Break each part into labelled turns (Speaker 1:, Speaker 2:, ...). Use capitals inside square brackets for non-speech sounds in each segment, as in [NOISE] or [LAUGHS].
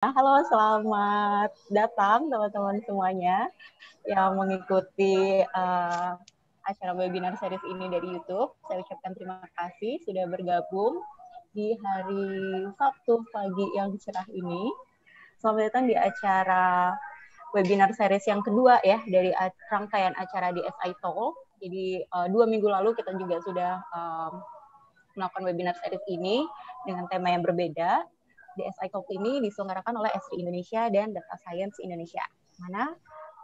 Speaker 1: Halo, selamat datang teman-teman semuanya yang mengikuti uh, acara webinar series ini dari YouTube. Saya ucapkan terima kasih sudah bergabung di hari Sabtu pagi yang cerah ini. Selamat datang di acara webinar series yang kedua ya dari rangkaian acara di SI Talk. Jadi uh, dua minggu lalu kita juga sudah um, melakukan webinar series ini dengan tema yang berbeda DSI Talk ini diselenggarakan oleh SRI Indonesia dan Data Science Indonesia. Mana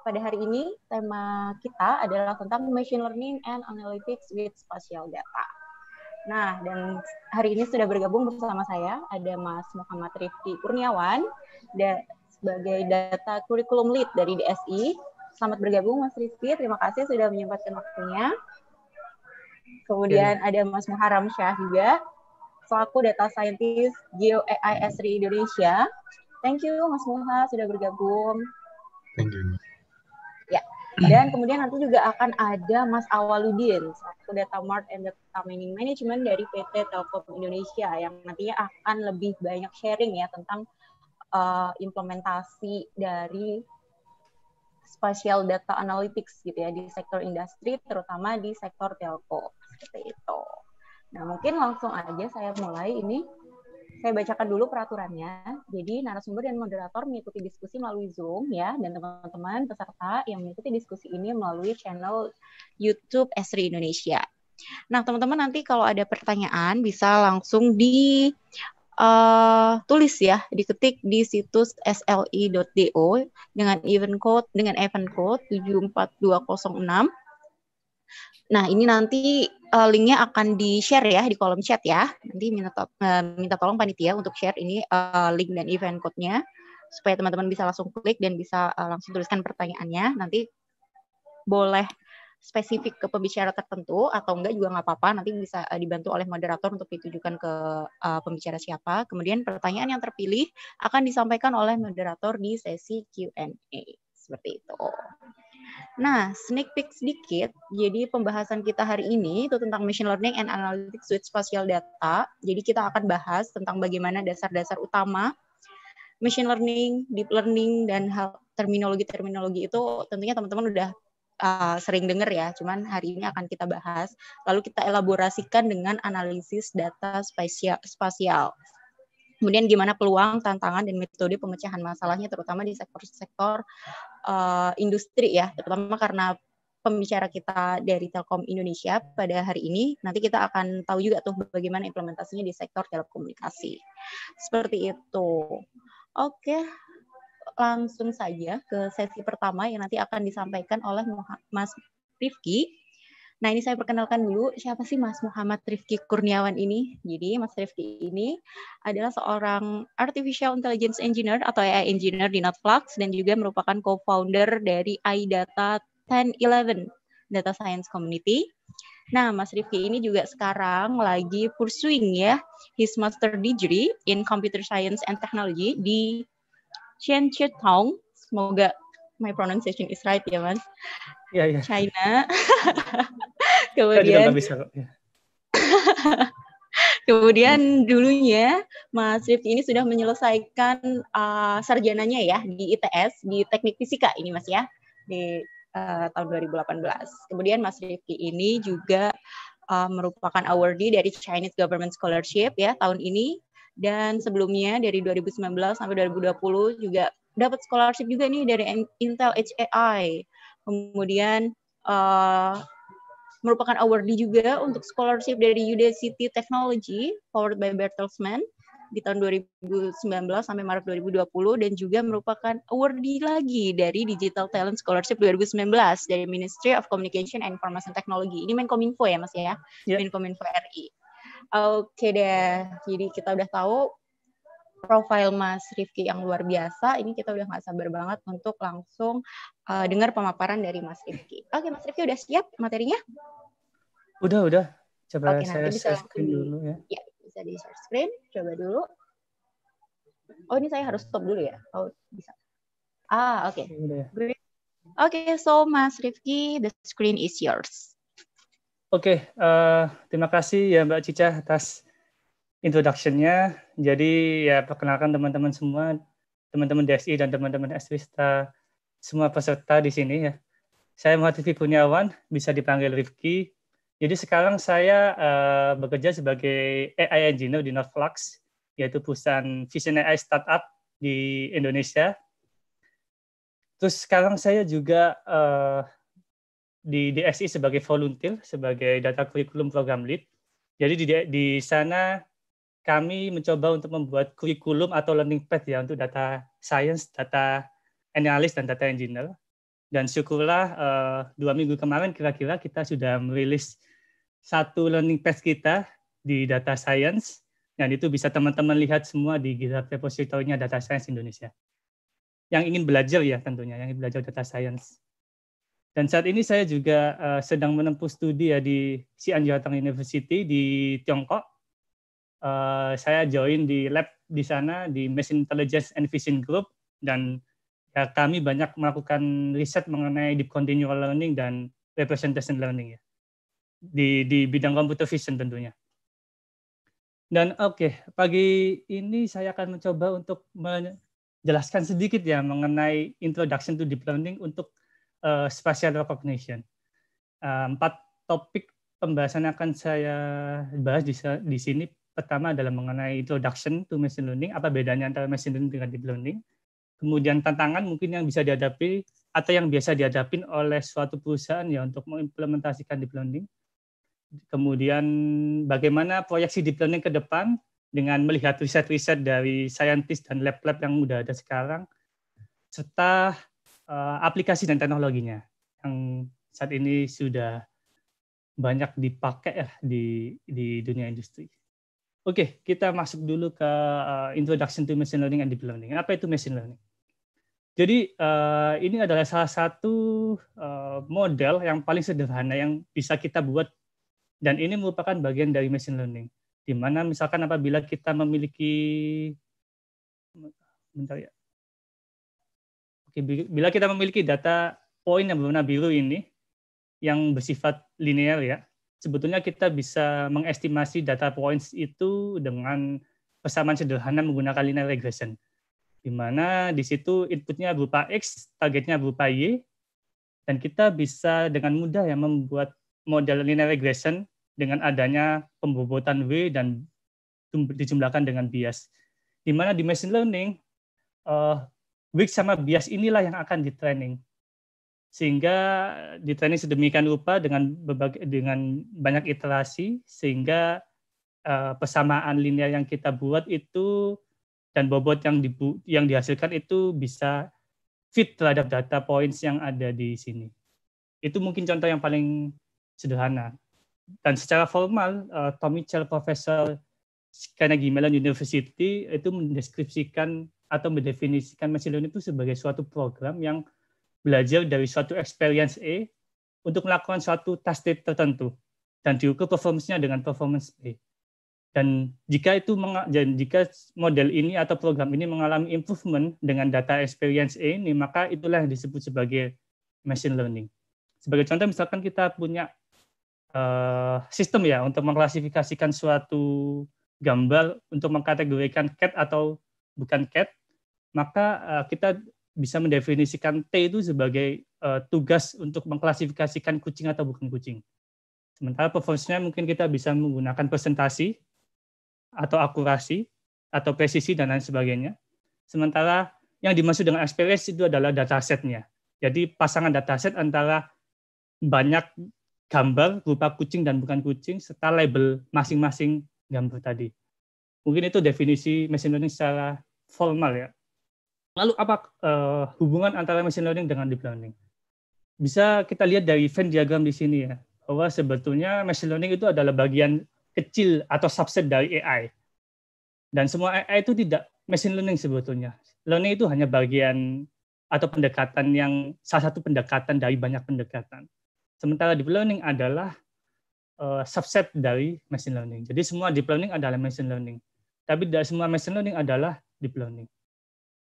Speaker 1: pada hari ini tema kita adalah tentang Machine Learning and Analytics with Spatial Data. Nah, dan hari ini sudah bergabung bersama saya ada Mas Muhammad Rifki Kurniawan sebagai Data Curriculum Lead dari DSI. Selamat bergabung Mas Rifki, terima kasih sudah menyempatkan waktunya. Kemudian okay. Ya. ada Mas Muharram Syah juga selaku Data Scientist GeoAI Sri Indonesia. Thank you Mas Muha sudah bergabung. Thank you. Ya. Dan kemudian nanti juga akan ada Mas Awaludin, selaku Data Mart and Data Mining Management dari PT Telkom Indonesia yang nantinya akan lebih banyak sharing ya tentang uh, implementasi dari spatial data analytics gitu ya di sektor industri terutama di sektor telco seperti itu. Nah, mungkin langsung aja saya mulai ini. Saya bacakan dulu peraturannya. Jadi, narasumber dan moderator mengikuti diskusi melalui Zoom ya, dan teman-teman peserta yang mengikuti diskusi ini melalui channel YouTube Esri Indonesia. Nah, teman-teman nanti kalau ada pertanyaan bisa langsung di uh, tulis ya, diketik di situs sli.do dengan event code dengan event code 74206. Nah, ini nanti uh, linknya akan di share ya di kolom chat ya. Nanti minta to uh, minta tolong panitia untuk share ini uh, link dan event code-nya supaya teman-teman bisa langsung klik dan bisa uh, langsung tuliskan pertanyaannya. Nanti boleh spesifik ke pembicara tertentu atau enggak juga nggak apa-apa nanti bisa uh, dibantu oleh moderator untuk ditujukan ke uh, pembicara siapa kemudian pertanyaan yang terpilih akan disampaikan oleh moderator di sesi Q&A seperti itu. Nah, sneak peek sedikit. Jadi pembahasan kita hari ini itu tentang machine learning and analytics with spatial data. Jadi kita akan bahas tentang bagaimana dasar-dasar utama machine learning, deep learning dan hal terminologi-terminologi itu tentunya teman-teman udah uh, sering dengar ya, cuman hari ini akan kita bahas. Lalu kita elaborasikan dengan analisis data spasial. spasial. Kemudian gimana peluang, tantangan, dan metode pemecahan masalahnya terutama di sektor-sektor uh, industri ya, terutama karena pembicara kita dari Telkom Indonesia pada hari ini. Nanti kita akan tahu juga tuh bagaimana implementasinya di sektor telekomunikasi. Seperti itu. Oke, langsung saja ke sesi pertama yang nanti akan disampaikan oleh Mas Rifki Nah, ini saya perkenalkan dulu siapa sih Mas Muhammad Rifki Kurniawan ini. Jadi, Mas Rifki ini adalah seorang artificial intelligence engineer atau AI engineer di Netflix dan juga merupakan co-founder dari iData 1011 Data Science Community. Nah, Mas Rifki ini juga sekarang lagi pursuing ya his master degree in computer science and technology di Chitong. Semoga my pronunciation is right ya, Mas ya, ya. China. [LAUGHS] kemudian bisa. Ya. [LAUGHS] kemudian dulunya Mas Rifki ini sudah menyelesaikan uh, sarjananya ya di ITS di Teknik Fisika ini Mas ya di uh, tahun 2018. Kemudian Mas Rifki ini juga uh, merupakan awardee dari Chinese Government Scholarship ya tahun ini dan sebelumnya dari 2019 sampai 2020 juga dapat scholarship juga nih dari Intel HAI kemudian uh, merupakan awardee juga untuk scholarship dari UDCT Technology powered by Bertelsmann di tahun 2019 sampai Maret 2020 dan juga merupakan awardee lagi dari Digital Talent Scholarship 2019 dari Ministry of Communication and Information Technology. Ini Menkominfo ya Mas ya? Yeah. Menkominfo RI. Oke okay deh, jadi kita udah tahu profil Mas Rifki yang luar biasa. Ini kita udah nggak sabar banget untuk langsung uh, dengar pemaparan dari Mas Rifki. Oke, Mas Rifki udah siap materinya?
Speaker 2: Udah, udah. Coba okay, saya share screen dulu
Speaker 1: ya. ya. Bisa di share screen, coba dulu. Oh, ini saya harus stop dulu ya? Oh, bisa. Ah, oke. Okay. Iya, ya. Oke, okay, so Mas Rifki, the screen is yours.
Speaker 2: Oke, okay, uh, eh, terima kasih ya Mbak Cica atas introduction-nya. Jadi ya perkenalkan teman-teman semua, teman-teman DSI dan teman-teman Swista, semua peserta di sini ya. Saya Muhammad Rifki Kurniawan, bisa dipanggil Rifki. Jadi sekarang saya uh, bekerja sebagai AI Engineer di Northflux yaitu perusahaan Vision AI Startup di Indonesia. Terus sekarang saya juga uh, di DSI sebagai volunteer, sebagai data curriculum program lead. Jadi di, di sana kami mencoba untuk membuat kurikulum atau learning path ya untuk data science, data analis, dan data engineer. Dan syukurlah uh, dua minggu kemarin kira-kira kita sudah merilis satu learning path kita di data science, dan itu bisa teman-teman lihat semua di GitHub repository-nya Data Science Indonesia. Yang ingin belajar ya tentunya, yang ingin belajar data science. Dan saat ini saya juga eh, sedang menempuh studi ya di Xi'an University di Tiongkok, Eh, saya join di lab di sana di Machine Intelligence and Vision Group dan ya, kami banyak melakukan riset mengenai deep continual learning dan representation learning ya di di bidang computer vision tentunya. Dan oke, okay, pagi ini saya akan mencoba untuk menjelaskan sedikit ya mengenai introduction to deep learning untuk uh, spatial recognition. Uh, empat topik pembahasan yang akan saya bahas di, di sini. Pertama adalah mengenai introduction to machine learning, apa bedanya antara machine learning dengan deep learning. Kemudian tantangan mungkin yang bisa dihadapi atau yang biasa dihadapi oleh suatu perusahaan ya untuk mengimplementasikan deep learning. Kemudian bagaimana proyeksi deep learning ke depan dengan melihat riset-riset dari scientist dan lab-lab yang sudah ada sekarang serta uh, aplikasi dan teknologinya yang saat ini sudah banyak dipakai ya di di dunia industri. Oke, okay, kita masuk dulu ke uh, introduction to machine learning and deep learning. Apa itu machine learning? Jadi uh, ini adalah salah satu uh, model yang paling sederhana yang bisa kita buat dan ini merupakan bagian dari machine learning. Di mana misalkan apabila kita memiliki bentar ya. Oke, bila kita memiliki data poin yang berwarna biru ini yang bersifat linear ya, sebetulnya kita bisa mengestimasi data points itu dengan persamaan sederhana menggunakan linear regression. Di mana di situ inputnya berupa X, targetnya berupa Y, dan kita bisa dengan mudah ya membuat model linear regression dengan adanya pembobotan W dan dijumlahkan dengan bias. Di mana di machine learning, uh, eh, weak sama bias inilah yang akan di training sehingga di training sedemikian rupa dengan berbagai dengan banyak iterasi sehingga uh, persamaan linear yang kita buat itu dan bobot yang dibu yang dihasilkan itu bisa fit terhadap data points yang ada di sini. Itu mungkin contoh yang paling sederhana. Dan secara formal, uh, Tommy Chell Professor Carnegie Mellon University itu mendeskripsikan atau mendefinisikan machine learning itu sebagai suatu program yang belajar dari suatu experience A untuk melakukan suatu task state tertentu dan diukur performance-nya dengan performance B. Dan jika itu dan jika model ini atau program ini mengalami improvement dengan data experience A ini, maka itulah yang disebut sebagai machine learning. Sebagai contoh, misalkan kita punya uh, sistem ya untuk mengklasifikasikan suatu gambar untuk mengkategorikan cat atau bukan cat, maka uh, kita bisa mendefinisikan T itu sebagai uh, tugas untuk mengklasifikasikan kucing atau bukan kucing. Sementara performance-nya mungkin kita bisa menggunakan presentasi atau akurasi atau presisi dan lain sebagainya. Sementara yang dimaksud dengan experience itu adalah datasetnya. Jadi pasangan dataset antara banyak gambar berupa kucing dan bukan kucing serta label masing-masing gambar tadi. Mungkin itu definisi machine learning secara formal ya. Lalu apa uh, hubungan antara machine learning dengan deep learning? Bisa kita lihat dari Venn diagram di sini ya, bahwa sebetulnya machine learning itu adalah bagian kecil atau subset dari AI. Dan semua AI itu tidak machine learning sebetulnya. Learning itu hanya bagian atau pendekatan yang salah satu pendekatan dari banyak pendekatan. Sementara deep learning adalah uh, subset dari machine learning. Jadi semua deep learning adalah machine learning. Tapi tidak semua machine learning adalah deep learning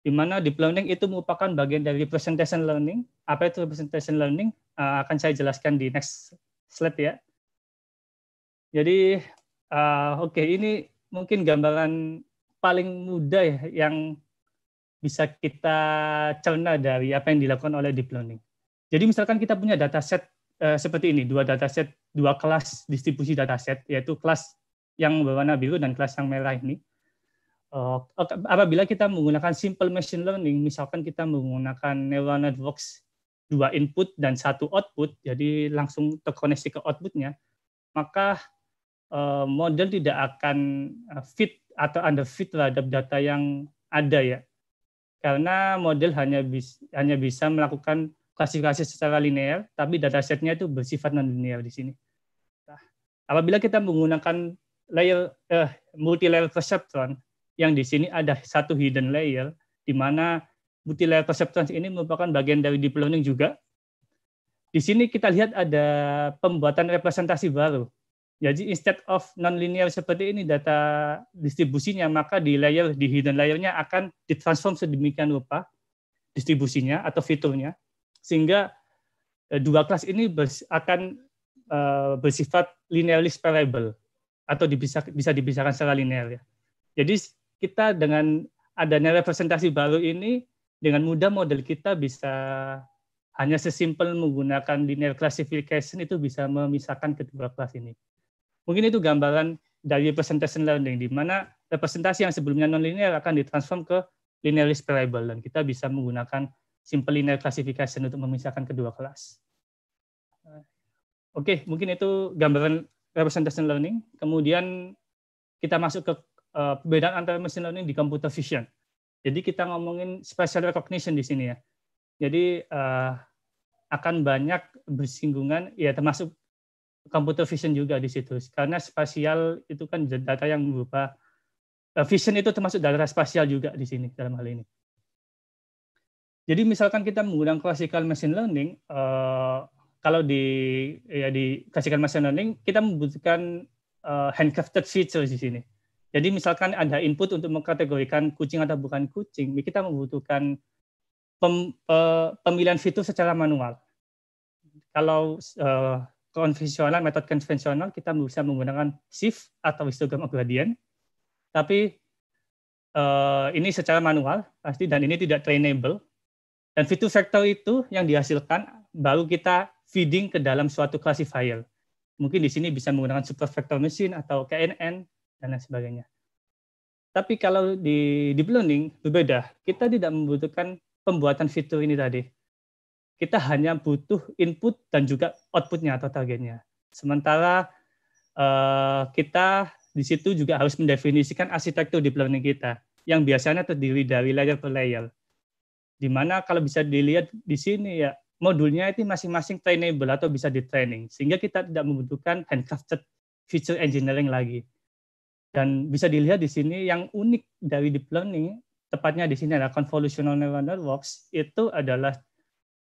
Speaker 2: di mana deep learning itu merupakan bagian dari representation learning. Apa itu representation learning? Uh, akan saya jelaskan di next slide ya. Jadi uh, oke okay, ini mungkin gambaran paling mudah ya yang bisa kita cerna dari apa yang dilakukan oleh deep learning. Jadi misalkan kita punya dataset uh, seperti ini, dua data set, dua kelas distribusi data set, yaitu kelas yang berwarna biru dan kelas yang merah ini Oh, apabila kita menggunakan simple machine learning, misalkan kita menggunakan neural networks dua input dan satu output, jadi langsung terkoneksi ke outputnya, maka eh, model tidak akan eh, fit atau underfit terhadap data yang ada ya, karena model hanya bisa hanya bisa melakukan klasifikasi secara linear, tapi datasetnya itu bersifat non-linear di sini. Nah, apabila kita menggunakan layer eh, multi layer perceptron, yang di sini ada satu hidden layer di mana layer perceptrons ini merupakan bagian dari deep learning juga. Di sini kita lihat ada pembuatan representasi baru. Jadi instead of non-linear seperti ini data distribusinya, maka di layer di hidden layernya akan ditransform sedemikian rupa distribusinya atau fiturnya, sehingga eh, dua kelas ini akan eh, bersifat linearly sparable atau bisa dipisahkan secara linear ya. Jadi kita dengan adanya representasi baru ini dengan mudah model kita bisa hanya sesimpel menggunakan linear classification itu bisa memisahkan kedua kelas ini. Mungkin itu gambaran dari representation learning di mana representasi yang sebelumnya non-linear akan ditransform ke linear variable dan kita bisa menggunakan simple linear classification untuk memisahkan kedua kelas. Oke, mungkin itu gambaran representation learning. Kemudian kita masuk ke Eh, perbedaan antara machine learning di computer vision. Jadi kita ngomongin spatial recognition di sini ya. Jadi eh, akan banyak bersinggungan ya termasuk computer vision juga di situ. Karena spasial itu kan data yang berupa eh, vision itu termasuk data spasial juga di sini dalam hal ini. Jadi misalkan kita menggunakan classical machine learning, kalau di ya di classical machine learning kita membutuhkan handcrafted features di sini. Jadi misalkan ada input untuk mengkategorikan kucing atau bukan kucing, kita membutuhkan pem, pemilihan fitur secara manual. Kalau uh, konvensional, metode konvensional kita bisa menggunakan shift atau histogram gradient, tapi uh, ini secara manual pasti dan ini tidak trainable. Dan fitur vektor itu yang dihasilkan baru kita feeding ke dalam suatu classifier. Mungkin di sini bisa menggunakan super vector machine atau KNN dan lain sebagainya. Tapi kalau di deep learning berbeda, kita tidak membutuhkan pembuatan fitur ini tadi. Kita hanya butuh input dan juga outputnya atau targetnya. Sementara eh, kita di situ juga harus mendefinisikan arsitektur deep learning kita yang biasanya terdiri dari layer per layer. Di mana kalau bisa dilihat di sini ya modulnya itu masing-masing trainable atau bisa di training sehingga kita tidak membutuhkan handcrafted feature engineering lagi dan bisa dilihat di sini yang unik dari deep learning, tepatnya di sini ada convolutional neural networks, itu adalah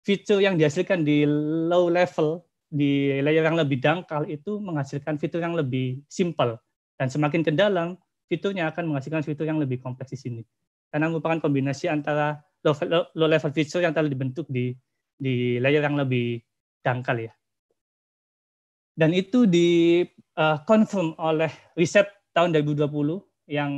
Speaker 2: fitur yang dihasilkan di low level, di layer yang lebih dangkal itu menghasilkan fitur yang lebih simple. Dan semakin ke dalam, fiturnya akan menghasilkan fitur yang lebih kompleks di sini. Karena merupakan kombinasi antara low, low, low level fitur yang telah dibentuk di di layer yang lebih dangkal ya. Dan itu di uh, confirm oleh riset tahun 2020 yang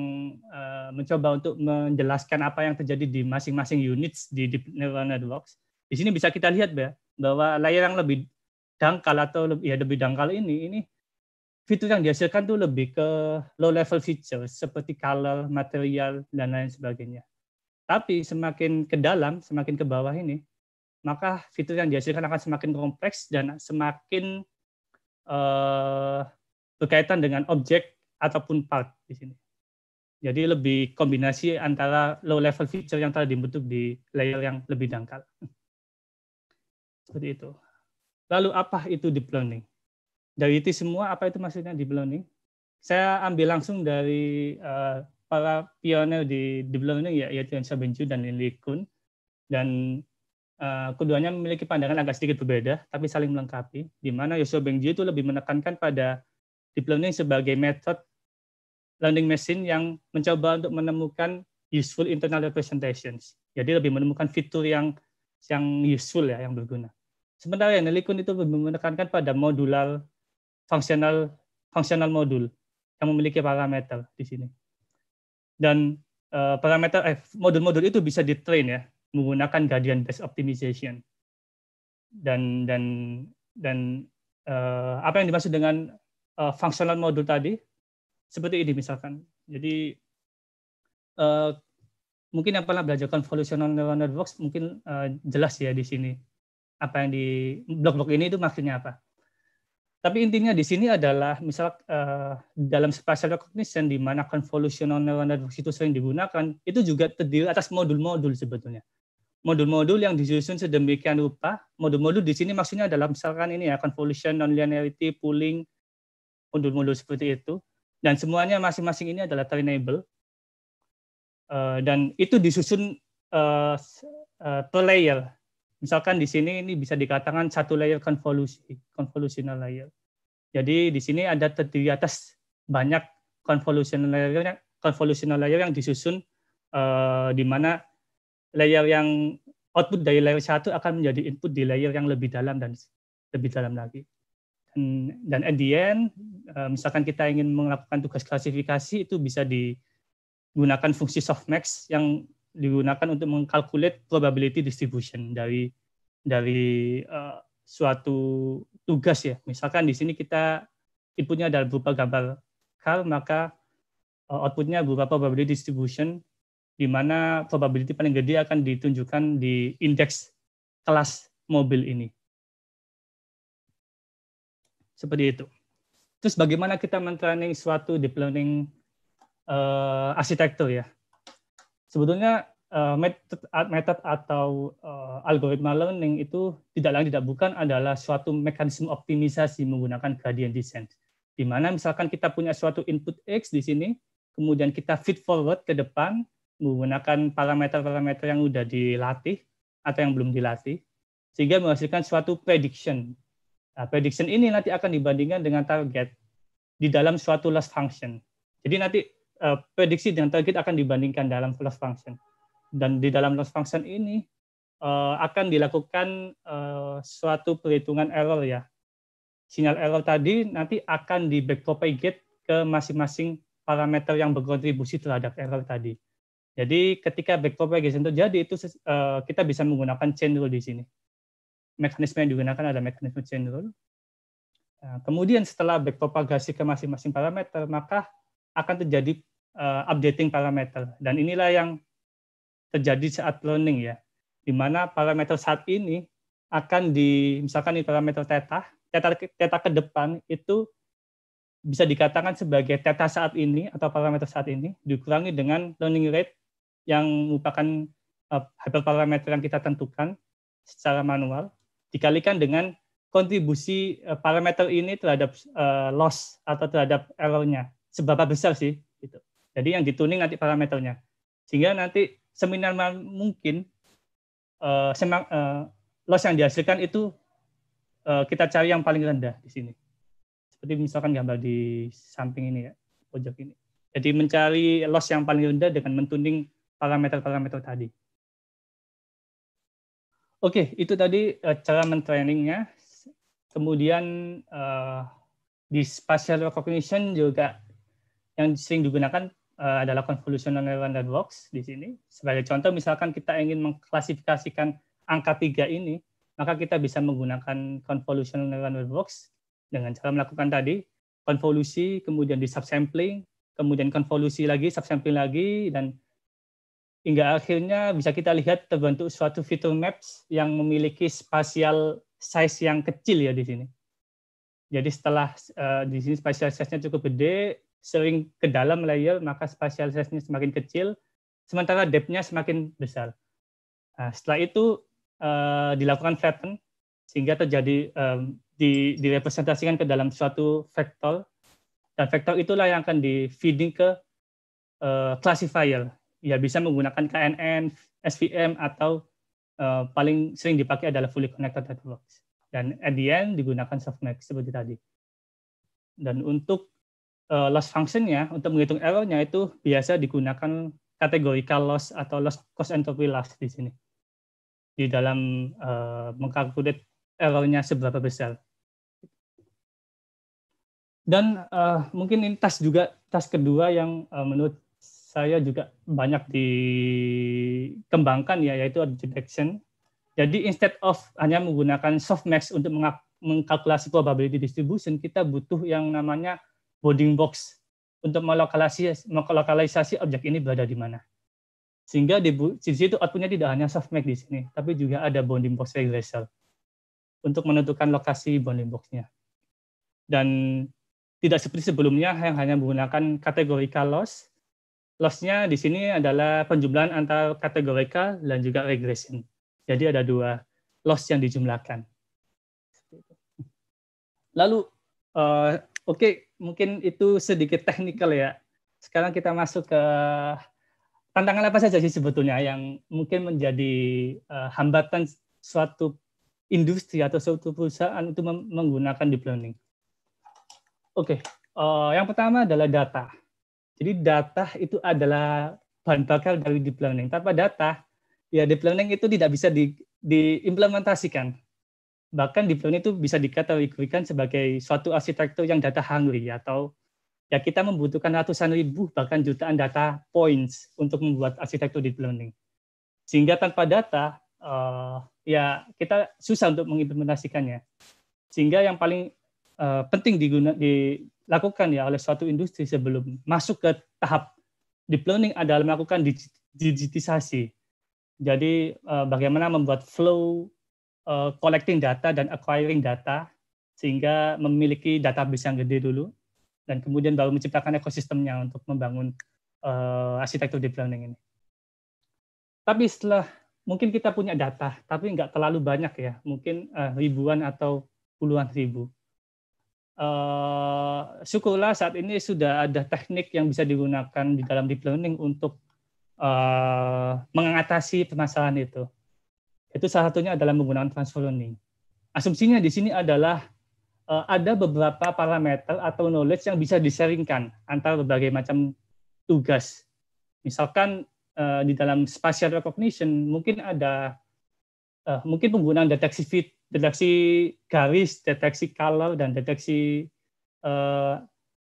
Speaker 2: uh, mencoba untuk menjelaskan apa yang terjadi di masing-masing units di deep neural networks. Di sini bisa kita lihat ya bahwa layar yang lebih dangkal atau lebih ya lebih dangkal ini ini fitur yang dihasilkan tuh lebih ke low level features seperti color, material dan lain sebagainya. Tapi semakin ke dalam, semakin ke bawah ini, maka fitur yang dihasilkan akan semakin kompleks dan semakin uh, berkaitan dengan objek ataupun part di sini. Jadi lebih kombinasi antara low level feature yang tadi dibentuk di layer yang lebih dangkal. Seperti itu. Lalu apa itu deep learning? Dari itu semua apa itu maksudnya deep learning? Saya ambil langsung dari uh, para pionir di deep learning ya, yaitu yang Benju dan Lin Kun. Dan uh, keduanya memiliki pandangan agak sedikit berbeda, tapi saling melengkapi. Di mana Yoshua Benju itu lebih menekankan pada deep learning sebagai metode learning machine yang mencoba untuk menemukan useful internal representations. Jadi lebih menemukan fitur yang yang useful ya, yang berguna. Sementara yang Nelikun itu lebih menekankan pada modular functional, functional module yang memiliki parameter di sini. Dan uh, parameter eh, modul-modul itu bisa ditrain ya menggunakan gradient based optimization. Dan dan dan uh, apa yang dimaksud dengan uh, functional module tadi? seperti ini misalkan. Jadi uh, mungkin apalah belajar convolutional neural networks mungkin uh, jelas ya di sini apa yang di blok-blok ini itu maksudnya apa. Tapi intinya di sini adalah misal uh, dalam spatial recognition di mana convolutional neural networks itu sering digunakan, itu juga terdiri atas modul-modul sebetulnya. Modul-modul yang disusun sedemikian rupa, modul-modul di sini maksudnya adalah misalkan ini ya convolution, nonlinearity, pooling, modul-modul seperti itu. Dan semuanya masing-masing ini adalah trainable. Uh, dan itu disusun uh, uh, per layer. Misalkan di sini ini bisa dikatakan satu layer konvolusi, convolutional layer. Jadi di sini ada terdiri atas banyak convolutional layer, convolutional layer yang disusun uh, di mana layer yang output dari layer satu akan menjadi input di layer yang lebih dalam dan lebih dalam lagi dan, at the end eh, misalkan kita ingin melakukan tugas klasifikasi itu bisa digunakan fungsi softmax yang digunakan untuk mengkalkulate probability distribution dari dari uh, suatu tugas ya. Misalkan di sini kita inputnya adalah berupa gambar car, maka eh, outputnya berupa probability distribution di mana probability paling gede akan ditunjukkan di indeks kelas mobil ini. Seperti itu. Terus bagaimana kita mentraining suatu deep learning uh, eh, arsitektur ya? Sebetulnya uh, method, atau uh, algoritma learning itu tidak lain tidak bukan adalah suatu mekanisme optimisasi menggunakan gradient descent. Di mana misalkan kita punya suatu input X di sini, kemudian kita feed forward ke depan menggunakan parameter-parameter yang sudah dilatih atau yang belum dilatih, sehingga menghasilkan suatu prediction Nah, prediction ini nanti akan dibandingkan dengan target di dalam suatu loss function. Jadi nanti uh, prediksi dengan target akan dibandingkan dalam loss function. Dan di dalam loss function ini uh, akan dilakukan uh, suatu perhitungan error ya. Sinyal error tadi nanti akan di backpropagate ke masing-masing parameter yang berkontribusi terhadap error tadi. Jadi ketika backpropagation terjadi itu uh, kita bisa menggunakan chain rule di sini mekanisme yang digunakan ada mekanisme chain Nah, kemudian setelah backpropagasi ke masing-masing parameter, maka akan terjadi eh, updating parameter. Dan inilah yang terjadi saat learning ya, di mana parameter saat ini akan di, misalkan di parameter theta, theta, theta ke depan itu bisa dikatakan sebagai theta saat ini atau parameter saat ini dikurangi dengan learning rate yang merupakan eh, hyperparameter yang kita tentukan secara manual dikalikan dengan kontribusi eh, parameter ini terhadap eh, loss atau terhadap errornya seberapa besar sih gitu. Jadi yang dituning nanti parameternya. Sehingga nanti seminar mungkin uh, loss yang dihasilkan itu uh, kita cari yang paling rendah di sini. Seperti misalkan gambar di samping ini ya, pojok ini. Jadi mencari loss yang paling rendah dengan mentuning parameter-parameter tadi. Oke, okay, itu tadi uh, cara mentrainingnya. Kemudian uh, di spatial recognition juga yang sering digunakan uh, adalah convolutional neural networks di sini. Sebagai contoh, misalkan kita ingin mengklasifikasikan angka tiga ini, maka kita bisa menggunakan convolutional neural networks dengan cara melakukan tadi konvolusi, kemudian di subsampling, kemudian konvolusi lagi, subsampling lagi, dan hingga akhirnya bisa kita lihat terbentuk suatu fitur maps yang memiliki spasial size yang kecil ya di sini. Jadi setelah uh, di sini spasial size-nya cukup gede, sering ke dalam layer, maka spasial size-nya semakin kecil, sementara depth-nya semakin besar. Nah, setelah itu uh, dilakukan flatten, sehingga terjadi um, di, direpresentasikan ke dalam suatu vektor, dan vektor itulah yang akan di-feeding ke uh, classifier ya bisa menggunakan KNN, SVM atau uh, paling sering dipakai adalah fully connected networks. Dan at the end digunakan softmax seperti tadi. Dan untuk uh, loss functionnya untuk menghitung errornya itu biasa digunakan kategori loss atau loss cost entropy loss di sini di dalam uh, eh, mengkalkulat errornya seberapa besar. Dan uh, mungkin ini tas juga tas kedua yang uh, menurut saya juga banyak dikembangkan ya yaitu detection. Jadi instead of hanya menggunakan softmax untuk mengkalkulasi probability distribution, kita butuh yang namanya bounding box untuk melokalisasi, melokalisasi objek ini berada di mana. Sehingga di, sisi itu outputnya tidak hanya softmax di sini, tapi juga ada bounding box regressor untuk menentukan lokasi bounding boxnya. Dan tidak seperti sebelumnya yang hanya menggunakan kategori loss, Lossnya di sini adalah penjumlahan antar kategorikal dan juga regression. Jadi ada dua loss yang dijumlahkan. Lalu, uh, oke, okay, mungkin itu sedikit teknikal ya. Sekarang kita masuk ke tantangan apa saja sih sebetulnya yang mungkin menjadi uh, hambatan suatu industri atau suatu perusahaan untuk menggunakan deep learning. Oke, okay. uh, eh, yang pertama adalah data jadi data itu adalah bahan bakar dari deep learning. Tanpa data, ya deep learning itu tidak bisa di, diimplementasikan. Bahkan deep learning itu bisa dikategorikan sebagai suatu arsitektur yang data hungry atau ya kita membutuhkan ratusan ribu bahkan jutaan data points untuk membuat arsitektur deep learning. Sehingga tanpa data uh, ya kita susah untuk mengimplementasikannya. Sehingga yang paling uh, penting diguna, di, dilakukan ya oleh suatu industri sebelum masuk ke tahap deep learning adalah melakukan digitisasi. Jadi eh, bagaimana membuat flow eh, collecting data dan acquiring data sehingga memiliki database yang gede dulu dan kemudian baru menciptakan ekosistemnya untuk membangun uh, arsitektur deep learning ini. Tapi setelah mungkin kita punya data, tapi nggak terlalu banyak ya, mungkin uh, ribuan atau puluhan ribu. Eh, syukurlah saat ini sudah ada teknik yang bisa digunakan di dalam deep learning untuk uh, mengatasi permasalahan itu. Itu salah satunya adalah menggunakan transfer learning. Asumsinya di sini adalah uh, ada beberapa parameter atau knowledge yang bisa diseringkan antara berbagai macam tugas. Misalkan uh, di dalam spatial recognition mungkin ada uh, mungkin penggunaan deteksi fit, deteksi garis, deteksi color, dan deteksi uh,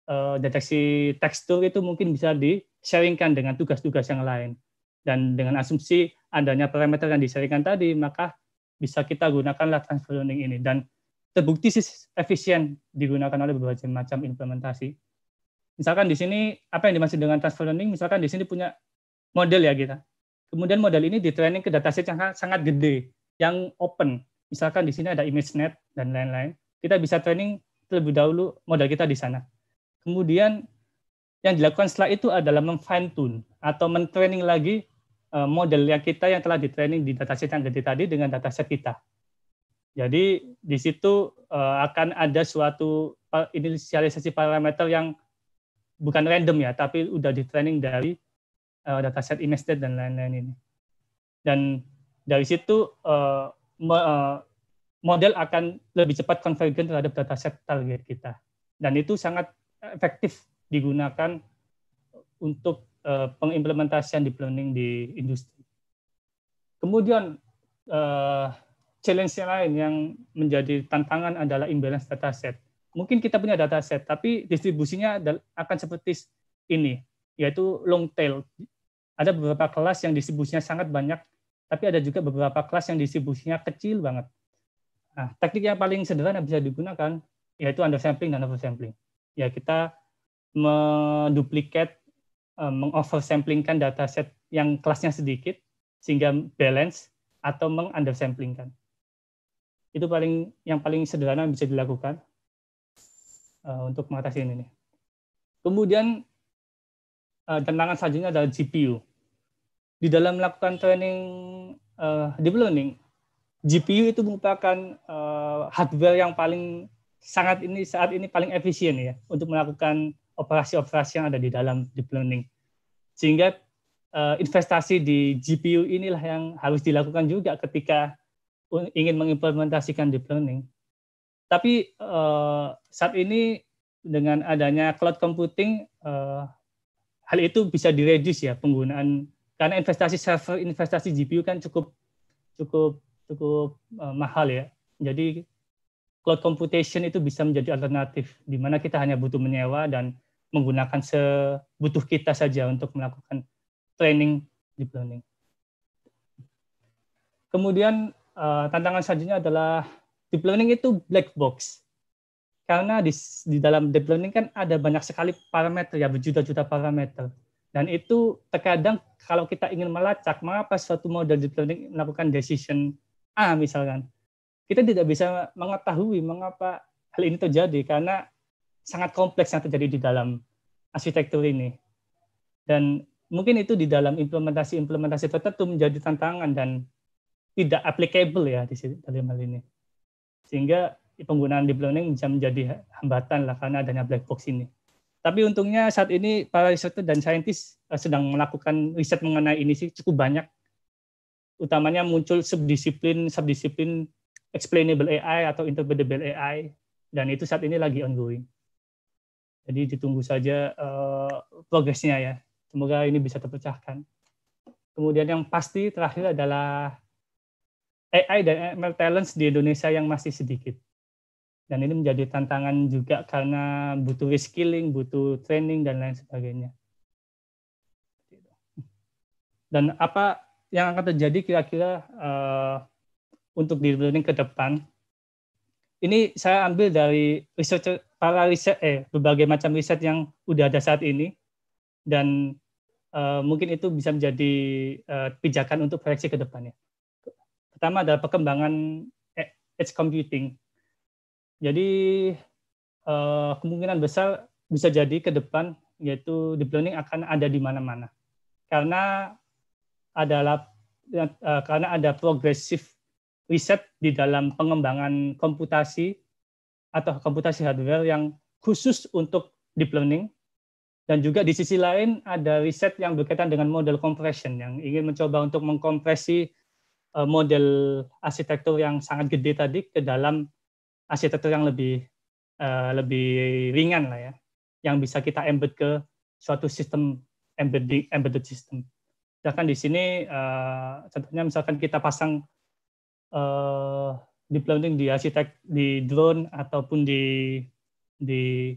Speaker 2: uh, deteksi tekstur itu mungkin bisa di-sharingkan dengan tugas-tugas yang lain. Dan dengan asumsi adanya parameter yang disaringkan tadi, maka bisa kita gunakanlah transfer learning ini. Dan terbukti sih efisien digunakan oleh berbagai macam implementasi. Misalkan di sini, apa yang dimaksud dengan transfer learning? Misalkan di sini punya model ya kita. Kemudian model ini di training ke dataset yang sangat gede, yang open, misalkan di sini ada ImageNet dan lain-lain, kita bisa training terlebih dahulu model kita di sana. Kemudian yang dilakukan setelah itu adalah memfine tune atau mentraining lagi eh, model yang kita yang telah ditraining di dataset yang gede tadi dengan dataset kita. Jadi di situ eh, akan ada suatu inisialisasi parameter yang bukan random ya, tapi sudah ditraining dari eh, dataset ImageNet dan lain-lain ini. Dan dari situ Eh, model akan lebih cepat konvergen terhadap dataset target kita. Dan itu sangat efektif digunakan untuk eh, pengimplementasian deep learning di industri. Kemudian eh, challenge yang lain yang menjadi tantangan adalah imbalance data set. Mungkin kita punya data set tapi distribusinya akan seperti ini, yaitu long tail. Ada beberapa kelas yang distribusinya sangat banyak tapi ada juga beberapa kelas yang distribusinya kecil banget. Nah, teknik yang paling sederhana bisa digunakan yaitu undersampling dan oversampling. Ya kita menduplikat, eh, mengoversamplingkan dataset yang kelasnya sedikit sehingga balance atau mengundersamplingkan. Itu paling yang paling sederhana bisa dilakukan eh, untuk mengatasi ini. Kemudian uh, tantangan selanjutnya adalah GPU di dalam melakukan training uh, eh, deep learning, GPU itu merupakan uh, hardware yang paling sangat ini saat ini paling efisien ya untuk melakukan operasi-operasi yang ada di dalam deep learning. Sehingga uh, investasi di GPU inilah yang harus dilakukan juga ketika ingin mengimplementasikan deep learning. Tapi uh, saat ini dengan adanya cloud computing uh, hal itu bisa direduce ya penggunaan karena investasi server investasi GPU kan cukup cukup cukup uh, mahal ya. Jadi cloud computation itu bisa menjadi alternatif di mana kita hanya butuh menyewa dan menggunakan sebutuh kita saja untuk melakukan training deep learning. Kemudian uh, tantangan selanjutnya adalah deep learning itu black box. Karena di, di dalam deep learning kan ada banyak sekali parameter ya berjuta-juta parameter dan itu terkadang kalau kita ingin melacak mengapa suatu model deep learning melakukan decision A misalkan, kita tidak bisa mengetahui mengapa hal ini terjadi karena sangat kompleks yang terjadi di dalam arsitektur ini. Dan mungkin itu di dalam implementasi-implementasi tertentu menjadi tantangan dan tidak applicable ya di sini dalam hal ini. Sehingga penggunaan deep learning bisa menjadi hambatan lah karena adanya black box ini. Tapi untungnya saat ini para riset dan saintis eh, sedang melakukan riset mengenai ini sih cukup banyak. Utamanya muncul subdisiplin subdisiplin explainable AI atau interpretable AI dan itu saat ini lagi ongoing. Jadi ditunggu saja uh, progresnya ya. Semoga ini bisa terpecahkan. Kemudian yang pasti terakhir adalah AI dan ML talents di Indonesia yang masih sedikit. Dan ini menjadi tantangan juga karena butuh reskilling, butuh training, dan lain sebagainya. Dan apa yang akan terjadi kira-kira uh, untuk di learning ke depan? Ini saya ambil dari research para riset, eh, berbagai macam riset yang udah ada saat ini. Dan uh, mungkin itu bisa menjadi uh, pijakan untuk proyeksi ke depannya. Pertama adalah perkembangan edge computing jadi uh, kemungkinan besar bisa jadi ke depan yaitu deep learning akan ada di mana-mana karena adalah uh, karena ada progresif riset di dalam pengembangan komputasi atau komputasi hardware yang khusus untuk deep learning dan juga di sisi lain ada riset yang berkaitan dengan model compression yang ingin mencoba untuk mengkompresi eh, model arsitektur yang sangat gede tadi ke dalam arsitektur yang lebih uh, lebih ringan lah ya, yang bisa kita embed ke suatu sistem embedding embedded system. Misalkan di sini uh, contohnya misalkan kita pasang uh, deep learning di arsitek di drone ataupun di di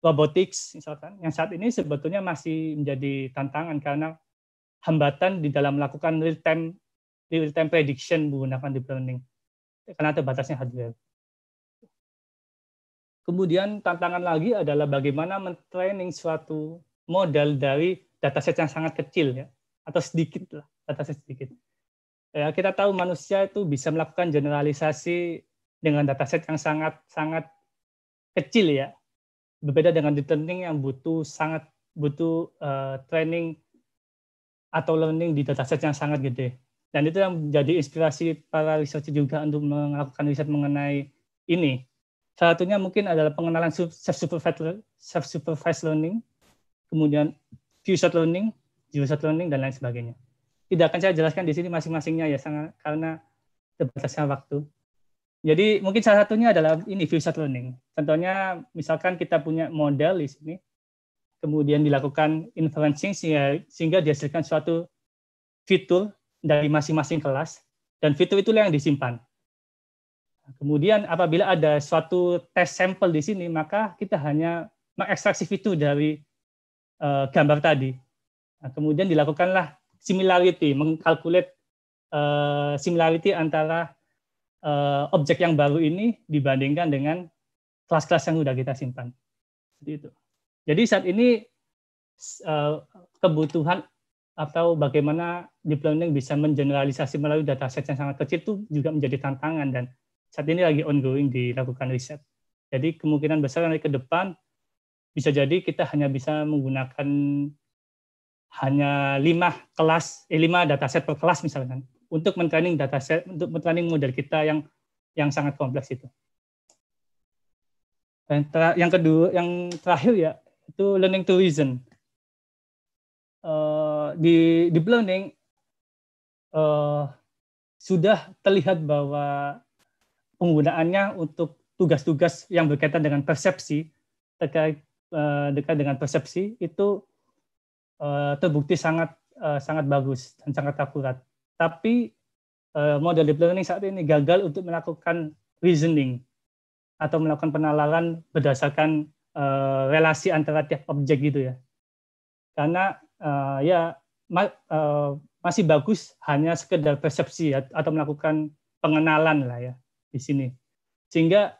Speaker 2: robotics misalkan yang saat ini sebetulnya masih menjadi tantangan karena hambatan di dalam melakukan real time real time prediction menggunakan deep learning karena terbatasnya hardware. Kemudian tantangan lagi adalah bagaimana mentraining suatu model dari dataset yang sangat kecil ya atau sedikit lah dataset sedikit. Ya, kita tahu manusia itu bisa melakukan generalisasi dengan dataset yang sangat sangat kecil ya. Berbeda dengan deep learning yang butuh sangat butuh uh, training atau learning di dataset yang sangat gede. Dan itu yang menjadi inspirasi para researcher juga untuk melakukan riset mengenai ini Salah satunya mungkin adalah pengenalan self-supervised learning, kemudian view-shot learning, view-shot learning, dan lain sebagainya. Tidak akan saya jelaskan di sini masing-masingnya ya, sangat, karena terbatasnya waktu. Jadi mungkin salah satunya adalah ini view-shot learning. Contohnya misalkan kita punya model di sini, kemudian dilakukan inferencing sehingga dihasilkan suatu fitur dari masing-masing kelas, dan fitur itulah yang disimpan. Kemudian apabila ada suatu tes sampel di sini, maka kita hanya mengekstraksi fitur dari uh, gambar tadi. Nah, kemudian dilakukanlah similarity, mengkalkulat uh, eh, similarity antara uh, objek yang baru ini dibandingkan dengan kelas-kelas yang sudah kita simpan. Jadi itu. Jadi saat ini uh, kebutuhan atau bagaimana deep learning bisa mengeneralisasi melalui data set yang sangat kecil itu juga menjadi tantangan dan saat ini lagi ongoing dilakukan riset. Jadi kemungkinan besar nanti ke depan bisa jadi kita hanya bisa menggunakan hanya lima kelas, eh, lima dataset per kelas misalnya untuk mentraining dataset, untuk mentraining model kita yang yang sangat kompleks itu. Dan yang kedua, yang terakhir ya itu learning to reason. Uh, di deep learning uh, sudah terlihat bahwa penggunaannya untuk tugas-tugas yang berkaitan dengan persepsi terkait eh, dekat dengan persepsi itu eh, terbukti sangat eh, sangat bagus dan sangat akurat. Tapi model deep learning saat ini gagal untuk melakukan reasoning atau melakukan penalaran berdasarkan relasi antara tiap objek gitu ya. Karena ya masih bagus hanya sekedar persepsi atau melakukan pengenalan lah ya di sini. Sehingga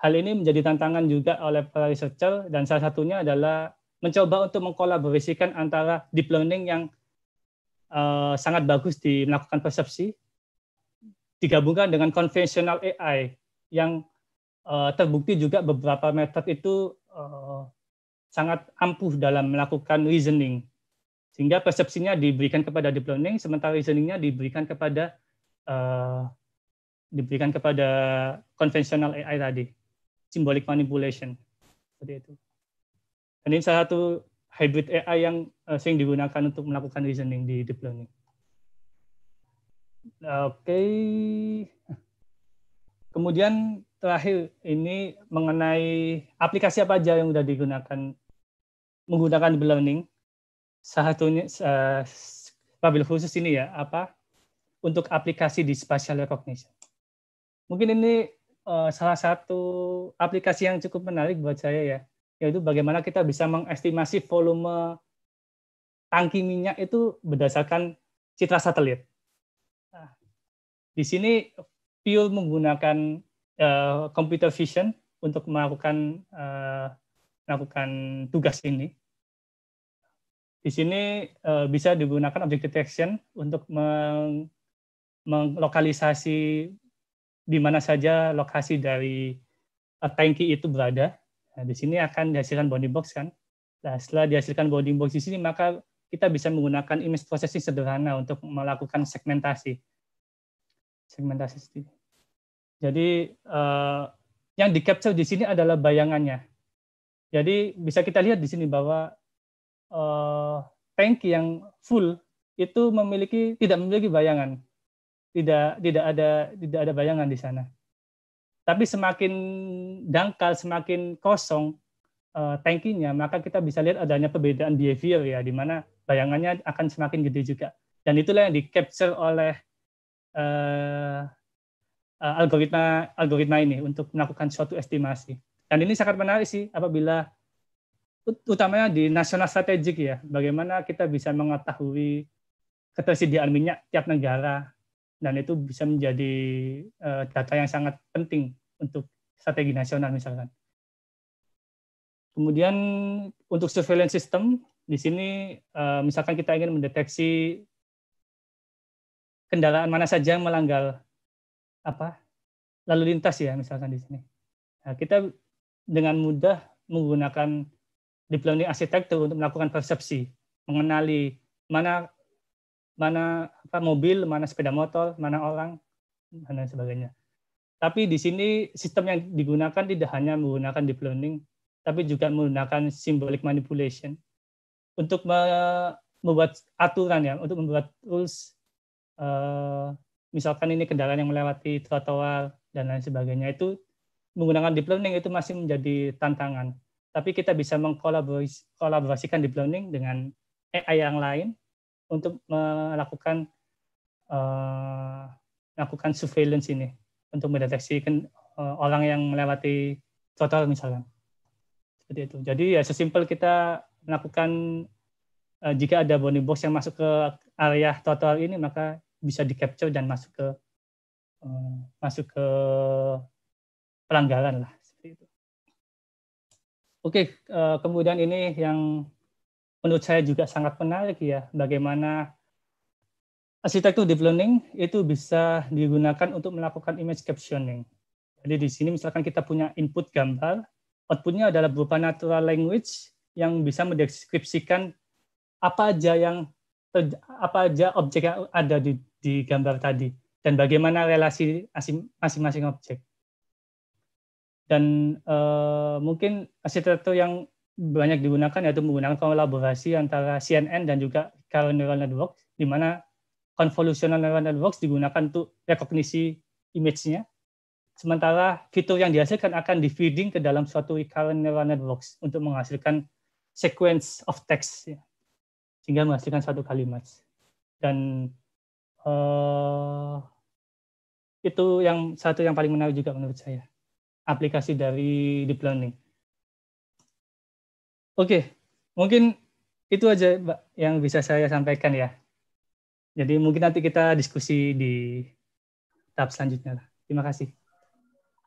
Speaker 2: hal ini menjadi tantangan juga oleh para researcher dan salah satunya adalah mencoba untuk mengkolaborasikan antara deep learning yang uh, sangat bagus di melakukan persepsi digabungkan dengan konvensional AI yang uh, terbukti juga beberapa metode itu uh, sangat ampuh dalam melakukan reasoning sehingga persepsinya diberikan kepada deep learning sementara reasoningnya diberikan kepada diberikan kepada konvensional AI tadi, symbolic manipulation. Seperti itu. Dan ini salah satu hybrid AI yang uh, sering digunakan untuk melakukan reasoning di deep learning. Oke. Okay. Kemudian terakhir ini mengenai aplikasi apa aja yang sudah digunakan menggunakan deep learning. Salah satunya uh, eh, wabil khusus ini ya apa untuk aplikasi di spatial recognition mungkin ini uh, salah satu aplikasi yang cukup menarik buat saya ya, yaitu bagaimana kita bisa mengestimasi volume tangki minyak itu berdasarkan citra satelit. Nah, di sini fuel menggunakan uh, computer vision untuk melakukan uh, melakukan tugas ini. Di sini uh, bisa digunakan object detection untuk meng menglokalisasi di mana saja lokasi dari uh, eh, tangki itu berada. Nah, di sini akan dihasilkan bounding box kan. Nah, setelah dihasilkan bounding box di sini, maka kita bisa menggunakan image processing sederhana untuk melakukan segmentasi. Segmentasi. Jadi uh, yang di capture di sini adalah bayangannya. Jadi bisa kita lihat di sini bahwa uh, yang full itu memiliki tidak memiliki bayangan tidak tidak ada tidak ada bayangan di sana. Tapi semakin dangkal, semakin kosong uh, tankinya, maka kita bisa lihat adanya perbedaan behavior ya, di mana bayangannya akan semakin gede juga. Dan itulah yang di capture oleh uh, uh, algoritma algoritma ini untuk melakukan suatu estimasi. Dan ini sangat menarik sih apabila utamanya di nasional strategik ya, bagaimana kita bisa mengetahui ketersediaan minyak tiap negara dan itu bisa menjadi eh, data yang sangat penting untuk strategi nasional misalkan. Kemudian untuk surveillance system di sini eh, misalkan kita ingin mendeteksi kendaraan mana saja yang melanggar apa lalu lintas ya misalkan di sini. Nah, kita dengan mudah menggunakan deep learning arsitektur untuk melakukan persepsi, mengenali mana mana apa mobil, mana sepeda motor, mana orang, dan lain sebagainya. Tapi di sini sistem yang digunakan tidak hanya menggunakan deep learning, tapi juga menggunakan symbolic manipulation untuk membuat aturan ya, untuk membuat rules. Eh, misalkan ini kendaraan yang melewati trotoar dan lain sebagainya itu menggunakan deep learning itu masih menjadi tantangan. Tapi kita bisa mengkolaborasikan deep learning dengan AI yang lain untuk melakukan uh, melakukan surveillance ini untuk mendeteksi uh, eh, orang yang melewati total misalnya seperti itu. Jadi ya sesimpel kita melakukan uh, jika ada bounty box yang masuk ke area total ini maka bisa di capture dan masuk ke uh, masuk ke pelanggaran lah seperti itu. Oke, okay, uh, kemudian ini yang menurut saya juga sangat menarik ya bagaimana arsitektur deep learning itu bisa digunakan untuk melakukan image captioning. Jadi di sini misalkan kita punya input gambar, outputnya adalah berupa natural language yang bisa mendeskripsikan apa aja yang apa aja objek yang ada di, di gambar tadi dan bagaimana relasi masing-masing objek. Dan uh, mungkin arsitektur yang banyak digunakan yaitu menggunakan kolaborasi antara CNN dan juga Karen Neural Network, di mana convolutional neural networks digunakan untuk rekognisi image-nya. Sementara fitur yang dihasilkan akan di-feeding ke dalam suatu recurrent neural networks untuk menghasilkan sequence of text, ya. sehingga menghasilkan satu kalimat. Dan uh, itu yang satu yang paling menarik juga menurut saya, aplikasi dari deep learning. Oke, mungkin itu aja yang bisa saya sampaikan ya. Jadi mungkin nanti kita diskusi di tahap selanjutnya. Terima kasih.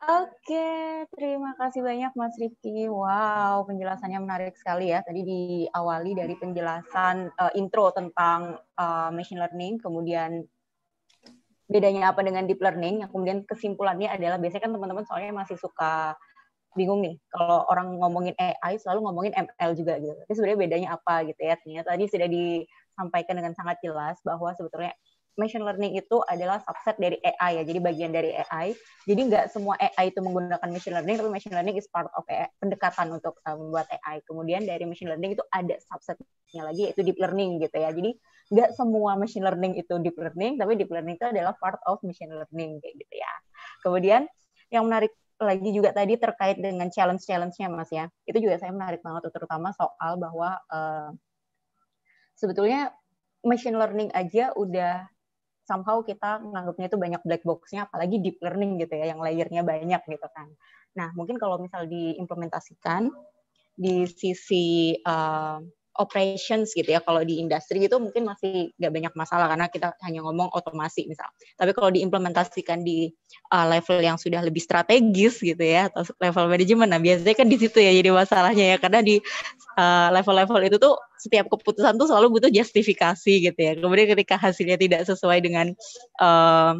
Speaker 1: Oke, terima kasih banyak Mas Rifki. Wow, penjelasannya menarik sekali ya. Tadi diawali dari penjelasan uh, intro tentang uh, machine learning, kemudian bedanya apa dengan deep learning, yang kemudian kesimpulannya adalah biasanya kan teman-teman soalnya masih suka bingung nih kalau orang ngomongin AI selalu ngomongin ML juga gitu. Tapi sebenarnya bedanya apa gitu ya? Ternyata tadi sudah disampaikan dengan sangat jelas bahwa sebetulnya machine learning itu adalah subset dari AI ya, jadi bagian dari AI. Jadi nggak semua AI itu menggunakan machine learning, tapi machine learning is part of AI, pendekatan untuk uh, membuat AI. Kemudian dari machine learning itu ada subsetnya lagi yaitu deep learning gitu ya. Jadi nggak semua machine learning itu deep learning, tapi deep learning itu adalah part of machine learning kayak gitu ya. Kemudian yang menarik lagi juga tadi terkait dengan challenge-challenge-nya Mas ya. Itu juga saya menarik banget terutama soal bahwa uh, sebetulnya machine learning aja udah somehow kita nganggapnya itu banyak black box-nya apalagi deep learning gitu ya yang layernya banyak gitu kan. Nah, mungkin kalau misal diimplementasikan di sisi uh, operations gitu ya kalau di industri itu mungkin masih nggak banyak masalah karena kita hanya ngomong otomasi misal tapi kalau diimplementasikan di uh, level yang sudah lebih strategis gitu ya atau level manajemen nah biasanya kan di situ ya jadi masalahnya ya karena di uh, level-level uh, itu tuh setiap keputusan tuh selalu butuh justifikasi gitu ya kemudian ketika hasilnya tidak sesuai dengan uh,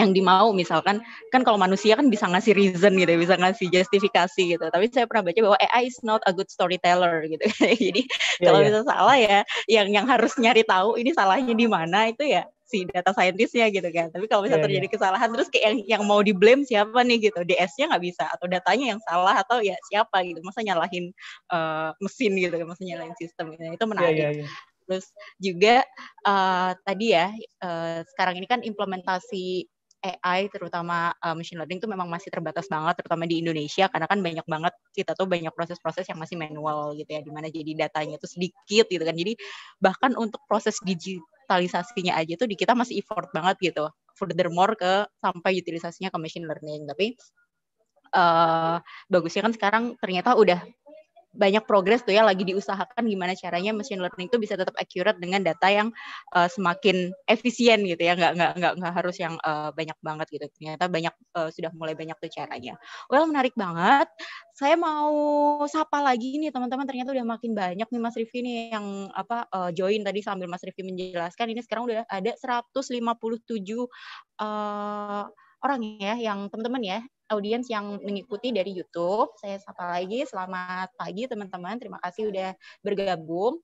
Speaker 1: yang dimau misalkan kan kalau manusia kan bisa ngasih reason gitu ya, bisa ngasih justifikasi gitu tapi saya pernah baca bahwa AI is not a good storyteller gitu [LAUGHS] iya, jadi yeah, kalau yeah. bisa salah ya yang yang harus nyari tahu ini salahnya di mana itu ya si data scientistnya gitu kan tapi kalau bisa yeah, iya. terjadi yeah. kesalahan terus kayak yang, yang mau di blame siapa nih gitu DS-nya nggak bisa atau datanya yang salah atau ya siapa gitu masa nyalahin uh, mesin gitu kan, masa nyalahin sistem gitu. itu iya, menarik yeah, yeah, yeah terus juga uh, tadi ya uh, sekarang ini kan implementasi AI terutama uh, machine learning itu memang masih terbatas banget terutama di Indonesia karena kan banyak banget kita tuh banyak proses-proses yang masih manual gitu ya dimana jadi datanya itu sedikit gitu kan jadi bahkan untuk proses digitalisasinya aja tuh di kita masih effort banget gitu furthermore ke sampai utilisasinya ke machine learning tapi uh, bagusnya kan sekarang ternyata udah banyak progres tuh ya lagi diusahakan gimana caranya machine learning itu bisa tetap accurate dengan data yang uh, semakin efisien gitu ya nggak nggak nggak nggak harus yang uh, banyak banget gitu ternyata banyak uh, sudah mulai banyak tuh caranya well menarik banget saya mau sapa lagi nih teman-teman ternyata udah makin banyak nih Mas Rifi nih yang apa uh, join tadi sambil Mas Rifi menjelaskan ini sekarang udah ada 157 uh, orang ya yang teman-teman ya audiens yang mengikuti dari YouTube. Saya sapa lagi, selamat pagi teman-teman. Terima kasih sudah bergabung.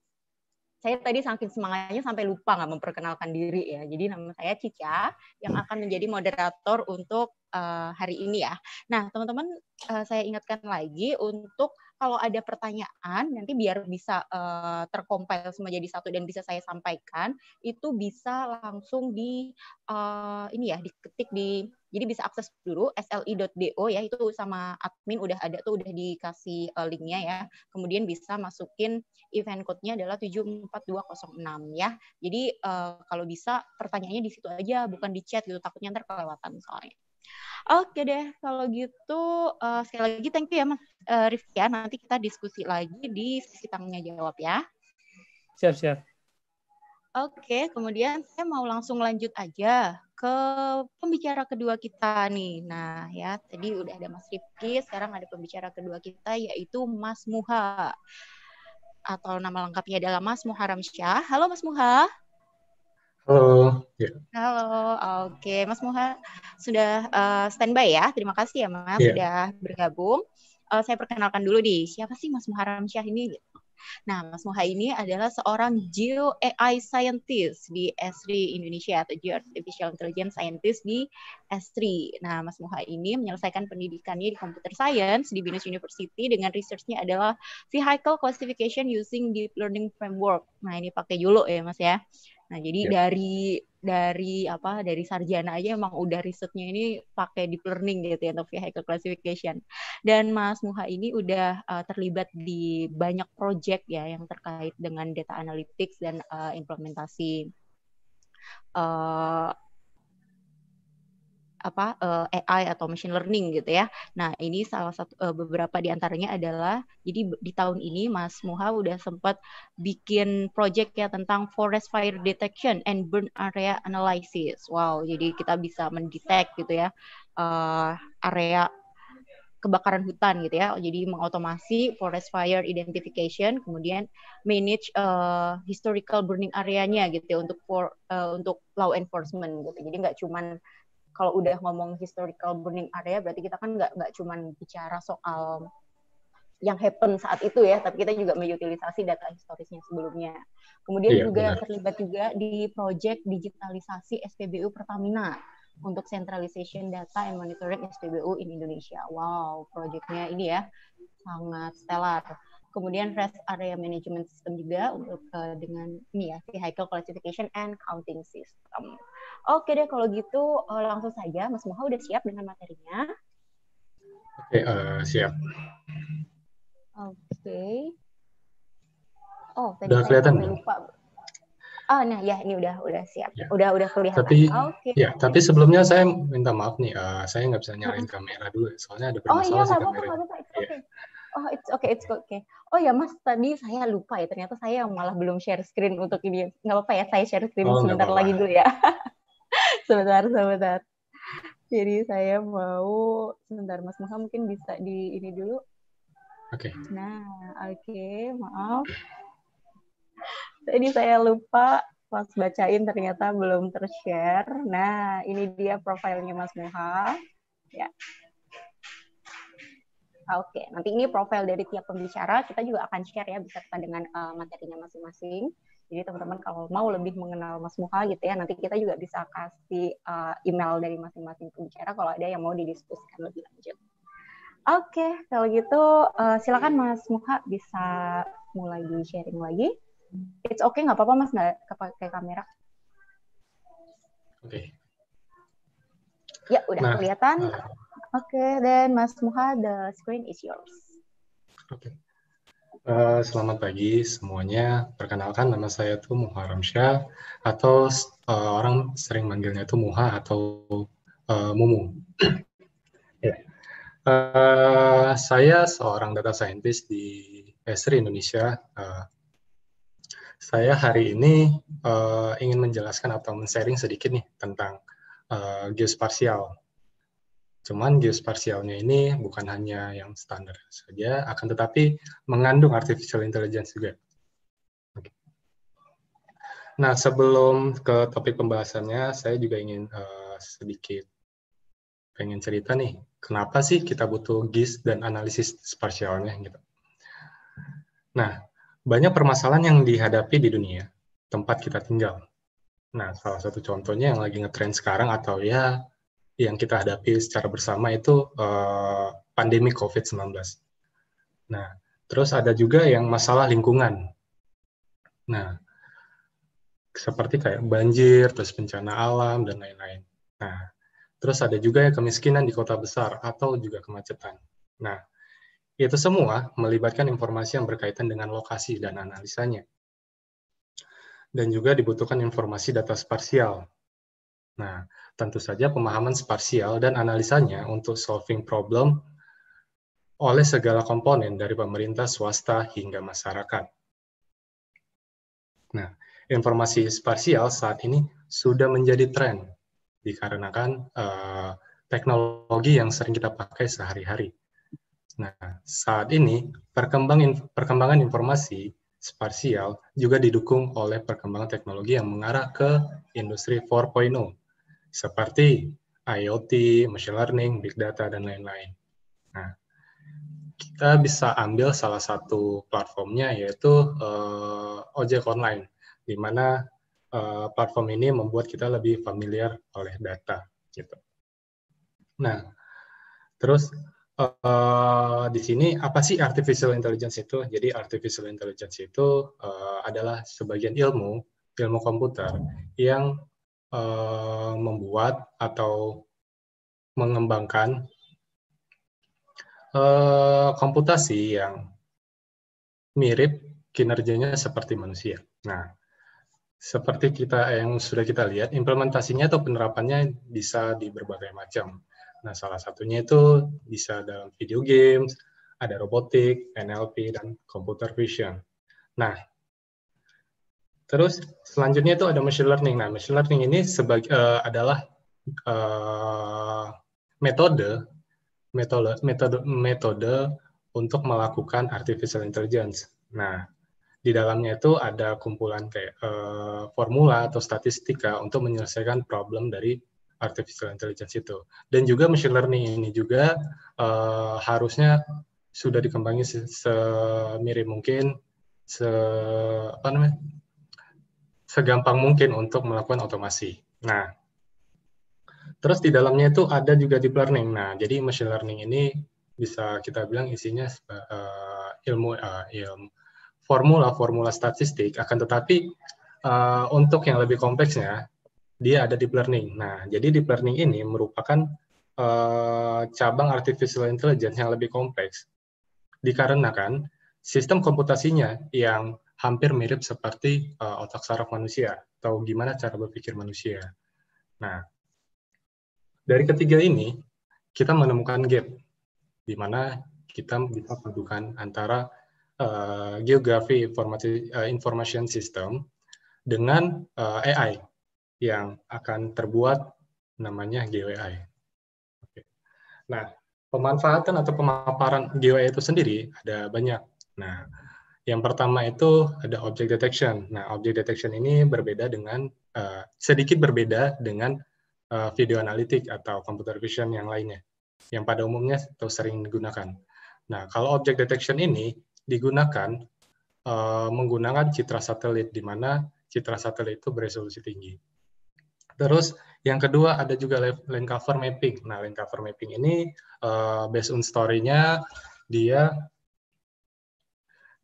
Speaker 1: Saya tadi saking semangatnya sampai lupa nggak memperkenalkan diri ya. Jadi nama saya Cica yang akan menjadi moderator untuk uh, hari ini ya. Nah teman-teman uh, saya ingatkan lagi untuk kalau ada pertanyaan nanti biar bisa uh, eh, terkompil semua jadi satu dan bisa saya sampaikan itu bisa langsung di uh, ini ya diketik di jadi bisa akses dulu sli.do ya itu sama admin udah ada tuh udah dikasih uh, linknya ya. Kemudian bisa masukin event code-nya adalah 74206 ya. Jadi uh, kalau bisa pertanyaannya di situ aja bukan di chat gitu takutnya ntar kelewatan soalnya. Oke deh, kalau gitu uh, sekali lagi thank you ya Mas uh, Rifki ya. Nanti kita diskusi lagi di sesi tanya jawab ya. Siap, siap. Oke, kemudian saya mau langsung lanjut aja ke pembicara kedua kita nih. Nah, ya tadi udah ada Mas Rifki, sekarang ada pembicara kedua kita yaitu Mas Muha. Atau nama lengkapnya adalah Mas Muharam Syah. Halo Mas Muha.
Speaker 3: Halo. Yeah.
Speaker 1: Halo, oke. Okay. Mas Muha sudah uh, standby ya. Terima kasih ya Mas yeah. sudah bergabung. Uh, saya perkenalkan dulu nih. siapa sih Mas Muharram Syah ini? Nah, Mas Muha ini adalah seorang Geo AI Scientist di S3 Indonesia atau Geo Artificial Intelligence Scientist di S3. Nah, Mas Muha ini menyelesaikan pendidikannya di Computer Science di Binus University dengan researchnya adalah Vehicle Classification Using Deep Learning Framework. Nah, ini pakai Yolo ya, Mas ya. Nah, jadi yeah. dari dari apa dari sarjana aja emang udah risetnya ini pakai deep learning gitu ya untuk vehicle classification. Dan Mas Muha ini udah uh, terlibat di banyak project ya yang terkait dengan data analytics dan uh, implementasi eh, apa uh, eh, AI atau machine learning gitu ya. Nah, ini salah satu uh, beberapa di antaranya adalah jadi di tahun ini Mas Muha udah sempat bikin project ya tentang forest fire detection and burn area analysis. Wow, jadi kita bisa mendetek gitu ya uh, area kebakaran hutan gitu ya. Jadi mengotomasi forest fire identification, kemudian manage uh, historical burning areanya gitu ya, untuk for, uh, untuk law enforcement gitu. Jadi nggak cuman kalau udah ngomong historical burning area berarti kita kan nggak nggak cuman bicara soal yang happen saat itu ya, tapi kita juga mengutilisasi data historisnya sebelumnya. Kemudian iya, juga benar. terlibat juga di proyek digitalisasi SPBU Pertamina untuk centralization data and monitoring SPBU in Indonesia. Wow, proyeknya ini ya sangat stellar kemudian rest area management system juga untuk uh, dengan ini ya vehicle classification and counting system. Oke deh kalau gitu uh, langsung saja Mas Moha udah siap dengan materinya?
Speaker 3: Oke okay, uh, eh, siap.
Speaker 1: Oke. Okay. Oh tadi udah kelihatan. Lupa. Oh nah ya ini udah udah siap ya. udah udah kelihatan. Tapi okay. ya tapi sebelumnya
Speaker 3: saya minta maaf nih uh, saya nggak bisa nyalain kamera dulu soalnya ada permasalahan oh, iya, sama kamera.
Speaker 1: nggak apa, apa, iya. Oh, it's okay, it's okay oh ya mas tadi saya lupa ya ternyata saya malah belum share screen untuk ini nggak apa-apa ya saya share screen oh, sebentar lagi dulu ya [LAUGHS] sebentar sebentar jadi saya mau sebentar Mas Maha mungkin bisa di ini dulu. Oke. Okay. Nah, oke, okay, maaf. Tadi saya lupa pas bacain ternyata belum tershare. Nah, ini dia profilnya Mas Muha. Ya. Oke, okay. nanti ini profil dari tiap pembicara kita juga akan share ya bisa dengan uh, materinya masing-masing. Jadi teman-teman kalau mau lebih mengenal Mas Muha gitu ya, nanti kita juga bisa kasih uh, email dari masing-masing pembicara kalau ada yang mau didiskusikan lebih lanjut. Oke, okay, kalau gitu uh, silakan Mas Muha bisa mulai di sharing lagi. It's okay, nggak apa-apa Mas nggak kepake kamera. Oke. Okay. Ya udah nah, kelihatan. Nah okay, then Mas Muha, the screen is yours.
Speaker 3: Oke. Okay. Uh, eh, selamat pagi semuanya. Perkenalkan nama saya tuh Muha Syah atau uh, orang sering manggilnya tuh Muha atau uh, Mumu. yeah. [CLEARS THROAT] Ya. uh, saya seorang data scientist di Esri Indonesia. Uh, saya hari ini uh, ingin menjelaskan atau men-sharing sedikit nih tentang uh, geospasial. Cuman geosparsialnya ini bukan hanya yang standar saja, akan tetapi mengandung artificial intelligence juga. Nah, sebelum ke topik pembahasannya, saya juga ingin uh, sedikit pengen cerita nih, kenapa sih kita butuh GIS dan analisis sparsialnya? gitu. Nah, banyak permasalahan yang dihadapi di dunia, tempat kita tinggal. Nah, salah satu contohnya yang lagi ngetrend sekarang atau ya yang kita hadapi secara bersama itu uh, pandemi COVID-19. Nah, terus ada juga yang masalah lingkungan. Nah, seperti kayak banjir, terus bencana alam, dan lain-lain. Nah, terus ada juga yang kemiskinan di kota besar atau juga kemacetan. Nah, itu semua melibatkan informasi yang berkaitan dengan lokasi dan analisanya. Dan juga dibutuhkan informasi data spasial Nah, tentu saja pemahaman sparsial dan analisanya untuk solving problem oleh segala komponen dari pemerintah, swasta, hingga masyarakat. Nah, informasi sparsial saat ini sudah menjadi tren dikarenakan uh, teknologi yang sering kita pakai sehari-hari. Nah, saat ini perkembangan, perkembangan informasi sparsial juga didukung oleh perkembangan teknologi yang mengarah ke industri 4.0 seperti IoT, machine learning, big data, dan lain-lain. Nah, kita bisa ambil salah satu platformnya yaitu uh, ojek online, di mana uh, platform ini membuat kita lebih familiar oleh data. Gitu. Nah, terus uh, di sini apa sih artificial intelligence itu? Jadi artificial intelligence itu uh, adalah sebagian ilmu ilmu komputer yang Eh, membuat atau mengembangkan eh, komputasi yang mirip kinerjanya seperti manusia. Nah, seperti kita yang sudah kita lihat, implementasinya atau penerapannya bisa di berbagai macam. Nah, salah satunya itu bisa dalam video games, ada robotik, NLP, dan computer vision. Nah, Terus selanjutnya itu ada machine learning. Nah, machine learning ini sebagai uh, eh, adalah uh, metode metode metode metode untuk melakukan artificial intelligence. Nah, di dalamnya itu ada kumpulan kayak uh, formula atau statistika untuk menyelesaikan problem dari artificial intelligence itu. Dan juga machine learning ini juga uh, harusnya sudah dikembangin semirip mungkin se apa namanya segampang mungkin untuk melakukan otomasi. Nah, terus di dalamnya itu ada juga deep learning. Nah, jadi machine learning ini bisa kita bilang isinya uh, ilmu uh, ilmu formula-formula statistik akan tetapi uh, untuk yang lebih kompleksnya dia ada deep learning. Nah, jadi deep learning ini merupakan uh, cabang artificial intelligence yang lebih kompleks dikarenakan sistem komputasinya yang hampir mirip seperti uh, otak saraf manusia atau gimana cara berpikir manusia. Nah, dari ketiga ini kita menemukan gap di mana kita bisa padukan antara uh, geografi informasi uh, information system dengan uh, AI yang akan terbuat namanya GWI. Oke. Nah, pemanfaatan atau pemaparan GWI itu sendiri ada banyak. Nah, yang pertama itu ada object detection. Nah, object detection ini berbeda dengan uh, sedikit berbeda dengan uh, video analitik atau computer vision yang lainnya, yang pada umumnya atau sering digunakan. Nah, kalau object detection ini digunakan uh, menggunakan citra satelit, di mana citra satelit itu beresolusi tinggi. Terus yang kedua ada juga lane cover mapping. Nah, lane cover mapping ini uh, based on story-nya dia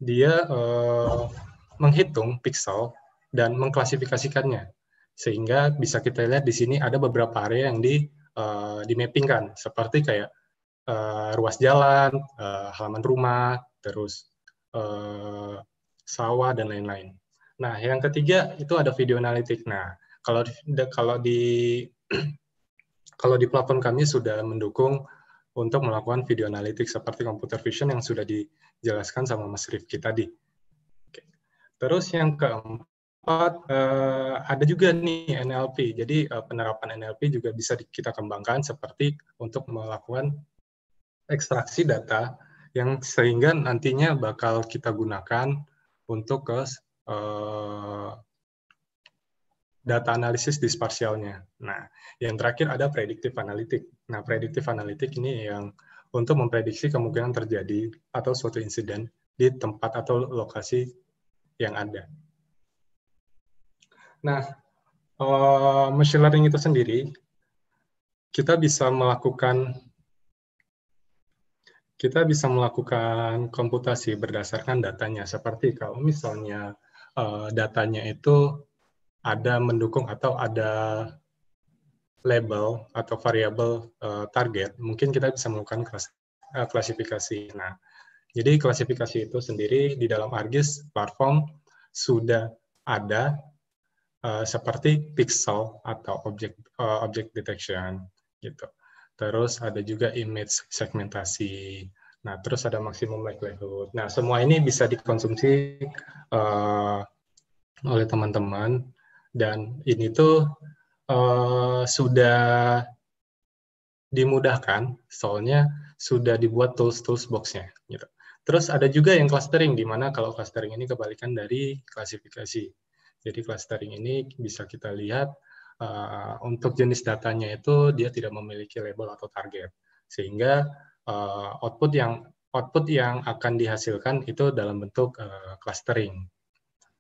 Speaker 3: dia uh, menghitung pixel dan mengklasifikasikannya sehingga bisa kita lihat di sini ada beberapa area yang di uh, eh, dimappingkan seperti kayak uh, ruas jalan, uh, halaman rumah, terus uh, sawah dan lain-lain. Nah, yang ketiga itu ada video analitik. Nah, kalau di, kalau di [CLEARS THROAT] kalau di platform kami sudah mendukung untuk melakukan video analitik seperti computer vision yang sudah di dijelaskan sama Mas Rifki tadi. Oke. Terus yang keempat, eh, ada juga nih NLP. Jadi eh, penerapan NLP juga bisa kita kembangkan seperti untuk melakukan ekstraksi data yang sehingga nantinya bakal kita gunakan untuk ke eh, data analisis disparsialnya. Nah, yang terakhir ada predictive analytic. Nah, predictive analytic ini yang untuk memprediksi kemungkinan terjadi atau suatu insiden di tempat atau lokasi yang ada. Nah, eh, machine learning itu sendiri kita bisa melakukan kita bisa melakukan komputasi berdasarkan datanya seperti kalau misalnya eh, datanya itu ada mendukung atau ada label atau variabel uh, eh, target, mungkin kita bisa melakukan klas, uh, eh, klasifikasi. Nah, jadi klasifikasi itu sendiri di dalam ARGIS platform sudah ada uh, seperti pixel atau objek uh, object detection gitu. Terus ada juga image segmentasi. Nah, terus ada maksimum likelihood. Nah, semua ini bisa dikonsumsi uh, oleh teman-teman dan ini tuh Eh, sudah dimudahkan, soalnya sudah dibuat tools-tools boxnya. Gitu. Terus ada juga yang clustering, di mana kalau clustering ini kebalikan dari klasifikasi. Jadi clustering ini bisa kita lihat uh, untuk jenis datanya itu dia tidak memiliki label atau target, sehingga uh, output yang output yang akan dihasilkan itu dalam bentuk uh, clustering.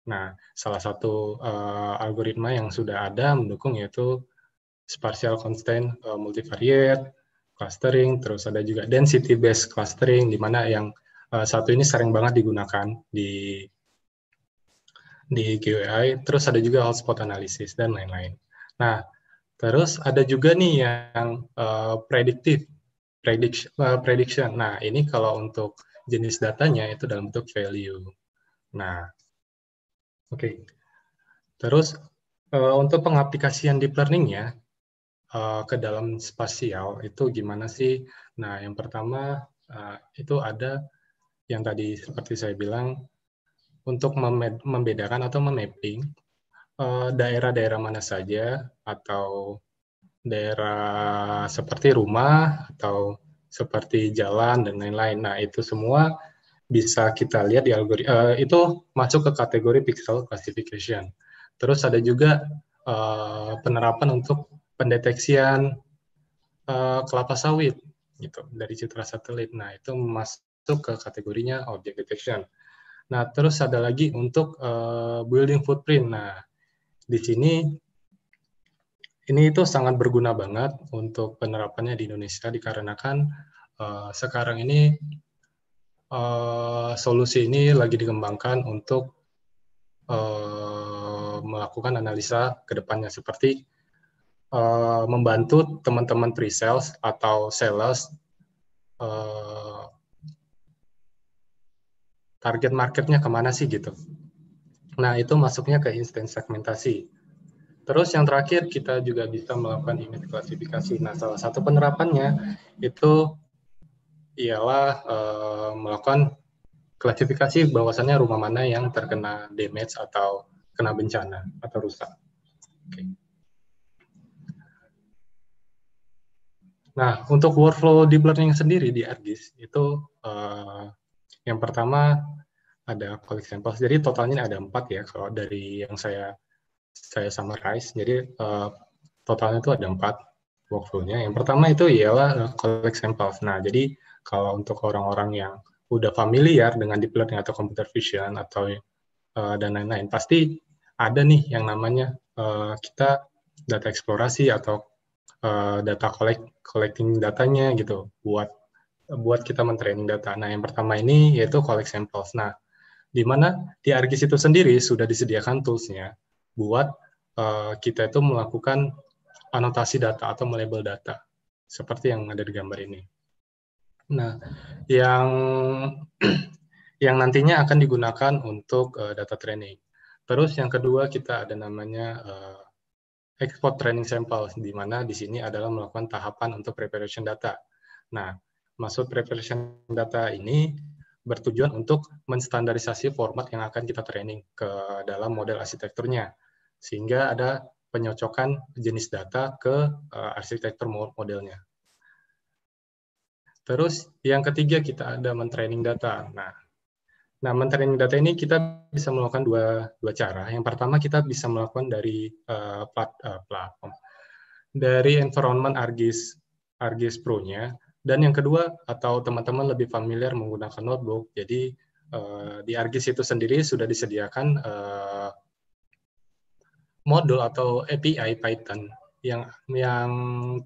Speaker 3: Nah, salah satu uh, algoritma yang sudah ada mendukung yaitu spatial constant uh, eh, multivariate, clustering, terus ada juga density based clustering di mana yang uh, satu ini sering banget digunakan di di QAI, terus ada juga hotspot analysis dan lain-lain. Nah, terus ada juga nih yang uh, prediktif prediction, prediction. Nah, ini kalau untuk jenis datanya itu dalam bentuk value. Nah, Oke. Terus uh, untuk pengaplikasian deep learning ya uh, ke dalam spasial itu gimana sih? Nah, yang pertama uh, itu ada yang tadi seperti saya bilang untuk membedakan atau memapping daerah-daerah mana saja atau daerah seperti rumah atau seperti jalan dan lain-lain. Nah, itu semua bisa kita lihat di algoritma uh, eh, itu masuk ke kategori pixel classification. Terus ada juga uh, penerapan untuk pendeteksian uh, kelapa sawit gitu dari citra satelit. Nah, itu masuk ke kategorinya object detection. Nah, terus ada lagi untuk uh, building footprint. Nah, di sini ini itu sangat berguna banget untuk penerapannya di Indonesia dikarenakan uh, sekarang ini Eh, solusi ini lagi dikembangkan untuk uh, melakukan analisa ke depannya seperti uh, membantu teman-teman pre-sales atau sales uh, target marketnya kemana sih gitu. Nah itu masuknya ke instant segmentasi. Terus yang terakhir kita juga bisa melakukan image klasifikasi. Nah salah satu penerapannya itu ialah uh, melakukan klasifikasi bahwasannya rumah mana yang terkena damage atau kena bencana atau rusak. Okay. Nah, untuk workflow deep learning sendiri di ArcGIS itu uh, yang pertama ada collect samples. Jadi totalnya ada empat ya kalau dari yang saya saya summarize. Jadi uh, totalnya itu ada empat workflow-nya. Yang pertama itu ialah collect samples. Nah, jadi kalau untuk orang-orang yang udah familiar dengan deep learning atau computer vision atau uh, dan lain-lain, pasti ada nih yang namanya uh, kita data eksplorasi atau uh, data collect, collecting datanya gitu buat buat kita mentraining data. Nah, yang pertama ini yaitu collect samples. Nah, di mana di ArcGIS itu sendiri sudah disediakan toolsnya buat uh, kita itu melakukan anotasi data atau melabel data seperti yang ada di gambar ini. Nah, yang [CLEARS THROAT] yang nantinya akan digunakan untuk uh, data training. Terus yang kedua kita ada namanya uh, export training sample, di mana di sini adalah melakukan tahapan untuk preparation data. Nah, maksud preparation data ini bertujuan untuk menstandarisasi format yang akan kita training ke dalam model arsitekturnya, sehingga ada penyocokan jenis data ke uh, arsitektur modelnya. Terus yang ketiga kita ada mentraining data. Nah, nah mentraining data ini kita bisa melakukan dua dua cara. Yang pertama kita bisa melakukan dari uh, platform dari environment Argis Argis Pro-nya dan yang kedua atau teman-teman lebih familiar menggunakan notebook. Jadi uh, di Argis itu sendiri sudah disediakan uh, modul atau API Python yang yang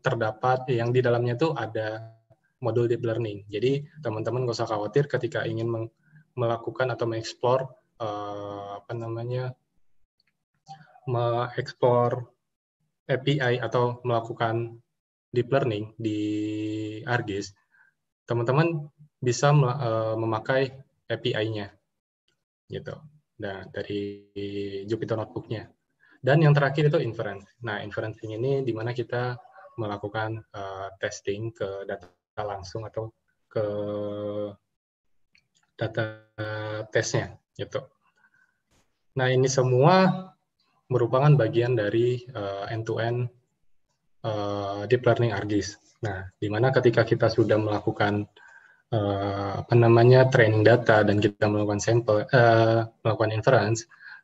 Speaker 3: terdapat yang di dalamnya itu ada modul deep learning. Jadi teman-teman gak usah khawatir ketika ingin melakukan atau mengeksplor uh, apa namanya mengeksplor API atau melakukan deep learning di ARGIS, teman-teman bisa uh, memakai API-nya, gitu. Nah, dari Jupyter Notebook-nya. Dan yang terakhir itu inference. Nah, inference ini di mana kita melakukan uh, testing ke data langsung atau ke data tesnya gitu. Nah ini semua merupakan bagian dari eh, end-to-end uh, deep learning ARGIS. Nah di mana ketika kita sudah melakukan uh, apa namanya training data dan kita melakukan sampel, uh, melakukan inference,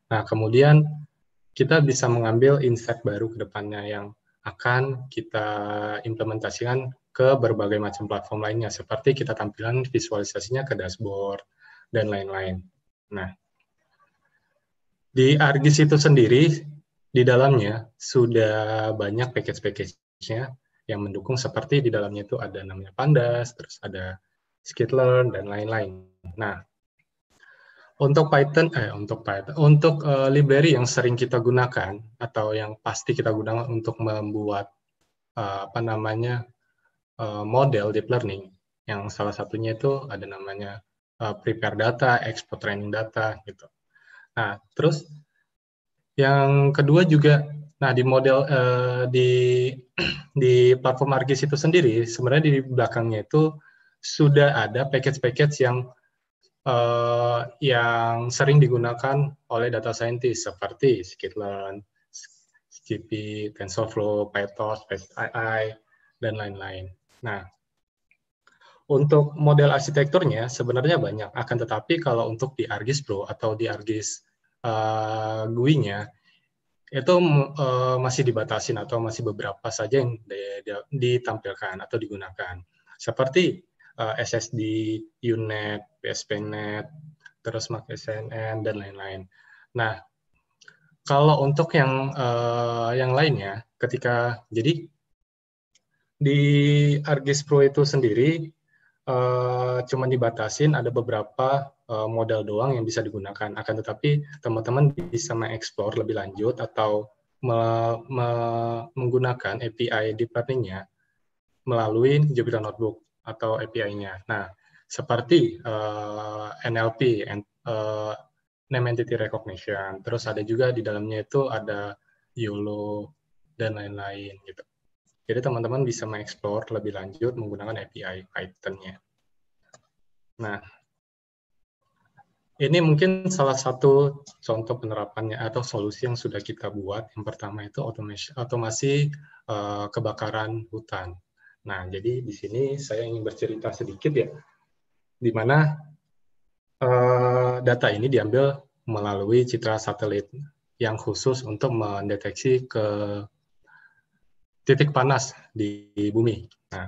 Speaker 3: nah kemudian kita bisa mengambil insight baru ke depannya yang akan kita implementasikan ke berbagai macam platform lainnya seperti kita tampilan visualisasinya ke dashboard dan lain-lain. Nah, di ArcGIS itu sendiri di dalamnya sudah banyak package-package-nya yang mendukung seperti di dalamnya itu ada namanya Pandas, terus ada Skitlearn dan lain-lain. Nah, untuk Python eh untuk Python untuk uh, library yang sering kita gunakan atau yang pasti kita gunakan untuk membuat uh, apa namanya Eh, model deep learning yang salah satunya itu ada namanya eh, prepare data, export training data gitu. Nah, terus yang kedua juga nah di model eh, di [CLEARS THROAT] di platform Argis itu sendiri sebenarnya di belakangnya itu sudah ada package-package yang uh, yang sering digunakan oleh data scientist seperti Scikit-learn, Scipy, TensorFlow, PyTorch, PyTorch, AI, dan lain-lain. Nah, untuk model arsitekturnya sebenarnya banyak, akan tetapi kalau untuk di ARGIS Pro atau di ARGIS uh, GUI-nya, itu uh, masih dibatasin atau masih beberapa saja yang ditampilkan atau digunakan. Seperti uh, eh, SSD, UNet, PSPNet, terus Mac SNN dan lain-lain. Nah, kalau untuk yang uh, yang lainnya, ketika jadi di Argis Pro itu sendiri uh, eh, cuma dibatasin ada beberapa uh, modal doang yang bisa digunakan. Akan tetapi teman-teman bisa mengeksplor lebih lanjut atau me me menggunakan API di partnernya melalui Jupyter Notebook atau API-nya. Nah, seperti uh, eh, NLP, and, uh, Name Entity Recognition, terus ada juga di dalamnya itu ada YOLO, dan lain-lain gitu. Jadi teman-teman bisa mengeksplor lebih lanjut menggunakan API Python-nya. Nah, ini mungkin salah satu contoh penerapannya atau solusi yang sudah kita buat. Yang pertama itu otomasi automasi uh, eh, kebakaran hutan. Nah, jadi di sini saya ingin bercerita sedikit ya, di mana uh, data ini diambil melalui citra satelit yang khusus untuk mendeteksi ke titik panas di, bumi. Nah,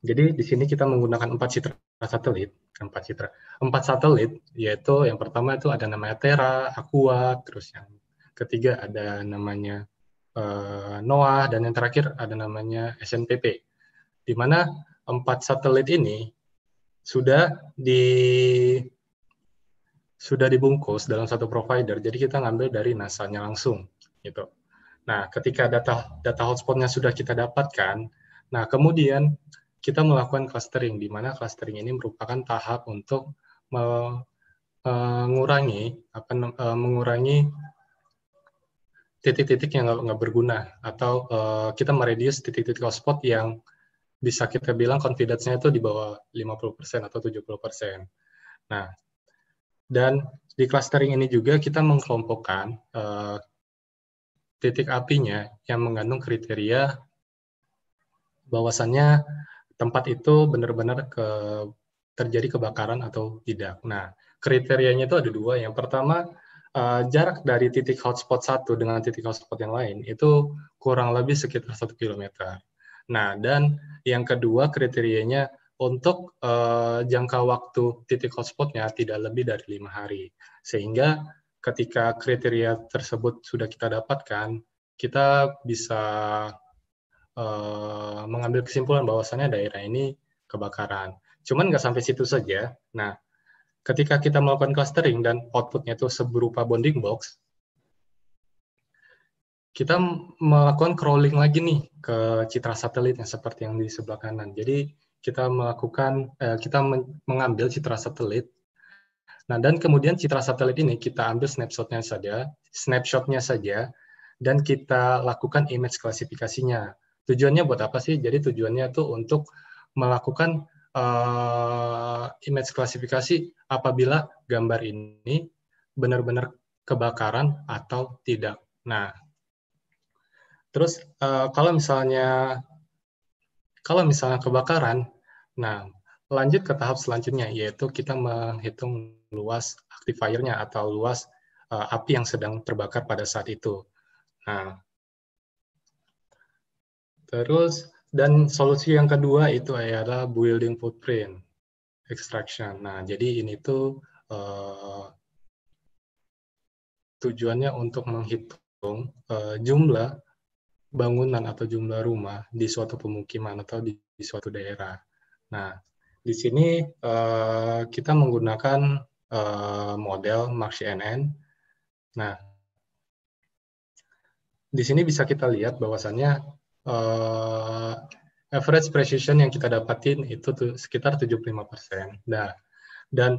Speaker 3: jadi di sini kita menggunakan empat citra satelit, empat citra, empat satelit, yaitu yang pertama itu ada namanya Terra, Aqua, terus yang ketiga ada namanya uh, Noah dan yang terakhir ada namanya SNPP, di mana empat satelit ini sudah di sudah dibungkus dalam satu provider, jadi kita ngambil dari NASA-nya langsung, gitu. Nah, ketika data data hotspotnya sudah kita dapatkan, nah kemudian kita melakukan clustering, di mana clustering ini merupakan tahap untuk mengurangi apa eh, mengurangi titik-titik yang nggak berguna atau uh, kita meredius titik-titik hotspot yang bisa kita bilang confidence-nya itu di bawah 50% atau 70%. Nah, dan di clustering ini juga kita mengkelompokkan uh, titik apinya yang mengandung kriteria bahwasannya tempat itu benar-benar ke, terjadi kebakaran atau tidak. Nah, kriterianya itu ada dua. Yang pertama, uh, jarak dari titik hotspot satu dengan titik hotspot yang lain itu kurang lebih sekitar satu kilometer. Nah, dan yang kedua kriterianya untuk uh, jangka waktu titik hotspotnya tidak lebih dari lima hari, sehingga ketika kriteria tersebut sudah kita dapatkan, kita bisa uh, mengambil kesimpulan bahwasannya daerah ini kebakaran. Cuman nggak sampai situ saja. Nah, ketika kita melakukan clustering dan outputnya itu seberupa bonding box, kita melakukan crawling lagi nih ke citra satelitnya seperti yang di sebelah kanan. Jadi kita melakukan eh, kita mengambil citra satelit Nah, dan kemudian citra satelit ini kita ambil snapshotnya saja, snapshotnya saja, dan kita lakukan image klasifikasinya. Tujuannya buat apa sih? Jadi tujuannya tuh untuk melakukan uh, image klasifikasi apabila gambar ini benar-benar kebakaran atau tidak. Nah, terus uh, kalau misalnya kalau misalnya kebakaran, nah lanjut ke tahap selanjutnya yaitu kita menghitung luas aktifiernya atau luas uh, api yang sedang terbakar pada saat itu. Nah, terus dan solusi yang kedua itu adalah building footprint extraction. Nah, jadi ini tuh uh, tujuannya untuk menghitung uh, jumlah bangunan atau jumlah rumah di suatu pemukiman atau di, di suatu daerah. Nah, di sini uh, kita menggunakan Eh, model Mark CNN. Nah, di sini bisa kita lihat bahwasannya uh, average precision yang kita dapatin itu tuh sekitar 75%. Nah, dan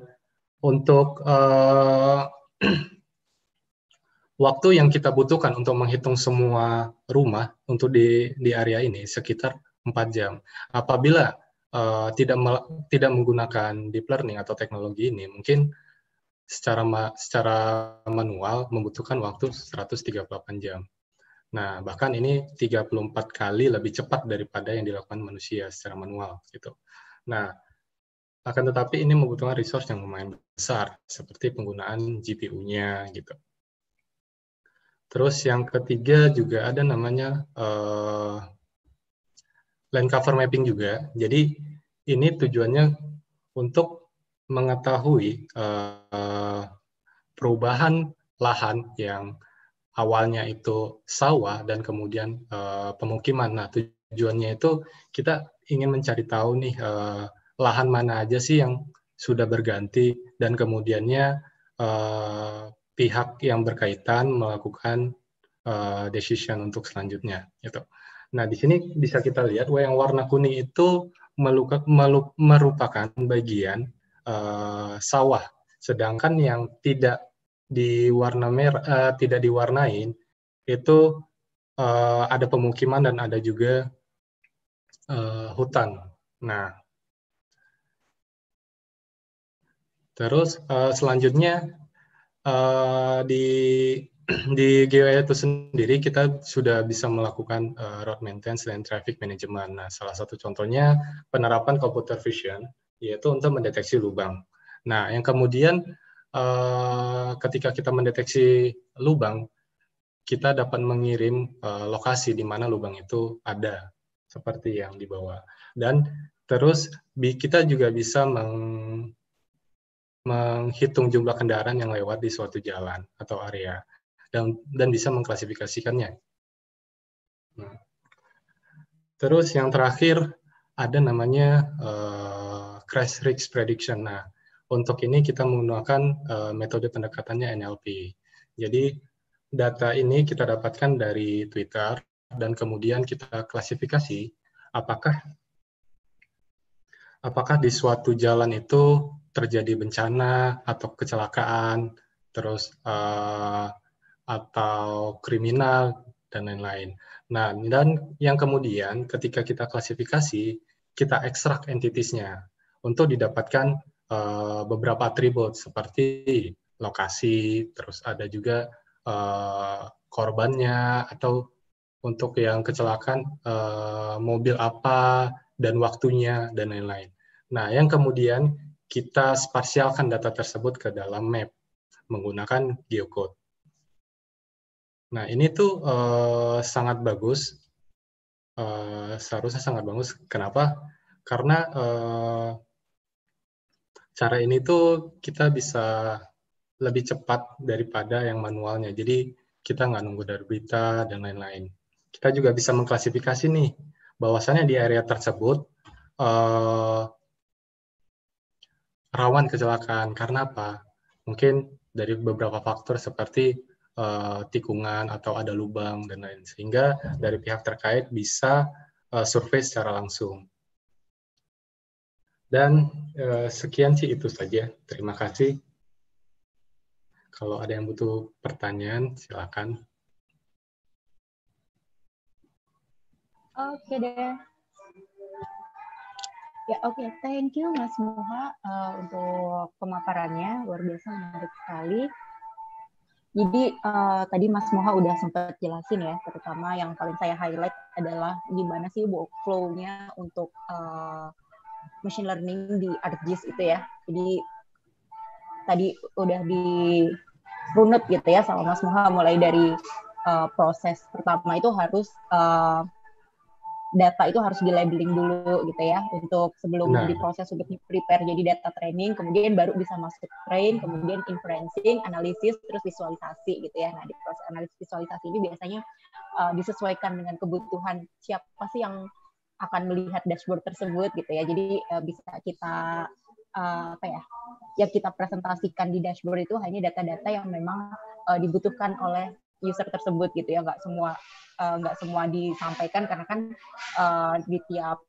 Speaker 3: untuk uh, [CLEARS THROAT] waktu yang kita butuhkan untuk menghitung semua rumah untuk di di area ini sekitar 4 jam. Apabila uh, tidak tidak menggunakan deep learning atau teknologi ini mungkin secara ma secara manual membutuhkan waktu 138 jam. Nah, bahkan ini 34 kali lebih cepat daripada yang dilakukan manusia secara manual gitu. Nah, akan tetapi ini membutuhkan resource yang lumayan besar seperti penggunaan GPU-nya gitu. Terus yang ketiga juga ada namanya uh, land cover mapping juga. Jadi ini tujuannya untuk mengetahui uh, perubahan lahan yang awalnya itu sawah dan kemudian uh, pemukiman. Nah tujuannya itu kita ingin mencari tahu nih uh, lahan mana aja sih yang sudah berganti dan kemudiannya uh, pihak yang berkaitan melakukan uh, decision untuk selanjutnya. Gitu. Nah, di sini bisa kita lihat bahwa yang warna kuning itu meluka, melu, merupakan bagian uh, sawah, sedangkan yang tidak di merah eh, uh, tidak diwarnain itu uh, ada pemukiman dan ada juga uh, hutan. Nah, terus uh, selanjutnya uh, di [CLEARS THROAT] di GWA itu sendiri kita sudah bisa melakukan uh, road maintenance dan traffic management. Nah, salah satu contohnya penerapan computer vision yaitu untuk mendeteksi lubang. Nah, yang kemudian uh, ketika kita mendeteksi lubang, kita dapat mengirim uh, lokasi di mana lubang itu ada seperti yang di bawah. Dan terus kita juga bisa meng menghitung jumlah kendaraan yang lewat di suatu jalan atau area dan, dan bisa mengklasifikasikannya. Nah, terus yang terakhir ada namanya uh, crash risk prediction. Nah, untuk ini kita menggunakan uh, metode pendekatannya NLP. Jadi data ini kita dapatkan dari Twitter dan kemudian kita klasifikasi apakah apakah di suatu jalan itu terjadi bencana atau kecelakaan, terus uh, atau kriminal dan lain-lain. Nah, dan yang kemudian ketika kita klasifikasi, kita ekstrak entitiesnya untuk didapatkan uh, beberapa atribut seperti lokasi, terus ada juga uh, korbannya atau untuk yang kecelakaan uh, mobil apa dan waktunya dan lain-lain. Nah, yang kemudian kita sparsialkan data tersebut ke dalam map menggunakan geocode. Nah, ini tuh uh, sangat bagus. Uh, seharusnya sangat bagus. Kenapa? Karena uh, cara ini tuh kita bisa lebih cepat daripada yang manualnya. Jadi kita nggak nunggu dari berita dan lain-lain. Kita juga bisa mengklasifikasi nih, bahwasannya di area tersebut uh, rawan kecelakaan. Karena apa? Mungkin dari beberapa faktor seperti uh, tikungan atau ada lubang dan lain sehingga dari pihak terkait bisa uh, survei secara langsung. Dan uh, sekian sih itu saja. Terima kasih. Kalau ada yang butuh pertanyaan, silakan.
Speaker 1: Oke deh. Ya oke, okay. thank you Mas Muha uh, untuk pemaparannya luar biasa menarik sekali. Jadi uh, tadi Mas Moha udah sempat jelasin ya, terutama yang paling saya highlight adalah gimana sih workflow-nya untuk uh, machine learning di ArcGIS itu ya. Jadi tadi udah di runut gitu ya sama Mas Moha mulai dari uh, proses pertama itu harus uh, data itu harus di labeling dulu gitu ya untuk sebelum nah. diproses untuk di prepare jadi data training kemudian baru bisa masuk train kemudian inferencing analisis terus visualisasi gitu ya nah di proses analisis visualisasi ini biasanya uh, disesuaikan dengan kebutuhan siapa sih yang akan melihat dashboard tersebut gitu ya jadi uh, bisa kita uh, apa ya yang kita presentasikan di dashboard itu hanya data-data yang memang uh, dibutuhkan oleh user tersebut gitu ya nggak semua eh, nggak uh, semua disampaikan karena kan uh, di tiap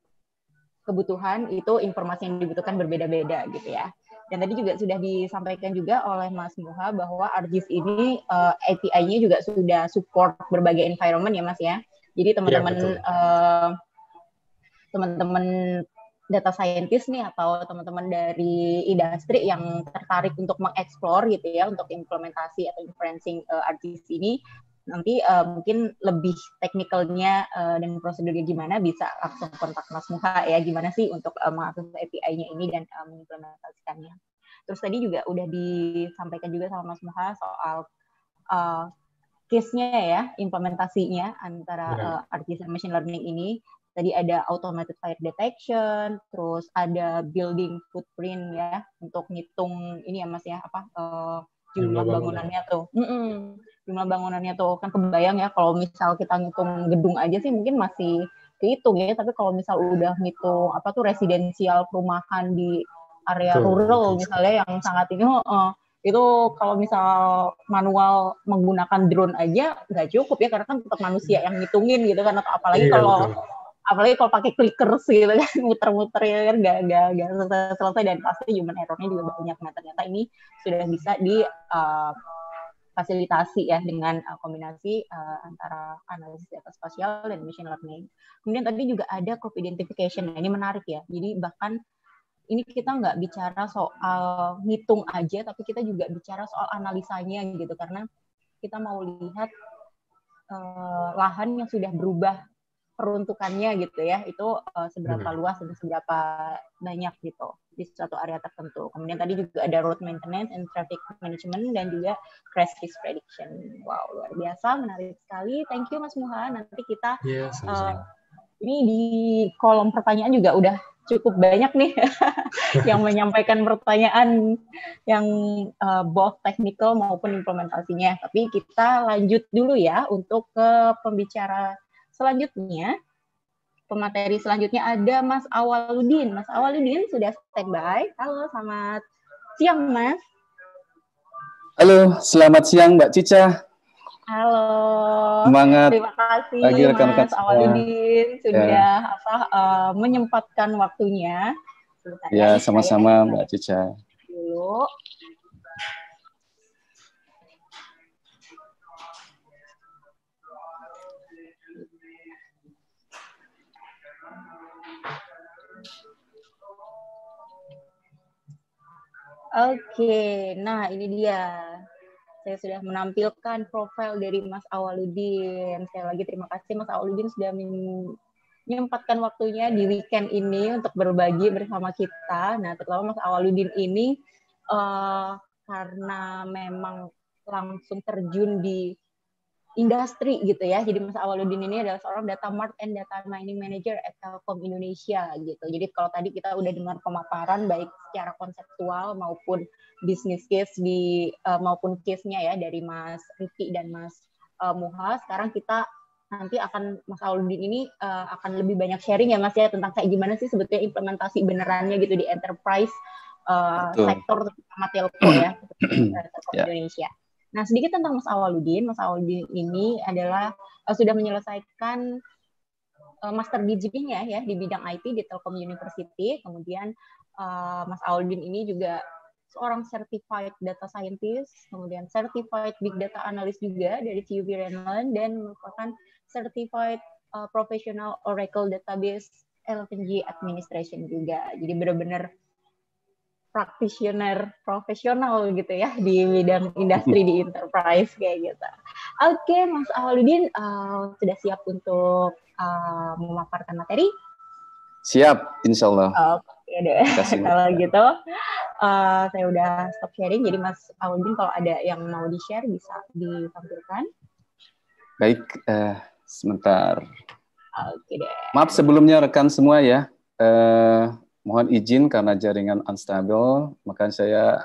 Speaker 1: kebutuhan itu informasi yang dibutuhkan berbeda-beda gitu ya dan tadi juga sudah disampaikan juga oleh Mas Muha bahwa Argis ini uh, eh, API-nya juga sudah support berbagai environment ya Mas ya. Jadi iya, teman-teman ya, teman-teman data scientist nih atau teman-teman dari industri yang tertarik untuk mengeksplor gitu ya untuk implementasi atau inferencing uh, ini nanti uh, mungkin lebih teknikalnya uh, dan prosedurnya gimana bisa langsung kontak Mas Muha ya gimana sih untuk uh, mengakses API-nya ini dan uh, mengimplementasikannya. Terus tadi juga udah disampaikan juga sama Mas Muha soal uh, case-nya ya implementasinya antara uh, iya. artificial machine learning ini tadi ada automated fire detection, terus ada building footprint ya untuk ngitung ini ya Mas ya apa uh, jumlah bangunannya tuh. Mm -mm. Jumlah bangunannya tuh kan kebayang ya kalau misal kita ngitung gedung aja sih mungkin masih kehitung ya, tapi kalau misal udah ngitung apa tuh residensial perumahan di area tuh. rural misalnya yang sangat ini uh, itu kalau misal manual menggunakan drone aja nggak cukup ya karena kan tetap manusia yang ngitungin gitu kan atau apalagi iya, kalau apalagi kalau pakai clickers gitu kan [LAUGHS] muter-muter ya kan gak, gak, gak selesai-selesai dan pasti human errornya juga banyak nah ternyata ini sudah bisa di uh, fasilitasi ya dengan uh, kombinasi uh, antara analisis data spasial dan machine learning. Kemudian tadi juga ada crop identification. Nah, ini menarik ya. Jadi bahkan ini kita nggak bicara soal ngitung aja, tapi kita juga bicara soal analisanya gitu karena kita mau lihat uh, lahan yang sudah berubah peruntukannya gitu ya itu uh, seberapa hmm. luas dan seberapa banyak gitu di suatu area tertentu kemudian tadi juga ada road maintenance and traffic management dan juga crash risk prediction wow luar biasa menarik sekali thank you mas Muha nanti kita yeah, iya, Uh, ini di kolom pertanyaan juga udah cukup banyak nih [LAUGHS] yang menyampaikan pertanyaan yang uh, both technical maupun implementasinya. Tapi kita lanjut dulu ya untuk ke pembicara Selanjutnya, pemateri selanjutnya ada Mas Awaludin. Mas Awaludin sudah standby. Halo, selamat siang, Mas.
Speaker 4: Halo, selamat siang Mbak Cica.
Speaker 1: Halo. Semangat. Terima kasih Lagi rekan -rekan Mas Awaludin sudah ya. apa uh, menyempatkan waktunya. ya, sama-sama
Speaker 4: Mbak Cica.
Speaker 1: Dulu. Oke, nah ini dia. Saya sudah menampilkan profil dari Mas Awaludin. Sekali lagi terima kasih Mas Awaludin sudah menyempatkan waktunya di weekend ini untuk berbagi bersama kita. Nah, terutama Mas Awaludin ini uh, karena memang langsung terjun di industri gitu ya. Jadi Mas Awaludin ini adalah seorang data mart and data mining manager at Telkom Indonesia gitu. Jadi kalau tadi kita udah dengar pemaparan baik secara konseptual maupun bisnis case di uh, maupun case-nya ya dari Mas Riki dan Mas uh, Muha. Sekarang kita nanti akan Mas Awaludin ini uh, akan lebih banyak sharing ya Mas ya tentang kayak gimana sih sebetulnya implementasi benerannya gitu di enterprise uh, sektor terutama telco ya, [CLEARS THROAT] ya. Indonesia. Nah, sedikit tentang Mas Awaludin. Mas Awaludin ini adalah uh, sudah menyelesaikan uh, master degree-nya ya di bidang IT di Telkom University. Kemudian uh, Mas Awaludin ini juga seorang certified data scientist, kemudian certified big data analyst juga dari TUV Renland dan merupakan certified uh, professional Oracle database LPG administration juga. Jadi benar-benar practitioner profesional gitu ya di bidang industri di enterprise kayak gitu. Oke, okay, Mas Awaludin uh, sudah siap untuk uh, memaparkan materi?
Speaker 4: Siap,
Speaker 1: insya Allah. Oke okay, deh. kalau gitu, uh, saya udah stop sharing. Jadi Mas Awaludin kalau ada yang mau di-share bisa ditampilkan.
Speaker 4: Baik, uh, sebentar.
Speaker 1: Oke okay, deh.
Speaker 4: Maaf sebelumnya rekan semua ya. Uh, Mohon izin karena jaringan unstable, maka saya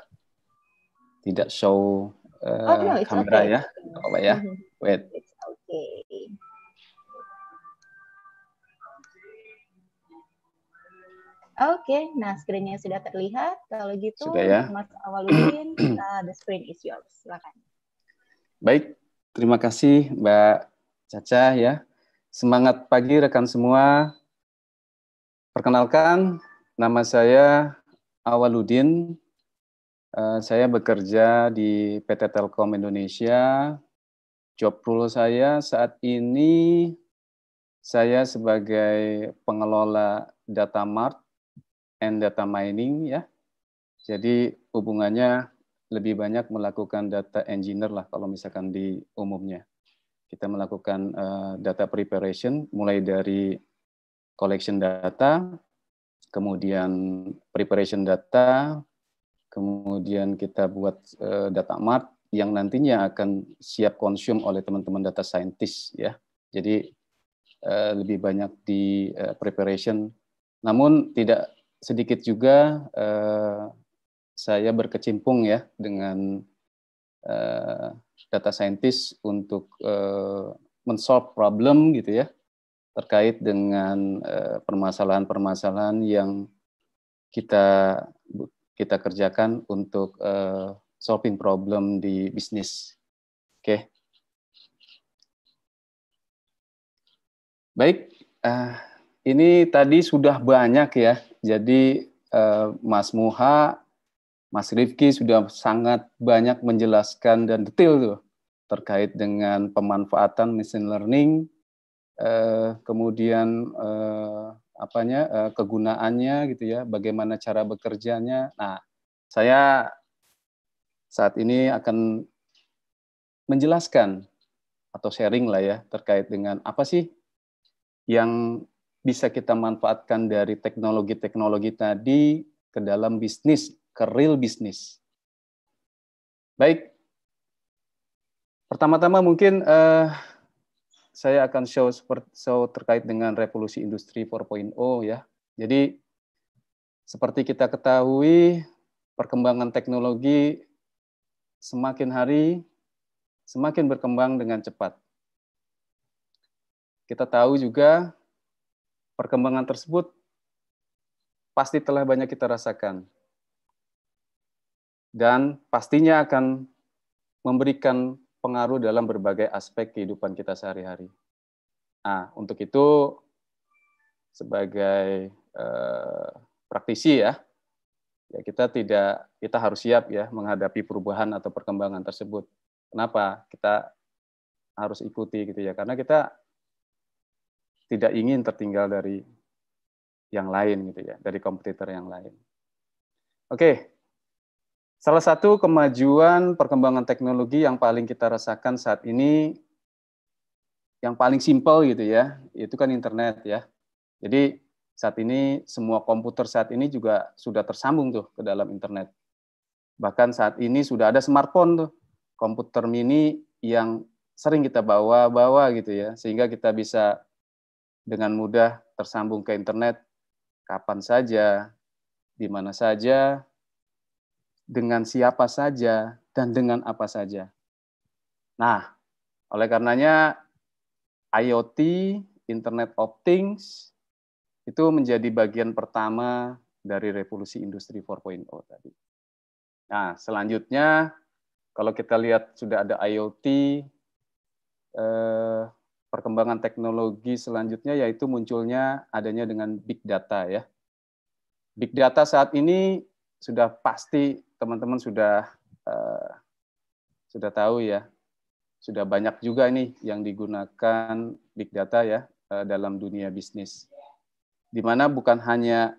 Speaker 4: tidak show uh, oh, no, kamera okay. ya. Apa ya? Mm-hmm. Wait. oke
Speaker 1: okay. Oke, okay, nah screen-nya sudah terlihat. Kalau gitu, sudah ya? Mas Awaludin, uh, [CLEARS THROAT] the screen is yours. Silakan.
Speaker 4: Baik, terima kasih Mbak Caca ya. Semangat pagi rekan semua. Perkenalkan, Nama saya Awaludin. Eh, saya bekerja di PT Telkom Indonesia. Job role saya saat ini saya sebagai pengelola data mart and data mining ya. Jadi hubungannya lebih banyak melakukan data engineer lah kalau misalkan di umumnya. Kita melakukan uh, data preparation mulai dari collection data, kemudian preparation data, kemudian kita buat uh, data mart yang nantinya akan siap konsum oleh teman-teman data scientist ya. Jadi uh, lebih banyak di uh, preparation, namun tidak sedikit juga uh, saya berkecimpung ya dengan uh, data scientist untuk uh, men-solve problem gitu ya terkait dengan eh, permasalahan-permasalahan yang kita kita kerjakan untuk uh, solving problem di bisnis. Oke. Okay. Baik, uh, ini tadi sudah banyak ya. Jadi uh, Mas Muha, Mas Rifki sudah sangat banyak menjelaskan dan detail tuh terkait dengan pemanfaatan machine learning eh, kemudian eh, apanya eh, kegunaannya gitu ya, bagaimana cara bekerjanya. Nah, saya saat ini akan menjelaskan atau sharing lah ya terkait dengan apa sih yang bisa kita manfaatkan dari teknologi-teknologi tadi ke dalam bisnis, ke real bisnis. Baik, pertama-tama mungkin eh, saya akan show show terkait dengan revolusi industri 4.0 ya. Jadi seperti kita ketahui perkembangan teknologi semakin hari semakin berkembang dengan cepat. Kita tahu juga perkembangan tersebut pasti telah banyak kita rasakan. Dan pastinya akan memberikan pengaruh dalam berbagai aspek kehidupan kita sehari-hari. Nah, untuk itu sebagai eh, praktisi ya, ya kita tidak kita harus siap ya menghadapi perubahan atau perkembangan tersebut. Kenapa? Kita harus ikuti gitu ya karena kita tidak ingin tertinggal dari yang lain gitu ya, dari kompetitor yang lain. Oke, Salah satu kemajuan perkembangan teknologi yang paling kita rasakan saat ini, yang paling simpel gitu ya, itu kan internet ya. Jadi saat ini semua komputer saat ini juga sudah tersambung tuh ke dalam internet. Bahkan saat ini sudah ada smartphone tuh, komputer mini yang sering kita bawa-bawa gitu ya, sehingga kita bisa dengan mudah tersambung ke internet kapan saja, di mana saja, dengan siapa saja, dan dengan apa saja. Nah, oleh karenanya IoT, Internet of Things, itu menjadi bagian pertama dari revolusi industri 4.0 tadi. Nah, selanjutnya kalau kita lihat sudah ada IoT, eh, perkembangan teknologi selanjutnya yaitu munculnya adanya dengan big data ya. Big data saat ini sudah pasti teman-teman sudah uh, sudah tahu ya, sudah banyak juga ini yang digunakan big data ya uh, dalam dunia bisnis. dimana bukan hanya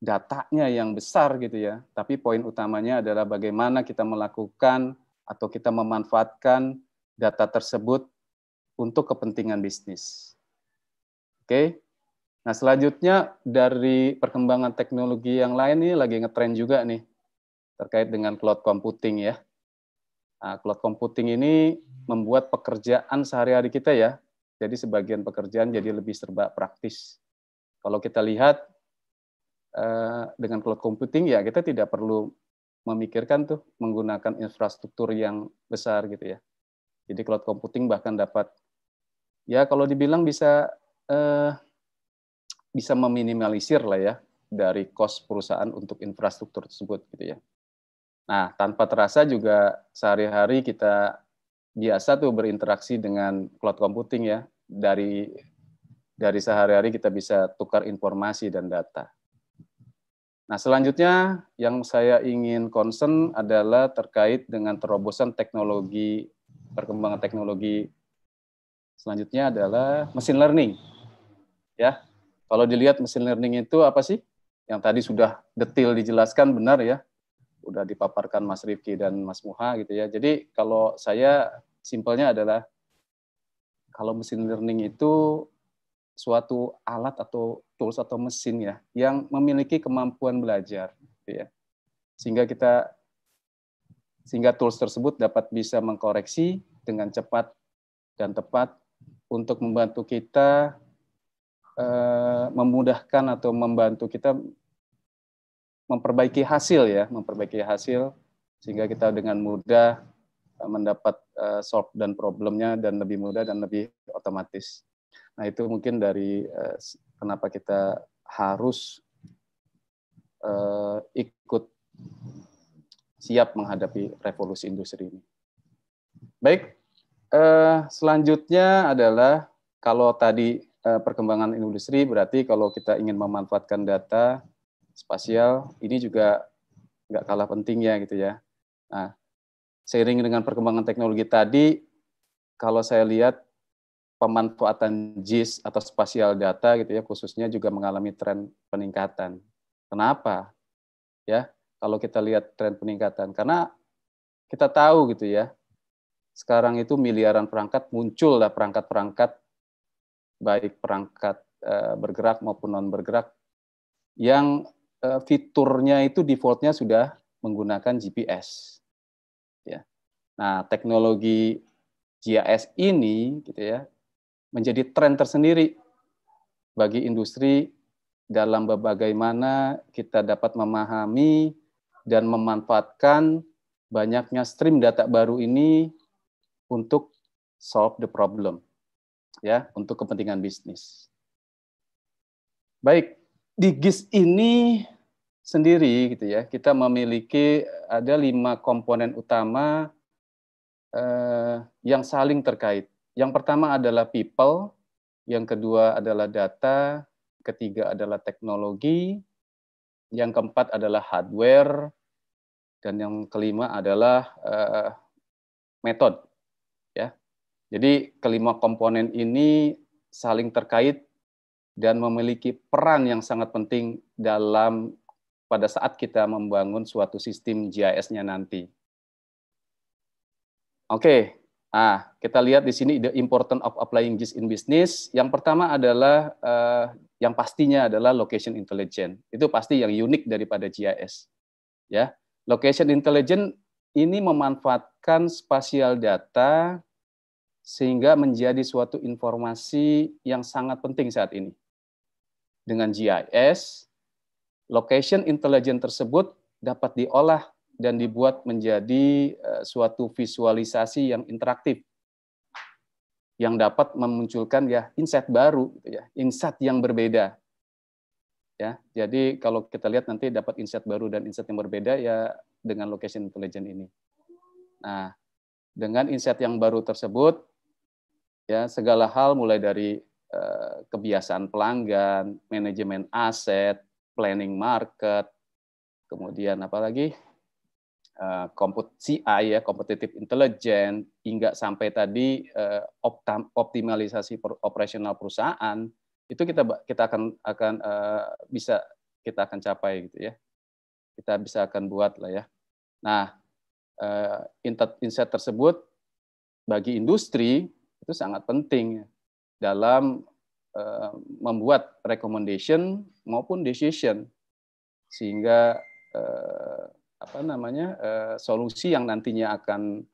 Speaker 4: datanya yang besar gitu ya, tapi poin utamanya adalah bagaimana kita melakukan atau kita memanfaatkan data tersebut untuk kepentingan bisnis. Oke. Okay? Nah, selanjutnya dari perkembangan teknologi yang lain ini lagi ngetren juga nih terkait dengan cloud computing ya. Nah, cloud computing ini membuat pekerjaan sehari-hari kita ya. Jadi sebagian pekerjaan jadi lebih serba praktis. Kalau kita lihat eh, dengan cloud computing ya kita tidak perlu memikirkan tuh menggunakan infrastruktur yang besar gitu ya. Jadi cloud computing bahkan dapat ya kalau dibilang bisa eh, bisa meminimalisir lah ya dari kos perusahaan untuk infrastruktur tersebut gitu ya. Nah, tanpa terasa juga sehari-hari kita biasa tuh berinteraksi dengan cloud computing ya. Dari dari sehari-hari kita bisa tukar informasi dan data. Nah, selanjutnya yang saya ingin concern adalah terkait dengan terobosan teknologi, perkembangan teknologi selanjutnya adalah machine learning. Ya, kalau dilihat machine learning itu apa sih? Yang tadi sudah detail dijelaskan benar ya udah dipaparkan Mas Rifki dan Mas Muha gitu ya. Jadi kalau saya simpelnya adalah kalau mesin learning itu suatu alat atau tools atau mesin ya yang memiliki kemampuan belajar gitu ya. Sehingga kita sehingga tools tersebut dapat bisa mengkoreksi dengan cepat dan tepat untuk membantu kita eh, memudahkan atau membantu kita memperbaiki hasil ya, memperbaiki hasil sehingga kita dengan mudah eh, mendapat uh, solve dan problemnya dan lebih mudah dan lebih otomatis. Nah itu mungkin dari uh, kenapa kita harus uh, ikut siap menghadapi revolusi industri ini. Baik, uh, selanjutnya adalah kalau tadi uh, perkembangan industri berarti kalau kita ingin memanfaatkan data spasial ini juga nggak kalah pentingnya gitu ya. Nah, seiring dengan perkembangan teknologi tadi, kalau saya lihat pemanfaatan GIS atau spasial data gitu ya khususnya juga mengalami tren peningkatan. Kenapa? Ya, kalau kita lihat tren peningkatan karena kita tahu gitu ya. Sekarang itu miliaran perangkat muncul lah perangkat-perangkat baik perangkat eh, bergerak maupun non bergerak yang Eh, fiturnya itu defaultnya sudah menggunakan GPS. Ya. Nah, teknologi GIS ini gitu ya menjadi tren tersendiri bagi industri dalam bagaimana kita dapat memahami dan memanfaatkan banyaknya stream data baru ini untuk solve the problem ya untuk kepentingan bisnis. Baik, di GIS ini sendiri gitu ya kita memiliki eh, ada lima komponen utama eh, yang saling terkait. Yang pertama adalah people, yang kedua adalah data, ketiga adalah teknologi, yang keempat adalah hardware, dan yang kelima adalah eh, metode. Ya, jadi kelima komponen ini saling terkait dan memiliki peran yang sangat penting dalam pada saat kita membangun suatu sistem GIS-nya nanti. Oke, okay. ah kita lihat di sini the important of applying GIS in business. Yang pertama adalah uh, yang pastinya adalah location intelligence. Itu pasti yang unik daripada GIS. Ya, location intelligence ini memanfaatkan spasial data sehingga menjadi suatu informasi yang sangat penting saat ini. Dengan GIS, location intelligence tersebut dapat diolah dan dibuat menjadi eh, suatu visualisasi yang interaktif yang dapat memunculkan ya insight baru gitu ya, insight yang berbeda. Ya, jadi kalau kita lihat nanti dapat insight baru dan insight yang berbeda ya dengan location intelligence ini. Nah, dengan insight yang baru tersebut ya segala hal mulai dari Eh, kebiasaan pelanggan, manajemen aset, planning market, kemudian apalagi eh, kompetisi CI ya, competitive intelligence, hingga sampai tadi eh, optimalisasi operasional perusahaan itu kita kita akan akan bisa kita akan capai gitu ya. Kita bisa akan buat lah ya. Nah, insight tersebut bagi industri itu sangat penting ya dalam eh, membuat recommendation maupun decision sehingga eh, apa namanya eh, solusi yang nantinya akan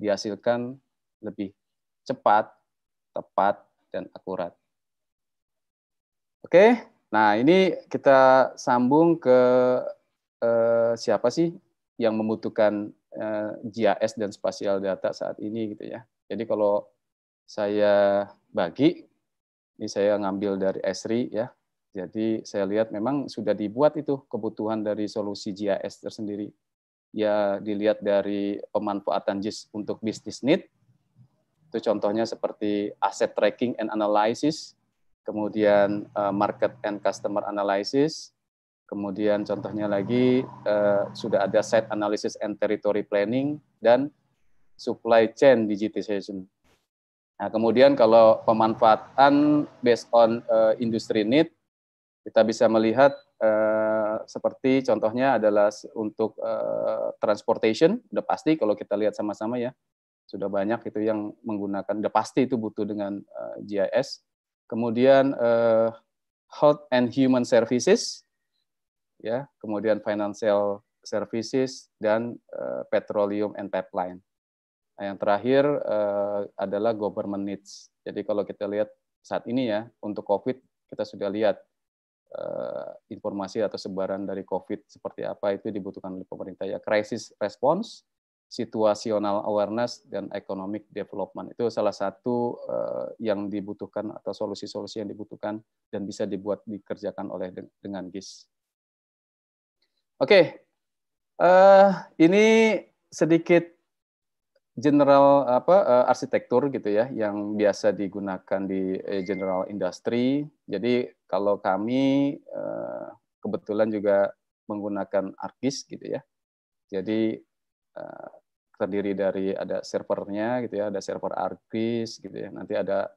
Speaker 4: dihasilkan lebih cepat, tepat dan akurat. Oke, nah ini kita sambung ke siapa sih yang membutuhkan GIS dan spasial data saat ini gitu ya. Jadi kalau saya bagi ini saya ngambil dari Esri ya. Jadi saya lihat memang sudah dibuat itu kebutuhan dari solusi GIS tersendiri. Ya dilihat dari pemanfaatan GIS untuk bisnis need. Itu contohnya seperti asset tracking and analysis, kemudian eh, market and customer analysis, kemudian contohnya lagi eh, sudah ada site analysis and territory planning dan supply chain digitization Nah, kemudian kalau pemanfaatan based on uh, eh, industry need, kita bisa melihat uh, seperti contohnya adalah untuk uh, transportation, udah pasti kalau kita lihat sama-sama ya, sudah banyak itu yang menggunakan, udah pasti itu butuh dengan uh, GIS. Kemudian uh, health and human services, ya, kemudian financial services dan uh, petroleum and pipeline. Nah, yang terakhir uh, adalah government needs. Jadi kalau kita lihat saat ini ya untuk COVID kita sudah lihat uh, informasi atau sebaran dari COVID seperti apa itu dibutuhkan oleh pemerintah ya crisis response, situational awareness dan economic development itu salah satu uh, yang dibutuhkan atau solusi-solusi yang dibutuhkan dan bisa dibuat dikerjakan oleh dengan GIS. Oke, okay. uh, ini sedikit general apa eh, arsitektur gitu ya yang biasa digunakan di eh, general industry. Jadi kalau kami eh, kebetulan juga menggunakan ArcGIS gitu ya. Jadi terdiri dari ada servernya gitu ya, ada server ArcGIS gitu ya. Nanti ada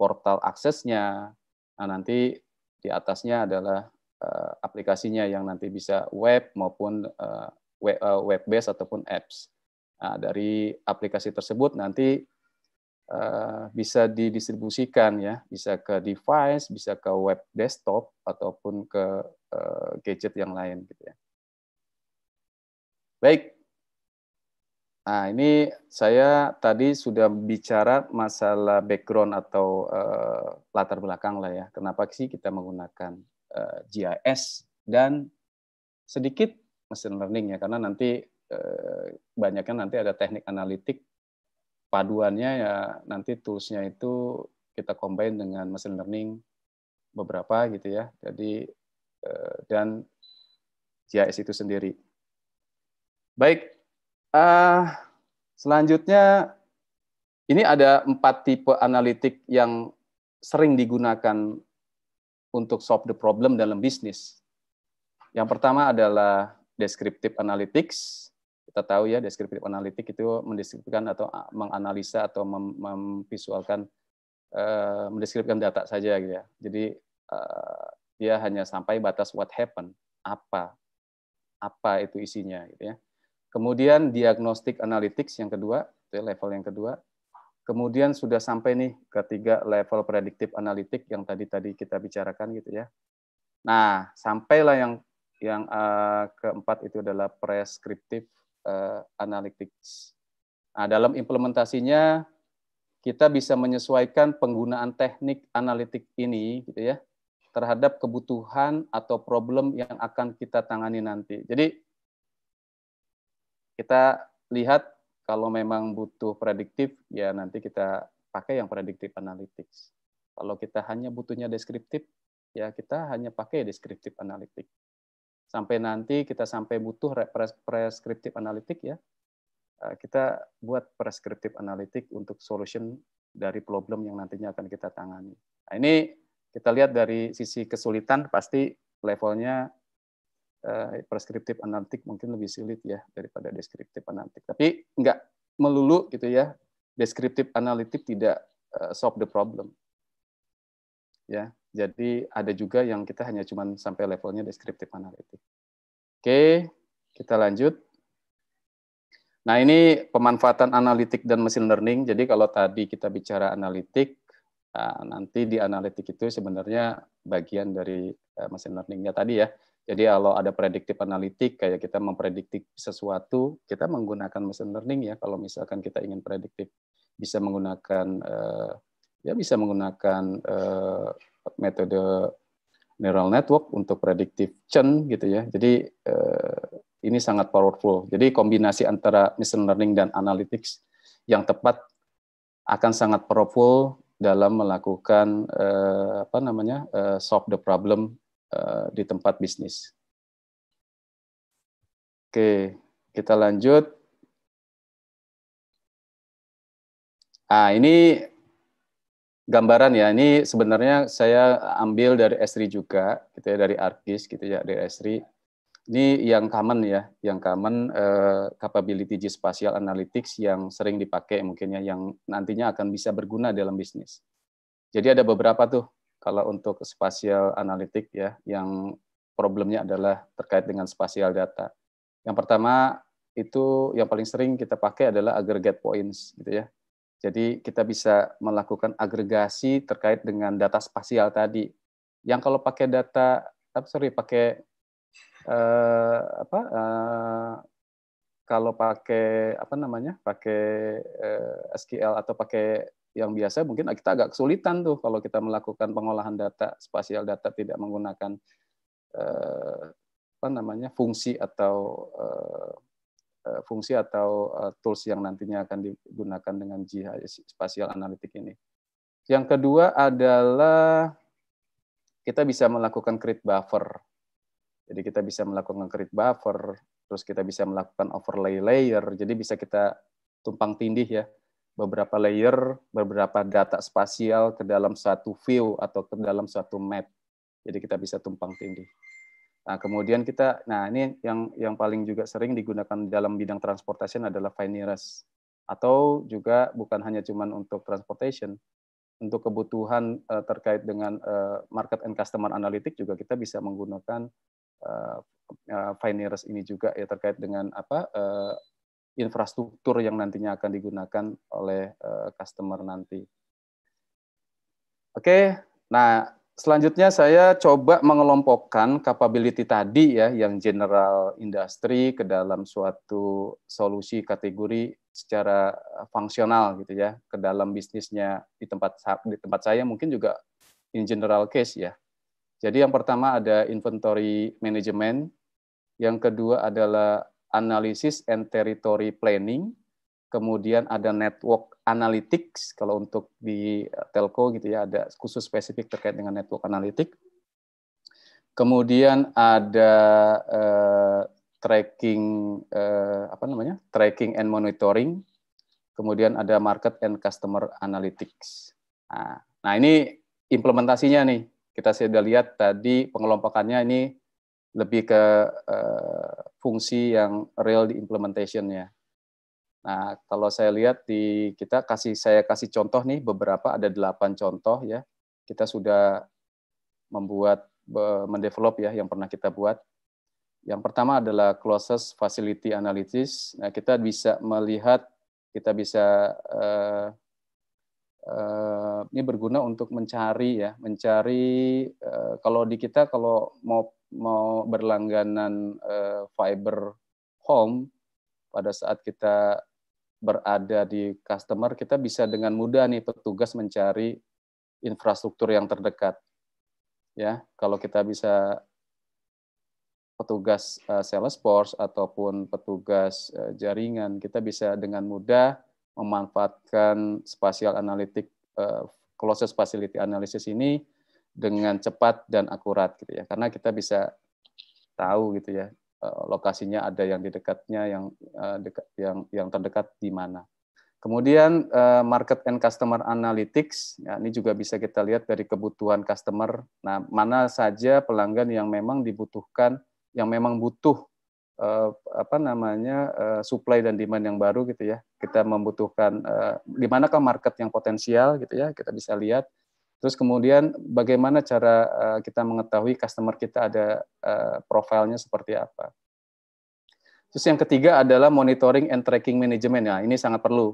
Speaker 4: portal aksesnya. Nah, nanti di atasnya adalah aplikasinya yang nanti bisa web maupun web-based ataupun apps. Nah, dari aplikasi tersebut nanti uh, bisa didistribusikan ya, bisa ke device, bisa ke web desktop ataupun ke uh, gadget yang lain gitu ya. Baik. Nah, ini saya tadi sudah bicara masalah background atau uh, latar belakang lah ya. Kenapa sih kita menggunakan uh, GIS dan sedikit machine learning ya karena nanti Eh, banyaknya nanti ada teknik analitik paduannya ya nanti toolsnya itu kita combine dengan machine learning beberapa gitu ya jadi eh, dan GIS itu sendiri baik uh, selanjutnya ini ada empat tipe analitik yang sering digunakan untuk solve the problem dalam bisnis yang pertama adalah descriptive analytics kita tahu ya deskriptif analitik itu mendeskripsikan atau ah, menganalisa atau memvisualkan eh, mendeskripsikan data saja gitu ya. Jadi dia eh, ya hanya sampai batas what happen, apa apa itu isinya gitu ya. Kemudian diagnostik analytics yang kedua, itu ya, level yang kedua. Kemudian sudah sampai nih ketiga level prediktif analitik yang tadi tadi kita bicarakan gitu ya. Nah, sampailah yang yang eh, keempat itu adalah preskriptif uh, Analytics. Nah, dalam implementasinya kita bisa menyesuaikan penggunaan teknik analitik ini gitu ya terhadap kebutuhan atau problem yang akan kita tangani nanti. Jadi kita lihat kalau memang butuh prediktif ya nanti kita pakai yang prediktif analytics. Kalau kita hanya butuhnya deskriptif ya kita hanya pakai deskriptif analytics sampai nanti kita sampai butuh preskriptif analitik ya eh, kita buat preskriptif analitik untuk solution dari problem yang nantinya akan kita tangani. Nah, ini kita lihat dari sisi kesulitan pasti levelnya eh, preskriptif analitik mungkin lebih sulit ya daripada deskriptif analitik. Tapi nggak melulu gitu ya. Deskriptif analitik tidak eh, solve the problem. Ya, jadi ada juga yang kita hanya cuma sampai levelnya deskriptif analitik. Oke, kita lanjut. Nah, ini pemanfaatan analitik dan machine learning. Jadi kalau tadi kita bicara analitik, nah, nanti di analitik itu sebenarnya bagian dari eh, machine learningnya tadi ya. Jadi kalau ada prediktif analitik, kayak kita memprediksi sesuatu, kita menggunakan machine learning ya. Kalau misalkan kita ingin prediktif, bisa menggunakan eh, ya bisa menggunakan eh, metode neural network untuk predictive churn gitu ya. Jadi eh, ini sangat powerful. Jadi kombinasi antara machine learning dan analytics yang tepat akan sangat powerful dalam melakukan eh, apa namanya eh, solve the problem eh, di tempat
Speaker 2: bisnis. Oke, kita lanjut. Ah ini
Speaker 4: gambaran ya. Ini sebenarnya saya ambil dari Esri juga, gitu ya, dari artis gitu ya, dari Esri. Ini yang common ya, yang common uh, capability geospatial analytics yang sering dipakai mungkin ya yang nantinya akan bisa berguna dalam bisnis. Jadi ada beberapa tuh kalau untuk spatial analitik ya yang problemnya adalah terkait dengan spasial data. Yang pertama itu yang paling sering kita pakai adalah aggregate points gitu ya. Jadi kita bisa melakukan agregasi terkait dengan data spasial tadi. Yang kalau pakai data, tapi eh, sorry pakai eh, apa? Uh, kalau pakai apa namanya? Pakai eh, SQL atau pakai yang biasa mungkin kita agak kesulitan tuh kalau kita melakukan pengolahan data spasial data tidak menggunakan eh, apa namanya fungsi atau eh, Eh, fungsi atau eh, tools yang nantinya akan digunakan dengan GIS spasial analitik ini. Yang kedua adalah kita bisa melakukan create buffer. Jadi kita bisa melakukan create buffer, terus kita bisa melakukan overlay layer. Jadi bisa kita tumpang tindih ya beberapa layer, beberapa data spasial ke dalam satu view atau ke dalam satu map. Jadi kita bisa tumpang tindih. Nah, kemudian kita, nah ini yang yang paling juga sering digunakan dalam bidang transportasi adalah finiras atau juga bukan hanya cuman untuk transportation, untuk kebutuhan uh, terkait dengan uh, market and customer analytic juga kita bisa menggunakan uh, uh, ini juga ya terkait dengan apa uh, infrastruktur yang nantinya akan digunakan oleh uh, customer nanti. Oke, okay, nah Selanjutnya saya coba mengelompokkan capability tadi ya yang general industry ke dalam suatu solusi kategori secara eh, fungsional gitu ya ke dalam bisnisnya di tempat di tempat saya mungkin juga in general case ya. Jadi yang pertama ada inventory management, yang kedua adalah analysis and territory planning, kemudian ada network analytics kalau untuk di eh, telco gitu ya ada khusus spesifik terkait dengan network analytics kemudian ada uh, tracking eh, apa namanya tracking and monitoring kemudian ada market and customer analytics nah, nah ini implementasinya nih kita sudah lihat tadi pengelompokannya ini lebih ke eh, fungsi yang real di implementationnya Nah, kalau saya lihat di kita kasih saya kasih contoh nih beberapa ada delapan contoh ya. Kita sudah membuat mendevelop ya yang pernah kita buat. Yang pertama adalah closest facility analysis. Nah, kita bisa melihat kita bisa uh, uh, ini berguna untuk mencari ya, mencari uh, kalau di kita kalau mau mau berlangganan uh, fiber home pada saat kita berada di customer, kita bisa dengan mudah nih petugas mencari infrastruktur yang terdekat. Ya, kalau kita bisa petugas uh, force ataupun petugas uh, jaringan, kita bisa dengan mudah memanfaatkan spatial analytic uh, eh, closest facility analysis ini dengan cepat dan akurat gitu ya. Karena kita bisa tahu gitu ya Eh, lokasinya ada yang di dekatnya yang eh, dekat yang yang terdekat di mana. Kemudian eh, market and customer analytics, ya, ini juga bisa kita lihat dari kebutuhan customer. Nah, mana saja pelanggan yang memang dibutuhkan, yang memang butuh apa namanya supply dan demand yang baru gitu ya. Kita membutuhkan di manakah market yang potensial gitu ya. Kita bisa lihat Terus kemudian bagaimana cara eh, kita mengetahui customer kita ada eh, profilnya seperti apa. Terus yang ketiga adalah monitoring and tracking management. Nah, ini sangat perlu.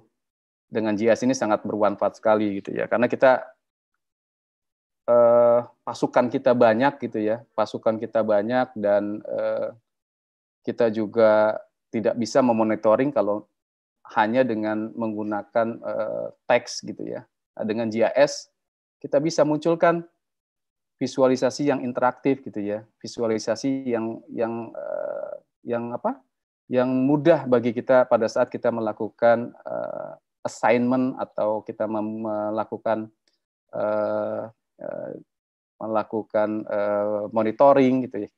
Speaker 4: Dengan GIS ini sangat bermanfaat sekali gitu ya. Karena kita uh, pasukan kita banyak gitu ya. Pasukan kita banyak dan uh, kita juga tidak bisa memonitoring kalau hanya dengan menggunakan uh, teks gitu ya. Nah, dengan GIS kita bisa munculkan visualisasi yang interaktif gitu ya, visualisasi yang yang uh, yang apa? yang mudah bagi kita pada saat kita melakukan uh, assignment atau kita melakukan uh, uh, melakukan uh, monitoring gitu ya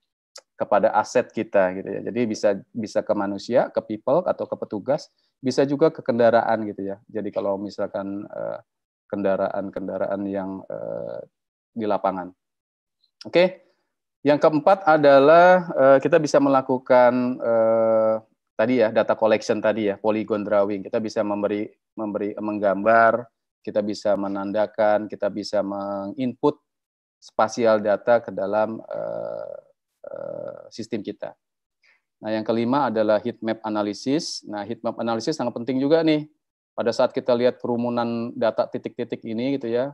Speaker 4: kepada aset kita gitu ya. Jadi bisa bisa ke manusia, ke people atau ke petugas, bisa juga ke kendaraan gitu ya. Jadi kalau misalkan uh, kendaraan-kendaraan yang uh, di lapangan. Oke, okay? yang keempat adalah uh, kita bisa melakukan uh, tadi ya data collection tadi ya polygon drawing. Kita bisa memberi memberi menggambar, kita bisa menandakan, kita bisa menginput spasial data ke dalam uh, uh, sistem kita. Nah, yang kelima adalah heat map analysis. Nah, heat map analysis sangat penting juga nih pada saat kita lihat kerumunan data titik-titik ini gitu ya,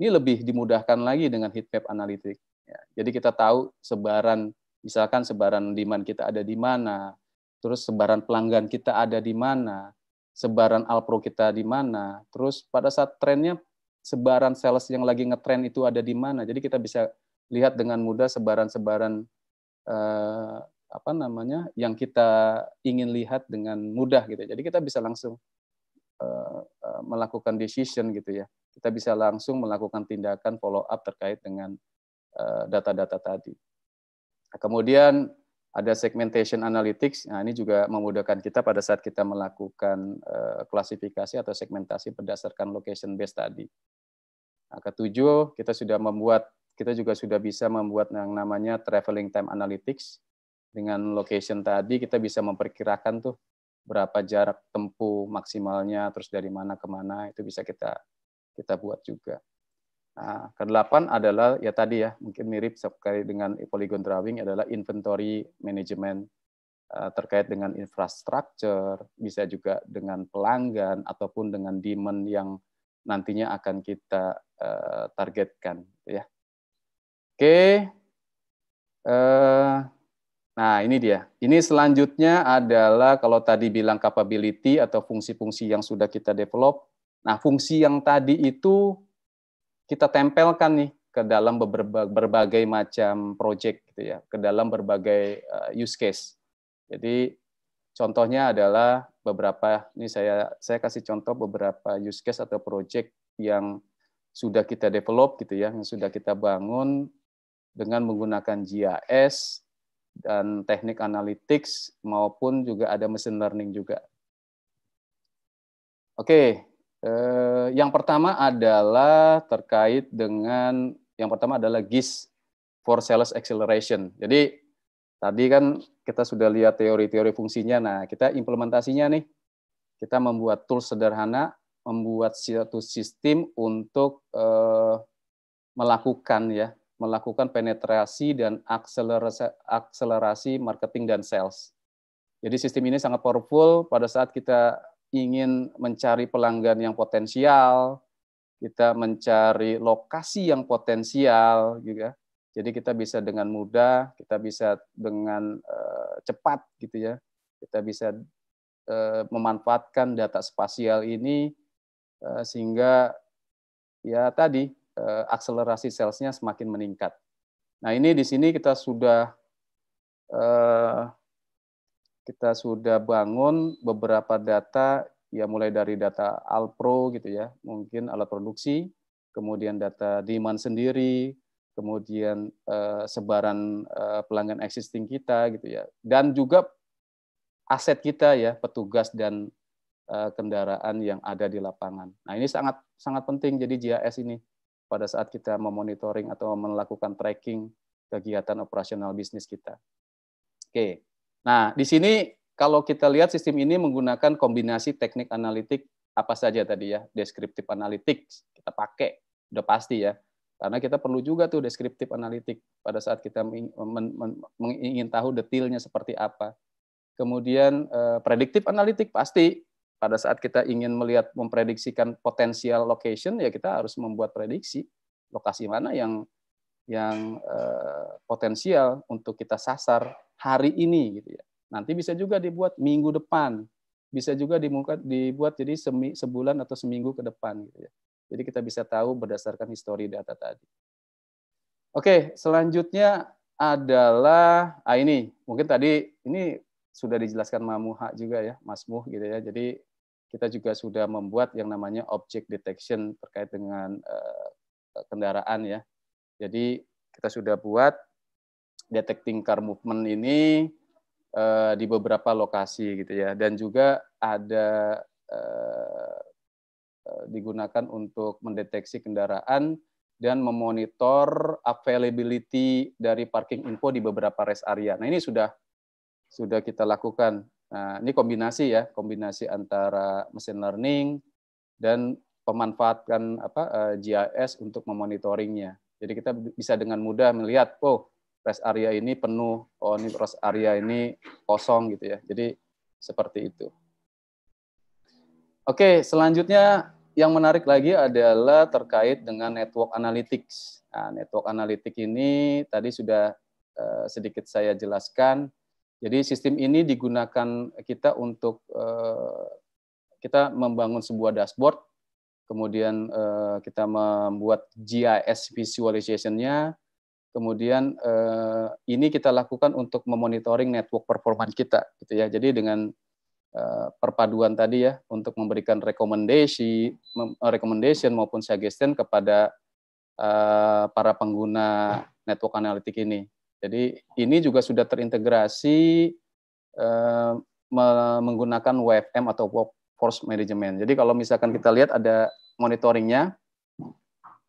Speaker 4: ini lebih dimudahkan lagi dengan heat map analitik. Ya, jadi kita tahu sebaran, misalkan sebaran demand kita ada di mana, terus sebaran pelanggan kita ada di mana, sebaran alpro kita di mana, terus pada saat trennya sebaran sales yang lagi ngetren itu ada di mana. Jadi kita bisa lihat dengan mudah sebaran-sebaran eh, apa namanya yang kita ingin lihat dengan mudah gitu. Jadi kita bisa langsung Eh, eh, melakukan decision gitu ya. Kita bisa langsung melakukan tindakan follow up terkait dengan eh, data-data tadi. kemudian ada segmentation analytics. Nah, ini juga memudahkan kita pada saat kita melakukan klasifikasi atau segmentasi berdasarkan location based tadi. Nah, ketujuh, kita sudah membuat kita juga sudah bisa membuat yang namanya traveling time analytics. Dengan location tadi kita bisa memperkirakan tuh berapa jarak tempuh maksimalnya, terus dari mana ke mana itu bisa kita kita buat juga. Nah, kedelapan adalah ya tadi ya mungkin mirip sekali dengan polygon drawing adalah inventory management eh, terkait dengan infrastruktur, bisa juga dengan pelanggan ataupun dengan demand yang nantinya akan kita eh, targetkan, gitu ya. Oke. Okay. Eh, Nah, ini dia. Ini selanjutnya adalah kalau tadi bilang capability atau fungsi-fungsi yang sudah kita develop. Nah, fungsi yang tadi itu kita tempelkan nih ke dalam berbagai macam project gitu ya, ke dalam berbagai eh, use case. Jadi contohnya adalah beberapa ini saya saya kasih contoh beberapa use case atau project yang sudah kita develop gitu ya, yang sudah kita bangun dengan menggunakan GIS dan teknik analytics maupun juga ada machine learning juga. Oke, eh, yang pertama adalah terkait dengan yang pertama adalah GIS for Sales Acceleration. Jadi tadi kan kita sudah lihat teori-teori fungsinya. Nah, kita implementasinya nih. Kita membuat tools sederhana, membuat satu sistem untuk eh, melakukan ya melakukan penetrasi dan akselerasi, marketing dan sales. Jadi sistem ini sangat powerful pada saat kita ingin mencari pelanggan yang potensial, kita mencari lokasi yang potensial juga. Gitu ya. Jadi kita bisa dengan mudah, kita bisa dengan uh, cepat gitu ya. Kita bisa uh, memanfaatkan data spasial ini uh, sehingga ya tadi uh, akselerasi salesnya semakin meningkat. Nah ini di sini kita sudah uh, kita sudah bangun beberapa data ya mulai dari data Alpro gitu ya, mungkin alat produksi, kemudian data demand sendiri, kemudian uh, sebaran uh, pelanggan existing kita gitu ya dan juga aset kita ya petugas dan uh, kendaraan yang ada di lapangan nah ini sangat sangat penting jadi GIS ini pada saat kita memonitoring atau melakukan tracking kegiatan operasional bisnis kita. Oke. Nah, di sini kalau kita lihat sistem ini menggunakan kombinasi teknik analitik apa saja tadi ya, deskriptif analitik kita pakai udah pasti ya. Karena kita perlu juga tuh deskriptif analitik pada saat kita ingin tahu detailnya seperti apa. Kemudian eh, prediktif analitik pasti pada saat kita ingin melihat memprediksikan potensial location ya kita harus membuat prediksi lokasi mana yang yang eh, potensial untuk kita sasar hari ini gitu ya. Nanti bisa juga dibuat minggu depan, bisa juga dibuat dibuat jadi semi, sebulan atau seminggu ke depan gitu ya. Jadi kita bisa tahu berdasarkan histori data tadi. Oke, selanjutnya adalah ah ini mungkin tadi ini sudah dijelaskan Mamuha juga ya, Mas Muh gitu ya. Jadi kita juga sudah membuat yang namanya object detection terkait dengan eh, eh, kendaraan ya. Jadi kita sudah buat detecting car movement ini eh, di beberapa lokasi gitu ya dan juga ada digunakan untuk mendeteksi kendaraan dan memonitor availability dari parking info di beberapa rest area. Nah ini sudah sudah kita lakukan Nah, ini kombinasi ya, kombinasi antara mesin learning dan pemanfaatkan apa eh, GIS untuk memonitoringnya. Jadi kita bisa dengan mudah melihat, oh rest area ini penuh, oh ini rest area ini kosong gitu ya. Jadi seperti itu. Oke, selanjutnya yang menarik lagi adalah terkait dengan network analytics. Nah, network analytics ini tadi sudah eh, sedikit saya jelaskan jadi sistem ini digunakan kita untuk eh, kita membangun sebuah dashboard, kemudian eh, kita membuat GIS visualization-nya, kemudian eh, ini kita lakukan untuk memonitoring network performa kita, gitu ya. Jadi dengan perpaduan tadi ya untuk memberikan rekomendasi, recommendation maupun suggestion kepada para pengguna network analitik ini. Jadi ini juga sudah terintegrasi eh, menggunakan WFM atau workforce management. Jadi kalau misalkan kita lihat ada monitoringnya,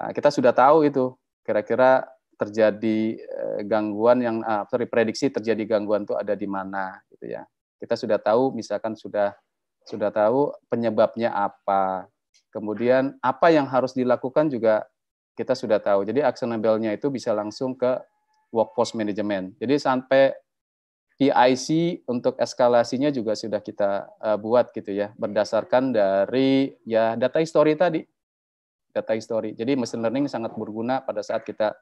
Speaker 4: nah, kita sudah tahu itu kira-kira terjadi eh, gangguan yang ah, sorry prediksi terjadi gangguan itu ada di mana gitu ya. Kita sudah tahu misalkan sudah sudah tahu penyebabnya apa. Kemudian apa yang harus dilakukan juga kita sudah tahu. Jadi actionable-nya itu bisa langsung ke workforce management. Jadi sampai PIC untuk eskalasinya juga sudah kita uh, buat gitu ya berdasarkan dari ya data histori tadi data histori. Jadi machine learning sangat berguna pada saat kita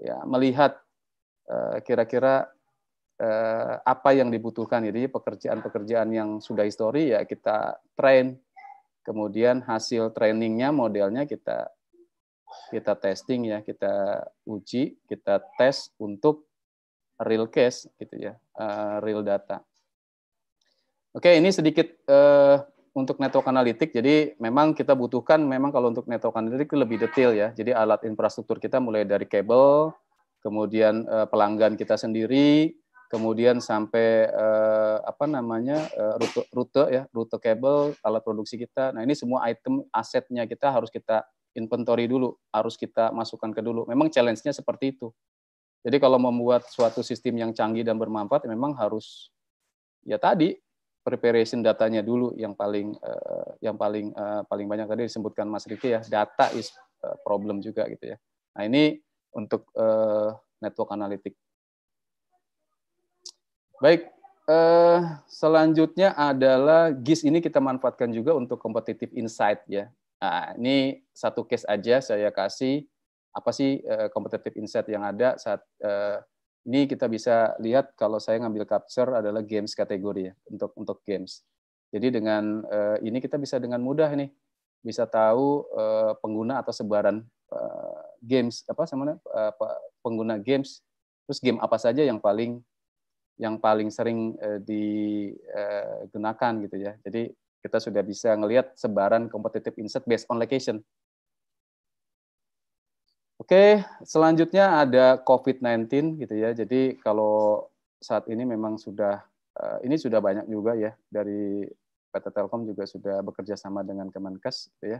Speaker 4: ya melihat eh, kira-kira uh, uh, apa yang dibutuhkan. Jadi pekerjaan-pekerjaan yang sudah histori ya kita train. Kemudian hasil trainingnya modelnya kita kita testing ya, kita uji, kita tes untuk real case gitu ya, eh, real data. Oke, ini sedikit uh, untuk network analitik. Jadi memang kita butuhkan memang kalau untuk network analitik lebih detail ya. Jadi alat infrastruktur kita mulai dari kabel, kemudian uh, pelanggan kita sendiri, kemudian sampai uh, apa namanya uh, rute rute ya, rute kabel, alat produksi kita. Nah, ini semua item asetnya kita harus kita inventory dulu, harus kita masukkan ke dulu. Memang challenge-nya seperti itu. Jadi kalau membuat suatu sistem yang canggih dan bermanfaat, ya memang harus ya tadi preparation datanya dulu yang paling uh, yang paling uh, paling banyak tadi disebutkan Mas Riki ya, data is eh, problem juga gitu ya. Nah ini untuk uh, network analitik. Baik, eh, selanjutnya adalah GIS ini kita manfaatkan juga untuk competitive insight ya. Nah, ini satu case aja saya kasih apa sih uh, insight yang ada saat uh, ini kita bisa lihat kalau saya ngambil capture adalah games kategori ya untuk untuk games. Jadi dengan uh, ini kita bisa dengan mudah nih bisa tahu uh, pengguna atau sebaran uh, games apa namanya uh, pengguna games terus game apa saja yang paling yang paling sering uh, digunakan gitu ya. Jadi kita sudah bisa melihat sebaran competitive insight based on location. Oke, selanjutnya ada COVID-19 gitu ya. Jadi kalau saat ini memang sudah eh, ini sudah banyak juga ya dari PT Telkom juga sudah bekerja sama dengan Kemenkes gitu ya.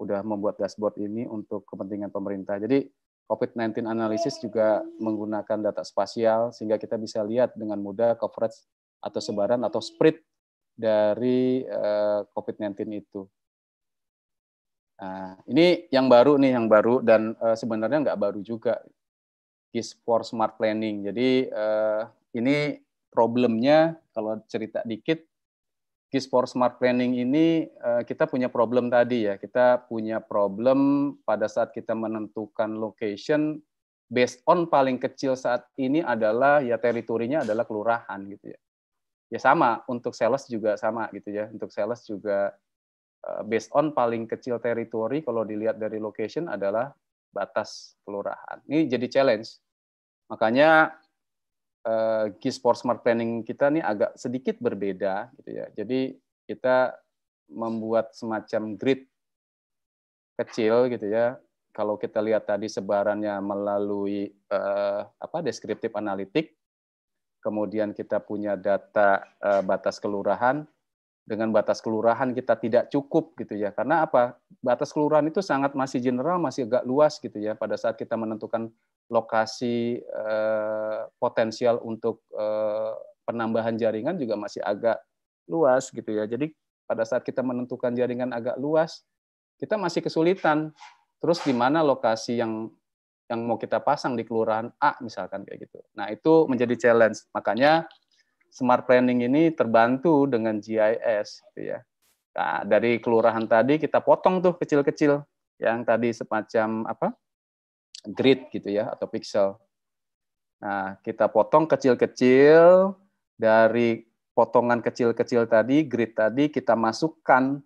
Speaker 4: Udah membuat dashboard ini untuk kepentingan pemerintah. Jadi COVID-19 analisis juga menggunakan data spasial sehingga kita bisa lihat dengan mudah coverage atau sebaran atau spread dari eh, COVID-19 itu. Nah, ini yang baru nih, yang baru dan eh, sebenarnya nggak baru juga. GIS for Smart Planning. Jadi eh, ini problemnya kalau cerita dikit, GIS for Smart Planning ini kita punya problem tadi ya. Kita punya problem pada saat kita menentukan location based on paling kecil saat ini adalah ya teritorinya adalah kelurahan gitu ya ya sama untuk sales juga sama gitu ya untuk sales juga eh, based on paling kecil teritori kalau dilihat dari location adalah batas kelurahan ini jadi challenge makanya eh, GIS for Smart Planning kita ini agak sedikit berbeda gitu ya jadi kita membuat semacam grid kecil gitu ya kalau kita lihat tadi sebarannya melalui eh, apa deskriptif analitik kemudian kita punya data eh, batas kelurahan. Dengan batas kelurahan kita tidak cukup gitu ya. Karena apa? Batas kelurahan itu sangat masih general, masih agak luas gitu ya pada saat kita menentukan lokasi eh, potensial untuk eh, penambahan jaringan juga masih agak luas gitu ya. Jadi pada saat kita menentukan jaringan agak luas, kita masih kesulitan. Terus di mana lokasi yang yang mau kita pasang di kelurahan A misalkan kayak gitu. Nah, itu menjadi challenge. Makanya smart planning ini terbantu dengan GIS gitu ya. Nah, dari kelurahan tadi kita potong tuh kecil-kecil yang tadi semacam apa? grid gitu ya atau pixel. Nah, kita potong kecil-kecil dari potongan kecil-kecil tadi, grid tadi kita masukkan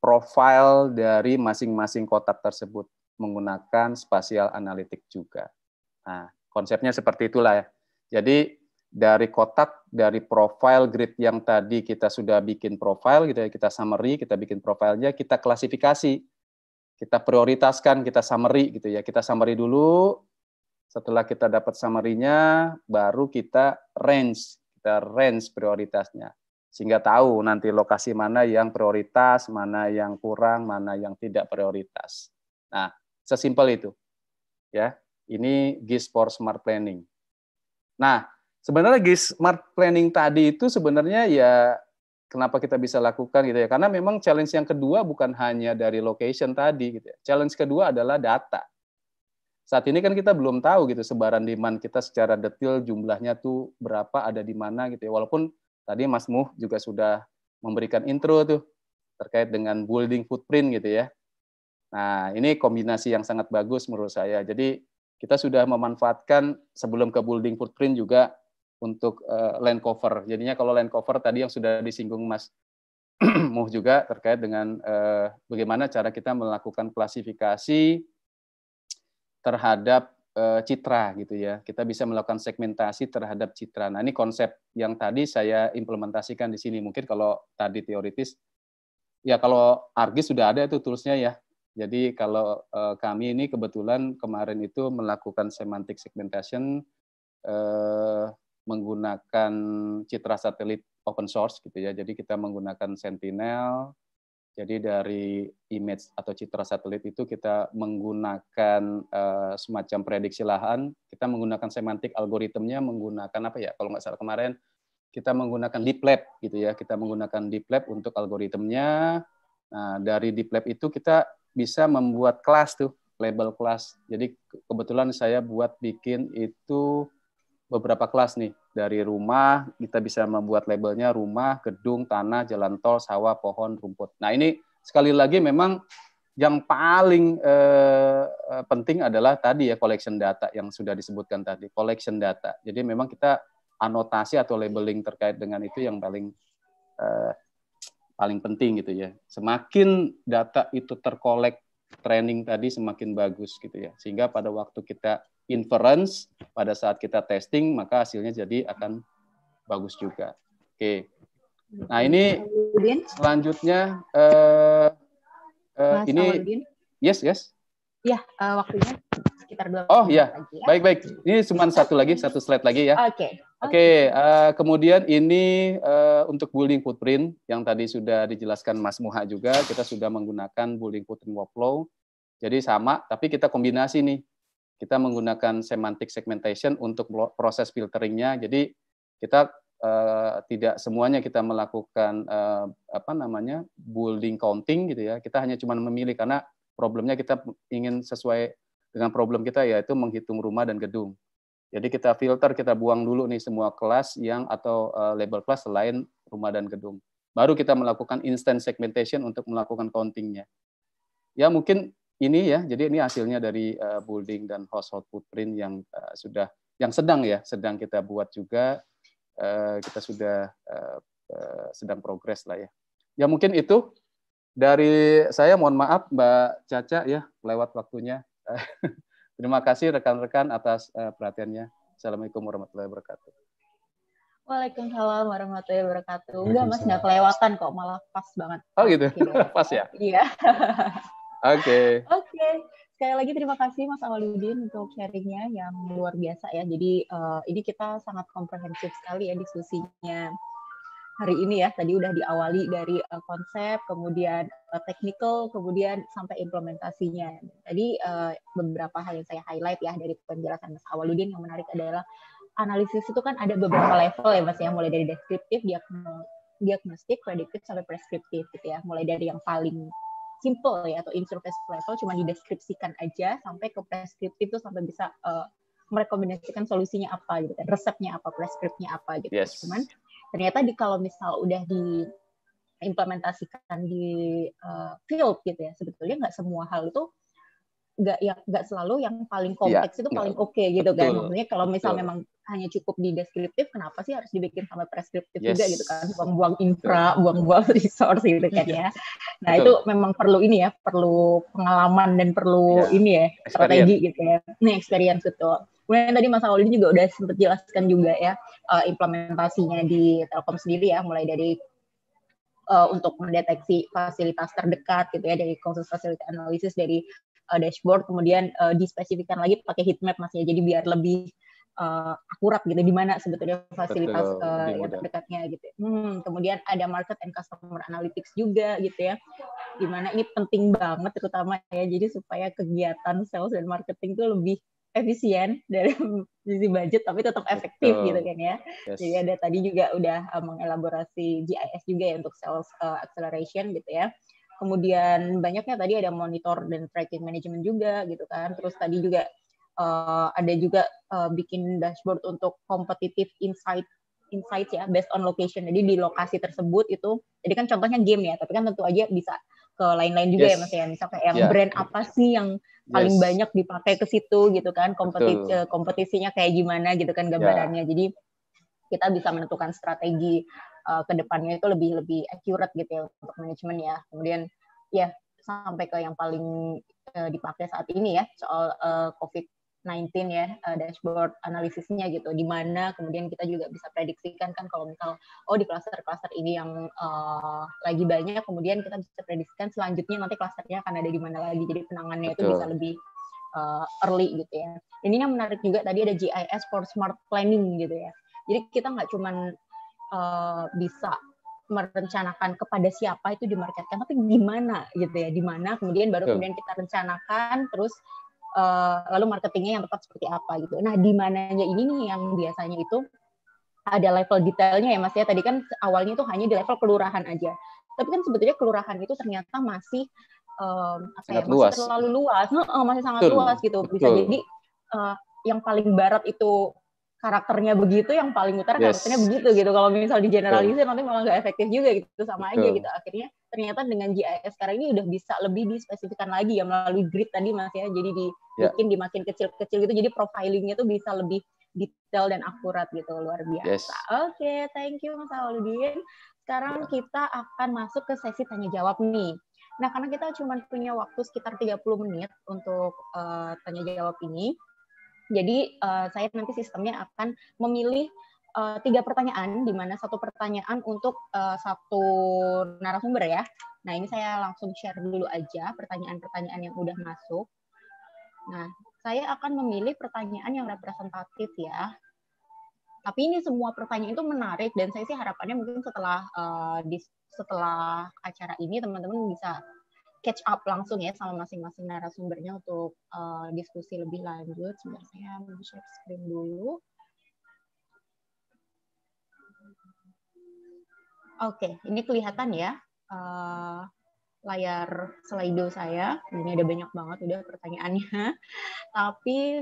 Speaker 4: profil dari masing-masing kotak tersebut menggunakan spasial analitik juga. Nah, konsepnya seperti itulah ya. Jadi dari kotak, dari profile grid yang tadi kita sudah bikin profile, gitu ya, kita summary, kita bikin profilnya, kita klasifikasi, kita prioritaskan, kita summary gitu ya. Kita summary dulu, setelah kita dapat summary-nya, baru kita range, kita range prioritasnya. Sehingga tahu nanti lokasi mana yang prioritas, mana yang kurang, mana yang tidak prioritas. Nah, Sesimpel itu. Ya, ini GIS for smart planning. Nah, sebenarnya GIS smart planning tadi itu sebenarnya ya kenapa kita bisa lakukan gitu ya. Karena memang challenge yang kedua bukan hanya dari location tadi gitu ya. Challenge kedua adalah data. Saat ini kan kita belum tahu gitu sebaran demand kita secara detail jumlahnya tuh berapa ada di mana gitu ya. Walaupun tadi Mas Muh juga sudah memberikan intro tuh terkait dengan building footprint gitu ya. Nah, ini kombinasi yang sangat bagus menurut saya. Jadi kita sudah memanfaatkan sebelum ke building footprint juga untuk uh, land cover. Jadinya kalau land cover tadi yang sudah disinggung Mas [CLEARS THROAT] Muh juga terkait dengan uh, bagaimana cara kita melakukan klasifikasi terhadap uh, citra gitu ya. Kita bisa melakukan segmentasi terhadap citra. Nah, ini konsep yang tadi saya implementasikan di sini. Mungkin kalau tadi teoritis ya kalau Argis sudah ada itu toolsnya ya jadi kalau uh, kami ini kebetulan kemarin itu melakukan semantic segmentation uh, menggunakan citra satelit open source gitu ya. Jadi kita menggunakan Sentinel. Jadi dari image atau citra satelit itu kita menggunakan uh, semacam prediksi lahan. Kita menggunakan semantik algoritmnya menggunakan apa ya? Kalau nggak salah kemarin kita menggunakan deep lab gitu ya. Kita menggunakan deep lab untuk algoritmnya. Nah, dari deep lab itu kita bisa membuat kelas tuh label kelas. Jadi kebetulan saya buat bikin itu beberapa kelas nih dari rumah kita bisa membuat labelnya rumah, gedung, tanah, jalan tol, sawah, pohon, rumput. Nah ini sekali lagi memang yang paling eh, eh penting adalah tadi ya collection data yang sudah disebutkan tadi collection data. Jadi memang kita anotasi atau labeling terkait dengan itu yang paling eh, paling penting gitu ya. Semakin data itu terkolek training tadi semakin bagus gitu ya. Sehingga pada waktu kita inference, pada saat kita testing, maka hasilnya jadi akan bagus juga. Oke. Nah ini selanjutnya uh, uh, ini yes yes.
Speaker 1: Ya uh, waktunya sekitar dua Oh iya. ya.
Speaker 4: Baik baik. Ini cuma satu lagi, satu slide lagi ya.
Speaker 1: Oke. Okay. Oke,
Speaker 4: okay. uh, eh, kemudian ini uh, untuk building footprint yang tadi sudah dijelaskan Mas Muha juga, kita sudah menggunakan building footprint workflow. Jadi sama, tapi kita kombinasi nih. Kita menggunakan semantic segmentation untuk proses filteringnya. Jadi kita Uh, tidak semuanya kita melakukan uh, apa namanya building counting gitu ya kita hanya cuma memilih karena problemnya kita ingin sesuai dengan problem kita yaitu menghitung rumah dan gedung. Jadi kita filter, kita buang dulu nih semua kelas yang atau eh, label kelas selain rumah dan gedung. Baru kita melakukan instant segmentation untuk melakukan countingnya. Ya mungkin ini ya, jadi ini hasilnya dari eh, building dan household footprint yang eh, sudah yang sedang ya, sedang kita buat juga. kita sudah sedang progres lah ya. Ya mungkin itu dari saya mohon maaf Mbak Caca ya lewat waktunya. [LAUGHS] Terima kasih rekan-rekan atas eh, perhatiannya. Assalamualaikum warahmatullahi wabarakatuh.
Speaker 1: Waalaikumsalam warahmatullahi wabarakatuh. Enggak mas, enggak kelewatan kok, malah pas banget. Oh
Speaker 4: gitu, pas [LAUGHS] ya? Iya. [LAUGHS] Oke.
Speaker 1: Oke. Sekali lagi terima kasih Mas Awaludin untuk sharingnya yang luar biasa ya. Jadi uh, ini kita sangat komprehensif sekali ya diskusinya hari ini ya tadi udah diawali dari uh, konsep kemudian uh, technical kemudian sampai implementasinya tadi uh, eh, beberapa hal yang saya highlight ya dari penjelasan Mas Awaludin yang menarik adalah analisis itu kan ada beberapa level ya Mas ya mulai dari deskriptif diagnostik prediktif sampai preskriptif gitu ya mulai dari yang paling simple ya atau in level cuma dideskripsikan aja sampai ke preskriptif itu sampai bisa uh, merekomendasikan solusinya apa gitu kan resepnya apa preskripnya apa gitu yes. cuman ternyata di kalau misal udah diimplementasikan di uh, field gitu ya sebetulnya nggak semua hal itu nggak yang nggak selalu yang paling iya, kompleks ya, itu iya. paling oke okay, gitu kan maksudnya kalau misal betul. memang hanya cukup di deskriptif kenapa sih harus dibikin sama preskriptif yes. juga gitu kan buang-buang infra buang-buang [LAUGHS] resource gitu kan iya. ya nah betul. itu memang perlu ini ya perlu pengalaman dan perlu ya. ini ya strategi gitu ya ini experience betul gitu. Kemudian tadi Mas Auli juga udah sempat jelaskan juga ya uh, implementasinya di Telkom sendiri ya, mulai dari uh, untuk mendeteksi fasilitas terdekat gitu ya dari konsus fasilitas analisis dari uh, dashboard, kemudian uh, dispesifikan lagi pakai heatmap mas ya, jadi biar lebih uh, akurat gitu di mana sebetulnya fasilitas uh, yang terdekatnya gitu. Hmm, kemudian ada market and customer analytics juga gitu ya, dimana ini penting banget terutama ya, jadi supaya kegiatan sales dan marketing itu lebih efisien dari [LAUGHS] sisi budget tapi tetap efektif Betul. gitu kan ya. Yes. Jadi ada tadi juga udah uh, mengelaborasi GIS juga ya untuk sales uh, acceleration gitu ya. Kemudian banyaknya tadi ada monitor dan tracking management juga gitu kan. Terus tadi juga uh, ada juga uh, bikin dashboard untuk competitive insight insights ya based on location. Jadi di lokasi tersebut itu jadi kan contohnya game ya, tapi kan tentu aja bisa ke lain-lain juga ya, yes. ya Mas ya. Misalnya yang yeah. brand apa sih yang paling banyak dipakai ke situ gitu kan kompetisi Betul. Eh, kompetisinya kayak gimana gitu kan ya. gambarannya yeah. jadi kita bisa menentukan strategi uh, eh, kedepannya itu lebih lebih accurate gitu ya untuk manajemen ya kemudian ya sampai ke yang paling uh, dipakai saat ini ya soal uh, covid 19 ya uh, dashboard analisisnya gitu di mana kemudian kita juga bisa prediksikan kan kalau misal oh di klaster-klaster ini yang uh, lagi banyak kemudian kita bisa prediksikan selanjutnya nanti klusternya akan ada di mana lagi jadi penangannya itu bisa lebih uh, early gitu ya. Ini yang menarik juga tadi ada GIS for smart planning gitu ya. Jadi kita nggak cuma uh, bisa merencanakan kepada siapa itu dimarketkan, tapi di mana gitu ya, di mana kemudian baru kemudian kita rencanakan, terus Eh, lalu marketingnya yang tepat seperti apa gitu. Nah, di mananya ini nih yang biasanya itu ada level detailnya ya Mas ya. Tadi kan awalnya itu hanya di level kelurahan aja. Tapi kan sebetulnya kelurahan itu ternyata masih um, apa ya, luas. masih terlalu luas, uh, masih sangat Betul. luas gitu. Bisa Betul. jadi uh, yang paling barat itu karakternya begitu, yang paling utara yes. karakternya begitu gitu. Kalau misal di generalisir nanti malah nggak efektif juga gitu sama Betul. aja gitu. Akhirnya ternyata dengan GIS sekarang ini udah bisa lebih dispesifikan lagi ya melalui grid tadi Mas ya. Jadi dibikin ya. yeah. dimakin kecil-kecil gitu. Jadi profilingnya tuh bisa lebih detail dan akurat gitu luar biasa. Yes. Oke, okay, thank you Mas Aludin. Sekarang yeah. kita akan masuk ke sesi tanya jawab nih. Nah, karena kita cuma punya waktu sekitar 30 menit untuk uh, eh, tanya jawab ini. Jadi uh, saya nanti sistemnya akan memilih uh, tiga pertanyaan, di mana satu pertanyaan untuk uh, satu narasumber ya. Nah, ini saya langsung share dulu aja pertanyaan-pertanyaan yang udah masuk. Nah, saya akan memilih pertanyaan yang representatif ya. Tapi ini semua pertanyaan itu menarik dan saya sih harapannya mungkin setelah uh, di, setelah acara ini teman-teman bisa catch up langsung ya sama masing-masing narasumbernya untuk uh, diskusi lebih lanjut. Sebentar saya share screen dulu. Oke, okay, ini kelihatan ya uh, layar slide saya. Ini ada banyak banget udah pertanyaannya. [LAUGHS] Tapi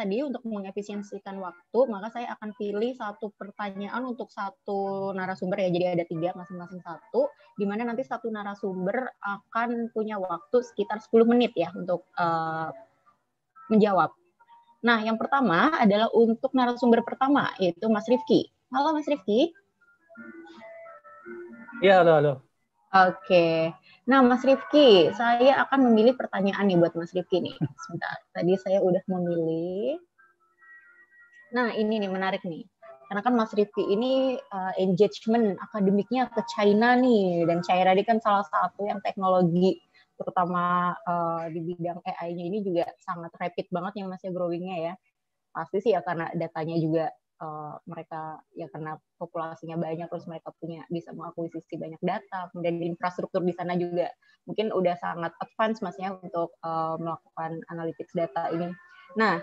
Speaker 1: tadi untuk mengefisiensikan waktu, maka saya akan pilih satu pertanyaan untuk satu narasumber ya. Jadi ada tiga masing-masing satu, di mana nanti satu narasumber akan punya waktu sekitar 10 menit ya untuk uh, menjawab. Nah, yang pertama adalah untuk narasumber pertama, yaitu Mas Rifki. Halo Mas Rifki. Iya, halo, halo. Oke. Nah, Mas Rifki, saya akan memilih pertanyaan nih buat Mas Rifki nih. Sebentar, tadi saya udah memilih. Nah, ini nih menarik nih. Karena kan Mas Rifki ini uh, engagement akademiknya ke China nih. Dan China ini kan salah satu yang teknologi, terutama uh, di bidang AI-nya ini juga sangat rapid banget yang masih ya growing-nya ya. Pasti sih ya karena datanya juga Eh, mereka ya karena populasinya banyak terus mereka punya bisa mengakuisisi banyak data kemudian infrastruktur di sana juga mungkin udah sangat advance maksudnya untuk uh, melakukan analytics data ini. Nah,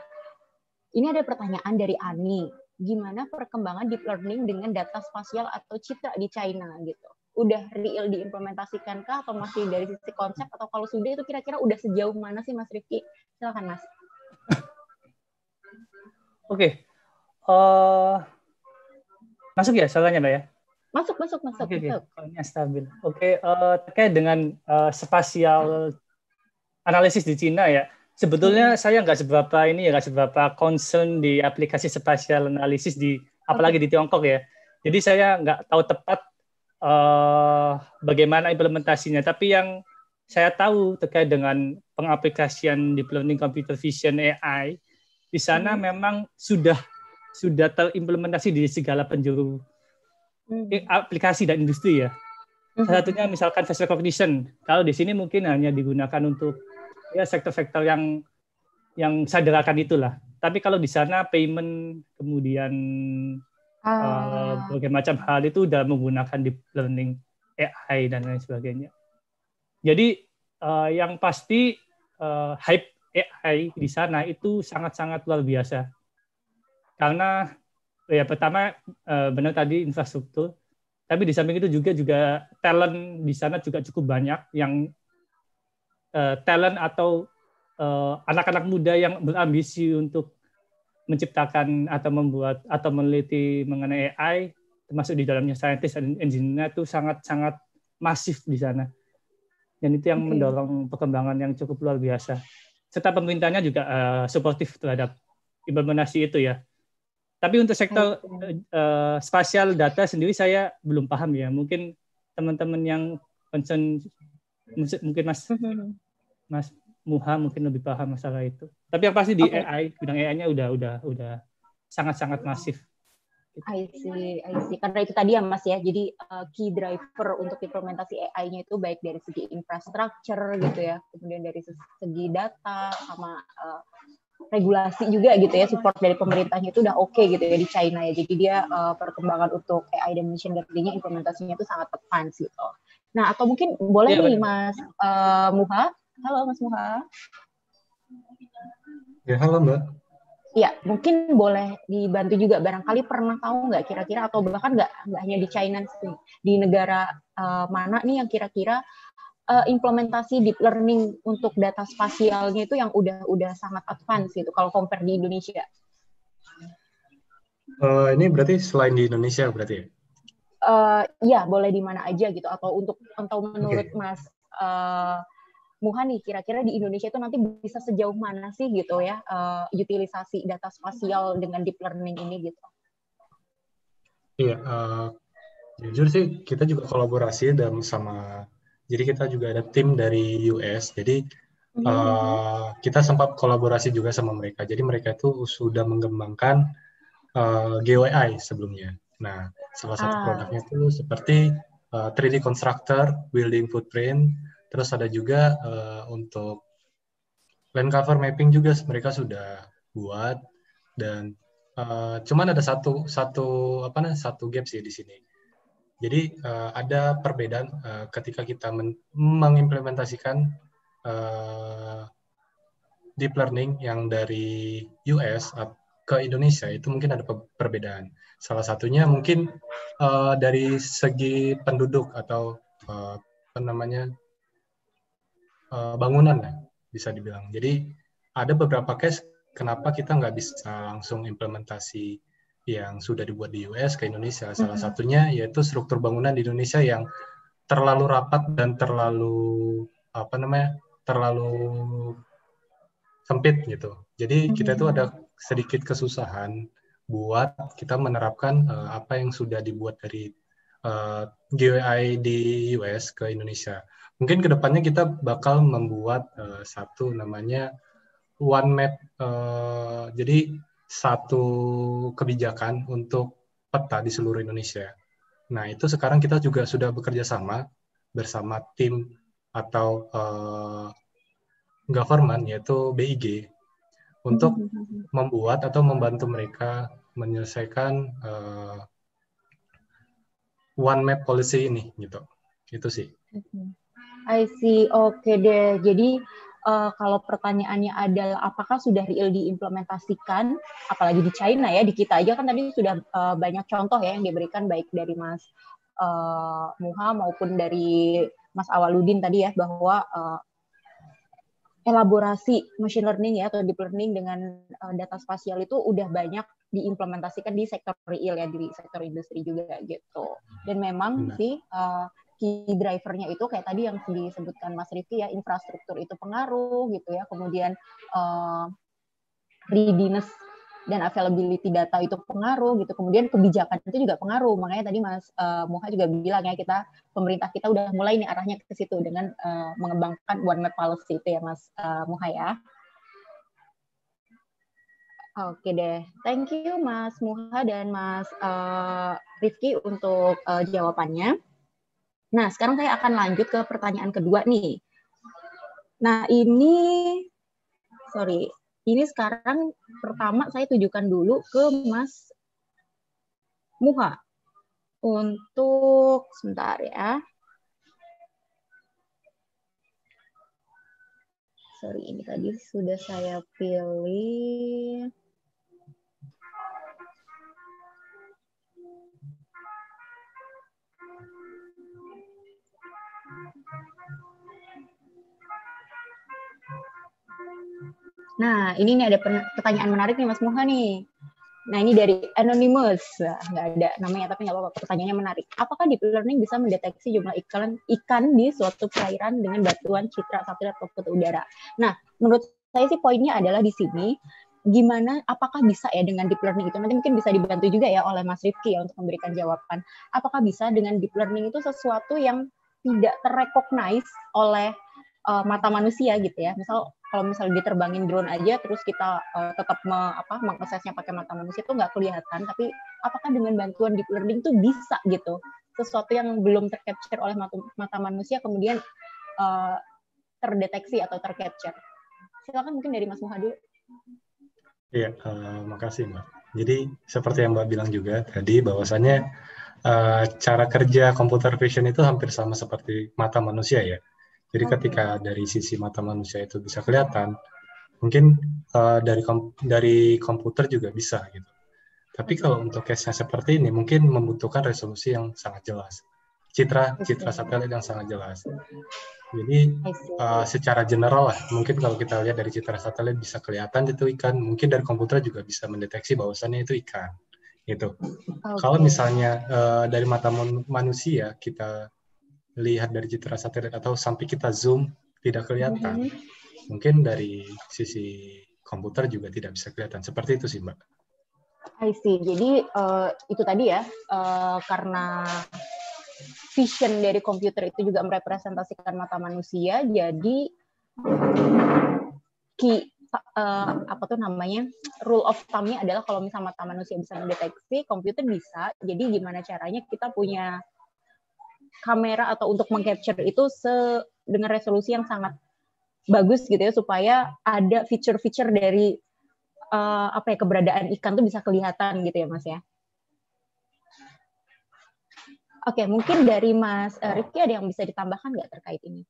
Speaker 1: ini ada pertanyaan dari Ani, gimana perkembangan deep learning dengan data spasial atau citra di China gitu? Udah real diimplementasikan kah atau masih dari sisi konsep atau kalau sudah itu kira-kira udah sejauh mana sih Mas Rifki? Silakan Mas.
Speaker 2: Oke, uh, masuk ya soalnya mbak ya?
Speaker 1: Masuk, masuk, masuk. Oke, okay,
Speaker 2: okay. stabil. Oke, okay, uh, eh, terkait dengan uh, spasial analisis di Cina ya. Sebetulnya hmm. saya nggak seberapa ini ya nggak seberapa concern di aplikasi spasial analisis di apalagi di Tiongkok ya. Jadi saya nggak tahu tepat uh, bagaimana implementasinya. Tapi yang saya tahu terkait dengan pengaplikasian deep learning computer vision AI di sana hmm. memang sudah sudah terimplementasi di segala penjuru hmm. Eh, aplikasi dan industri ya. Hmm. Salah satunya misalkan facial recognition. Kalau di sini mungkin hanya digunakan untuk ya sektor-sektor yang yang sadarakan itulah. Tapi kalau di sana payment kemudian
Speaker 1: ah. uh, berbagai
Speaker 2: macam hal itu sudah menggunakan deep learning AI dan lain sebagainya. Jadi uh, yang pasti uh, hype AI di sana itu sangat-sangat luar biasa karena ya pertama eh, benar tadi infrastruktur tapi di samping itu juga juga talent di sana juga cukup banyak yang uh, talent atau anak eh, anak-anak muda yang berambisi untuk menciptakan atau membuat atau meneliti mengenai AI termasuk di dalamnya scientist dan engineer itu sangat-sangat masif di sana dan itu yang okay. mendorong perkembangan yang cukup luar biasa serta pemerintahnya juga uh, suportif terhadap implementasi itu ya tapi untuk sektor uh, spasial data sendiri saya belum paham ya. Mungkin teman-teman yang concern mungkin Mas mm-hmm. Mas Muha mungkin lebih paham masalah itu. Tapi yang pasti di okay. AI bidang AI-nya udah udah udah sangat-sangat masif.
Speaker 1: I see, I see. Karena itu tadi ya Mas ya, jadi uh, key driver untuk implementasi AI-nya itu baik dari segi infrastruktur gitu ya, kemudian dari segi data sama uh, regulasi juga gitu ya support dari pemerintahnya itu udah oke okay gitu ya di China ya jadi dia uh, perkembangan untuk AI dan machine learningnya implementasinya itu sangat advance gitu. Nah atau mungkin boleh ya, nih bener. Mas uh, Muha, halo Mas Muha. Ya halo Mbak. Ya mungkin boleh dibantu juga barangkali pernah tahu nggak kira-kira atau bahkan nggak nggak hanya di China sih di negara uh, mana nih yang kira-kira uh, implementasi deep learning untuk data spasialnya itu yang udah-udah sangat advance gitu kalau compare di Indonesia.
Speaker 3: Uh, ini berarti selain di Indonesia berarti ya?
Speaker 1: Uh, ya boleh di mana aja gitu atau untuk atau menurut okay. Mas uh, Muhani kira-kira di Indonesia itu nanti bisa sejauh mana sih gitu ya uh, utilisasi data spasial dengan deep learning ini gitu?
Speaker 3: Iya, uh, jujur sih kita juga kolaborasi dan sama jadi kita juga ada tim dari US. Jadi hmm. uh, kita sempat kolaborasi juga sama mereka. Jadi mereka itu sudah mengembangkan uh, eh, GUI sebelumnya. Nah, salah satu ah. produknya itu seperti uh, eh, 3D constructor, building footprint, terus ada juga uh, untuk land cover mapping juga mereka sudah buat dan uh, cuman ada satu satu apa nih satu gap sih di sini jadi uh, ada perbedaan uh, ketika kita men mengimplementasikan uh, deep learning yang dari US ke Indonesia itu mungkin ada perbedaan. Salah satunya mungkin uh, dari segi penduduk atau uh, apa namanya uh, bangunan ya bisa dibilang. Jadi ada beberapa case kenapa kita nggak bisa langsung implementasi yang sudah dibuat di US ke Indonesia. Salah hmm satunya yaitu struktur bangunan di Indonesia yang terlalu rapat dan terlalu apa namanya? terlalu sempit gitu. Jadi hmm kita itu ada sedikit kesusahan buat kita menerapkan uh, apa yang sudah dibuat dari uh, eh, GWI di US ke Indonesia. Mungkin kedepannya kita bakal membuat uh, satu namanya one map. Uh, jadi satu kebijakan untuk peta di seluruh Indonesia. Nah, itu sekarang kita juga sudah bekerja sama bersama tim atau uh, government yaitu BIG untuk [LAUGHS] membuat atau membantu mereka menyelesaikan uh, one map policy ini gitu. Itu sih.
Speaker 1: I see. Oke okay deh. Jadi uh, kalau pertanyaannya adalah apakah sudah real diimplementasikan, apalagi di China ya, di kita aja kan tadi sudah uh, banyak contoh ya yang diberikan baik dari Mas uh, Muha maupun dari Mas Awaludin tadi ya bahwa uh, elaborasi machine learning ya atau deep learning dengan uh, data spasial itu udah banyak diimplementasikan di sektor real ya di sektor industri juga gitu dan memang sih uh, key drivernya itu kayak tadi yang disebutkan Mas Rifki ya infrastruktur itu pengaruh gitu ya kemudian uh, readiness dan availability data itu pengaruh gitu. Kemudian kebijakan itu juga pengaruh. Makanya tadi Mas uh, eh, Muha juga bilang ya kita pemerintah kita udah mulai nih arahnya ke situ dengan uh, mengembangkan one map policy itu ya Mas uh, Muha ya. Oke deh, thank you Mas Muha dan Mas uh, Rifki untuk uh, jawabannya. Nah, sekarang saya akan lanjut ke pertanyaan kedua nih. Nah, ini sorry, ini sekarang pertama saya tujukan dulu ke Mas Muha untuk sebentar ya. Sorry, ini tadi sudah saya pilih. Nah, ini nih ada pertanyaan menarik nih Mas Muha nih. Nah, ini dari Anonymous. Nggak ada namanya, tapi nggak apa-apa. Pertanyaannya menarik. Apakah deep learning bisa mendeteksi jumlah ikan, ikan di suatu perairan dengan batuan citra satelit atau foto udara? Nah, menurut saya sih poinnya adalah di sini, gimana apakah bisa ya dengan deep learning itu nanti mungkin bisa dibantu juga ya oleh Mas Rifki ya untuk memberikan jawaban apakah bisa dengan deep learning itu sesuatu yang tidak terrecognize oleh uh, mata manusia gitu ya misal kalau misalnya diterbangin drone aja terus kita uh, tetap me, apa mengaksesnya pakai mata manusia itu nggak kelihatan tapi apakah dengan bantuan deep learning itu bisa gitu sesuatu yang belum tercapture oleh mata, mata manusia kemudian uh, terdeteksi atau tercapture silakan mungkin dari Mas Muhadi
Speaker 3: Iya, uh, makasih Mbak. Jadi seperti yang Mbak bilang juga tadi bahwasannya uh, cara kerja computer vision itu hampir sama seperti mata manusia ya jadi okay. ketika dari sisi mata manusia itu bisa kelihatan, mungkin uh, dari kom dari komputer juga bisa gitu. Tapi kalau untuk case-nya seperti ini mungkin membutuhkan resolusi yang sangat jelas. Citra citra satelit yang sangat jelas. Jadi uh, secara general lah, mungkin kalau kita lihat dari citra satelit bisa kelihatan itu ikan, mungkin dari komputer juga bisa mendeteksi bahwasannya itu ikan. Gitu.
Speaker 1: Okay. Kalau misalnya
Speaker 3: uh, dari mata manusia kita lihat dari citra satelit atau sampai kita zoom tidak kelihatan. Mm -hmm. Mungkin dari sisi komputer juga tidak bisa kelihatan. Seperti itu sih, Mbak.
Speaker 1: I see. Jadi uh, itu tadi ya, uh, karena vision dari komputer itu juga merepresentasikan mata manusia, jadi key, uh, apa tuh namanya rule of thumb-nya adalah kalau misalnya mata manusia bisa mendeteksi, komputer bisa. Jadi gimana caranya kita punya kamera atau untuk mengcapture itu se dengan resolusi yang sangat bagus gitu ya supaya ada feature-feature dari uh, apa ya keberadaan ikan tuh bisa kelihatan gitu ya Mas ya. Oke, mungkin dari Mas uh, Rifki ada yang bisa ditambahkan nggak terkait ini?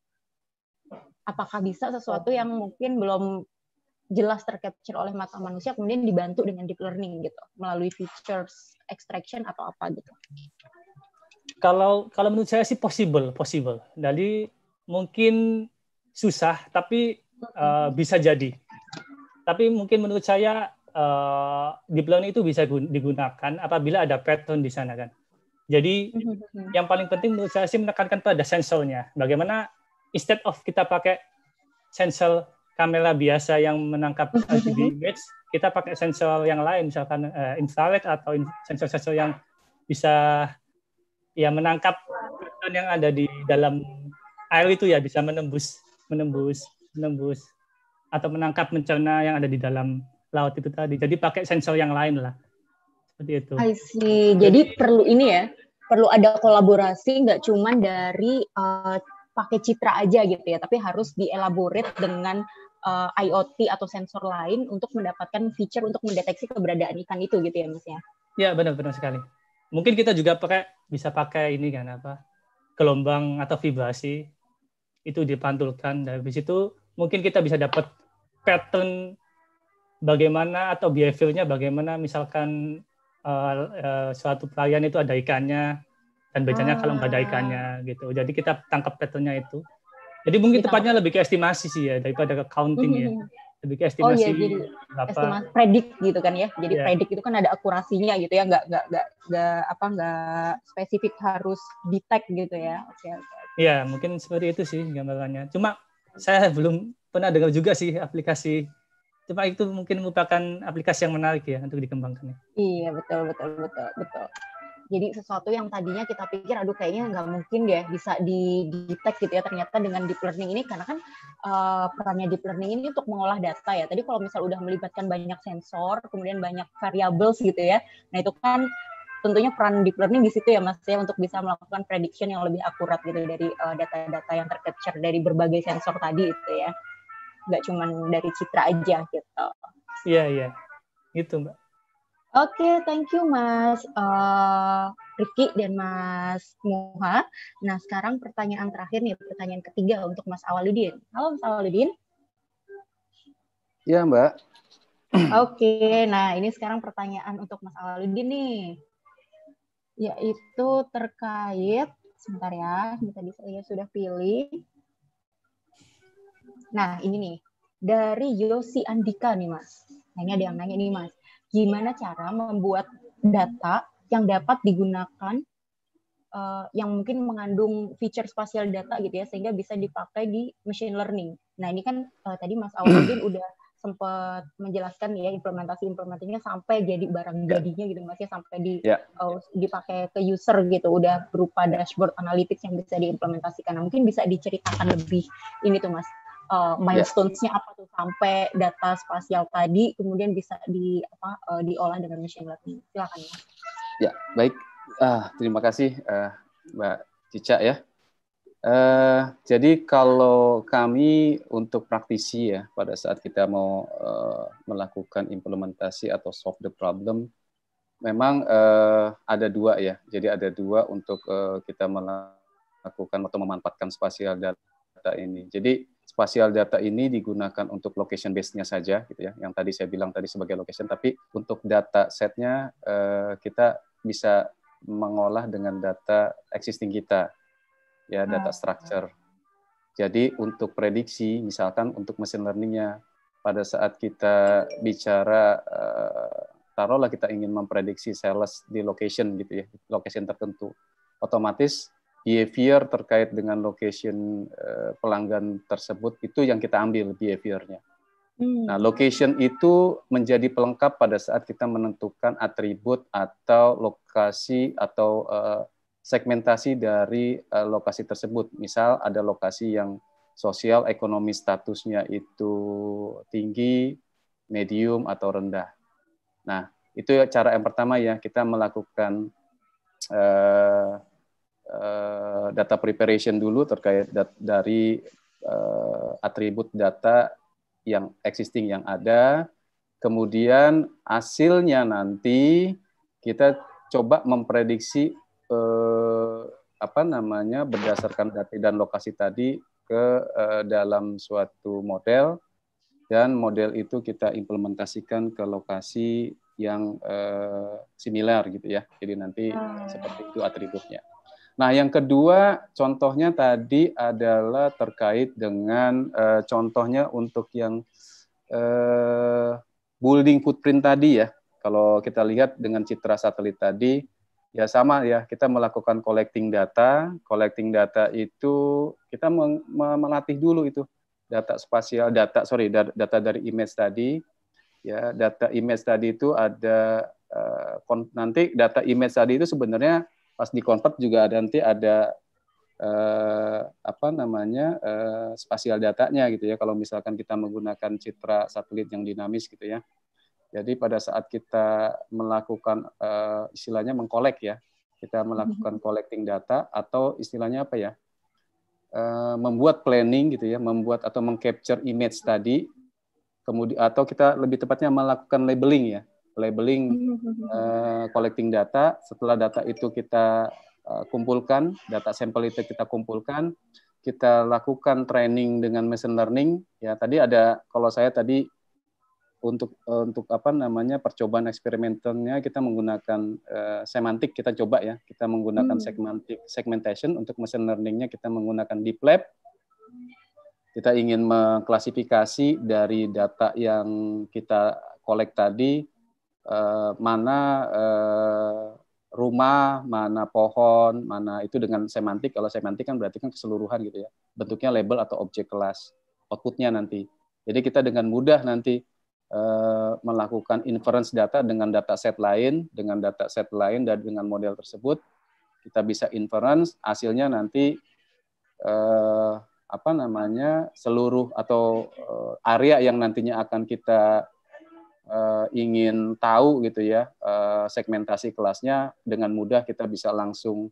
Speaker 1: Apakah bisa sesuatu yang mungkin belum jelas tercapture oleh mata manusia kemudian dibantu dengan deep learning gitu melalui features extraction atau apa gitu?
Speaker 2: kalau kalau menurut saya sih possible, possible. Jadi mungkin susah tapi uh, bisa jadi. Tapi mungkin menurut saya uh, deep learning itu bisa digunakan apabila ada pattern di sana kan. Jadi mm-hmm. yang paling penting menurut saya sih menekankan pada sensornya. Bagaimana instead of kita pakai sensor kamera biasa yang menangkap RGB mm-hmm. image, kita pakai sensor yang lain misalkan uh, infrared atau sensor-sensor yang bisa ya menangkap ikan yang ada di dalam air itu ya bisa menembus menembus menembus atau menangkap bencana yang ada di dalam laut itu tadi. Jadi pakai sensor yang lain lah. Seperti itu. I
Speaker 1: see. Jadi, Jadi perlu ini ya, perlu ada kolaborasi nggak cuman dari uh, pakai citra aja gitu ya, tapi harus dielaborate dengan uh, eh, IoT atau sensor lain untuk mendapatkan feature untuk mendeteksi keberadaan ikan itu gitu ya Mas ya.
Speaker 2: Ya, benar benar sekali mungkin kita juga pakai bisa pakai ini kan apa gelombang atau vibrasi itu dipantulkan dari situ mungkin kita bisa dapat pattern bagaimana atau behaviornya bagaimana misalkan uh, uh, suatu pelayan itu ada ikannya dan bacanya ah. kalau nggak ada ikannya ah. gitu jadi kita tangkap patternnya itu jadi mungkin tepatnya lebih ke estimasi sih ya daripada ke counting ya mm-hmm lebih ke estimasi. Oh iya, jadi estimasi
Speaker 1: predik gitu kan ya. Jadi yeah. predik itu kan ada akurasinya gitu ya, nggak nggak nggak, nggak apa nggak spesifik harus detect gitu ya. Oke okay, oke. Okay.
Speaker 2: Iya, mungkin seperti itu sih gambarannya. Cuma saya belum pernah dengar juga sih aplikasi. Cuma itu mungkin merupakan aplikasi yang menarik ya untuk dikembangkan. Ya.
Speaker 1: Iya, betul betul betul betul. Jadi sesuatu yang tadinya kita pikir, aduh kayaknya nggak mungkin deh bisa di detect gitu ya. Ternyata dengan deep learning ini, karena kan uh, perannya deep learning ini untuk mengolah data ya. Tadi kalau misal udah melibatkan banyak sensor, kemudian banyak variables gitu ya. Nah itu kan tentunya peran deep learning di situ ya mas ya untuk bisa melakukan prediction yang lebih akurat gitu dari eh, data-data uh, yang tercapture dari berbagai sensor tadi itu ya nggak cuma dari citra aja gitu
Speaker 2: iya iya gitu mbak
Speaker 1: Oke, okay, thank you Mas uh, dan Mas Muha. Nah, sekarang pertanyaan terakhir nih, pertanyaan ketiga untuk Mas Awaludin. Halo Mas Awaludin. Iya Mbak. Oke, okay, nah ini sekarang pertanyaan untuk Mas Awaludin nih. Yaitu terkait, sebentar ya, ini tadi saya sudah pilih. Nah, ini nih, dari Yosi Andika nih Mas. Nah, ini ada yang nanya nih Mas gimana cara membuat data yang dapat digunakan uh, yang mungkin mengandung feature spasial data gitu ya sehingga bisa dipakai di machine learning. Nah ini kan uh, tadi Mas Awadin [CLEARS THROAT] udah sempat menjelaskan ya implementasi implementasinya sampai jadi barang ya. jadinya gitu Mas ya sampai di yeah. Ya. uh, dipakai ke user gitu udah berupa dashboard analytics yang bisa diimplementasikan. Nah, mungkin bisa diceritakan lebih ini tuh Mas uh, milestones-nya apa tuh sampai data spasial tadi kemudian bisa di apa uh, diolah dengan machine learning. Silakan ya.
Speaker 4: Ya, baik. Uh, terima kasih uh, Mbak Cica ya. Uh, jadi kalau kami untuk praktisi ya pada saat kita mau uh, melakukan implementasi atau solve the problem memang uh, ada dua ya. Jadi ada dua untuk uh, kita melakukan atau memanfaatkan spasial data ini. Jadi spatial data ini digunakan untuk location base-nya saja, gitu ya. Yang tadi saya bilang tadi sebagai location, tapi untuk data setnya uh, kita bisa mengolah dengan data existing kita, ya ah, data ah. structure. Jadi untuk prediksi, misalkan untuk mesin learningnya, pada saat kita bicara uh, taruhlah kita ingin memprediksi sales di location gitu ya, location tertentu, otomatis behavior terkait dengan location eh, pelanggan tersebut itu yang kita ambil behaviornya.
Speaker 3: Hmm. Nah, location
Speaker 4: itu menjadi pelengkap pada saat kita menentukan atribut atau lokasi atau eh, segmentasi dari eh, lokasi tersebut. Misal ada lokasi yang sosial ekonomi statusnya itu tinggi, medium atau rendah. Nah, itu cara yang pertama ya kita melakukan eh, Eh, data preparation dulu terkait dat dari uh, atribut data yang existing yang ada. Kemudian hasilnya nanti kita coba memprediksi eh, apa namanya berdasarkan data dan lokasi tadi ke eh, dalam suatu model dan model itu kita implementasikan ke lokasi yang eh, similar gitu ya. Jadi nanti hmm. seperti itu atributnya. Nah, yang kedua contohnya tadi adalah terkait dengan uh, contohnya untuk yang uh, building footprint tadi ya. Kalau kita lihat dengan citra satelit tadi, ya sama ya, kita melakukan collecting data. Collecting data itu kita melatih dulu itu data spasial, data sorry, data dari image tadi. Ya, data image tadi itu ada uh, nanti data image tadi itu sebenarnya pas di convert juga ada nanti ada eh, apa namanya eh, spasial datanya gitu ya kalau misalkan kita menggunakan citra satelit yang dinamis gitu ya jadi pada saat kita melakukan eh, istilahnya mengkolek ya kita melakukan mhm. collecting data atau istilahnya apa ya eh, membuat planning gitu ya membuat atau mengcapture image tadi kemudian atau kita lebih tepatnya melakukan labeling ya labeling uh, collecting data. Setelah data itu kita uh, kumpulkan, data sampel itu kita kumpulkan, kita lakukan training dengan machine learning. Ya tadi ada kalau saya tadi untuk eh, untuk apa namanya percobaan eksperimentalnya kita menggunakan uh, semantik kita coba ya kita menggunakan hmm. segmentik segmentation untuk machine learningnya kita menggunakan deep lab kita ingin mengklasifikasi dari data yang kita collect tadi Eh, mana uh, rumah, mana pohon, mana itu dengan semantik. Kalau semantik kan berarti kan keseluruhan gitu ya. Bentuknya label atau objek kelas outputnya nanti. Jadi kita dengan mudah nanti eh, melakukan inference data dengan data set lain, dengan data set lain dan dengan model tersebut kita bisa inference hasilnya nanti eh, apa namanya seluruh atau eh, area yang nantinya akan kita uh, ingin tahu gitu ya uh, segmentasi kelasnya dengan mudah kita bisa langsung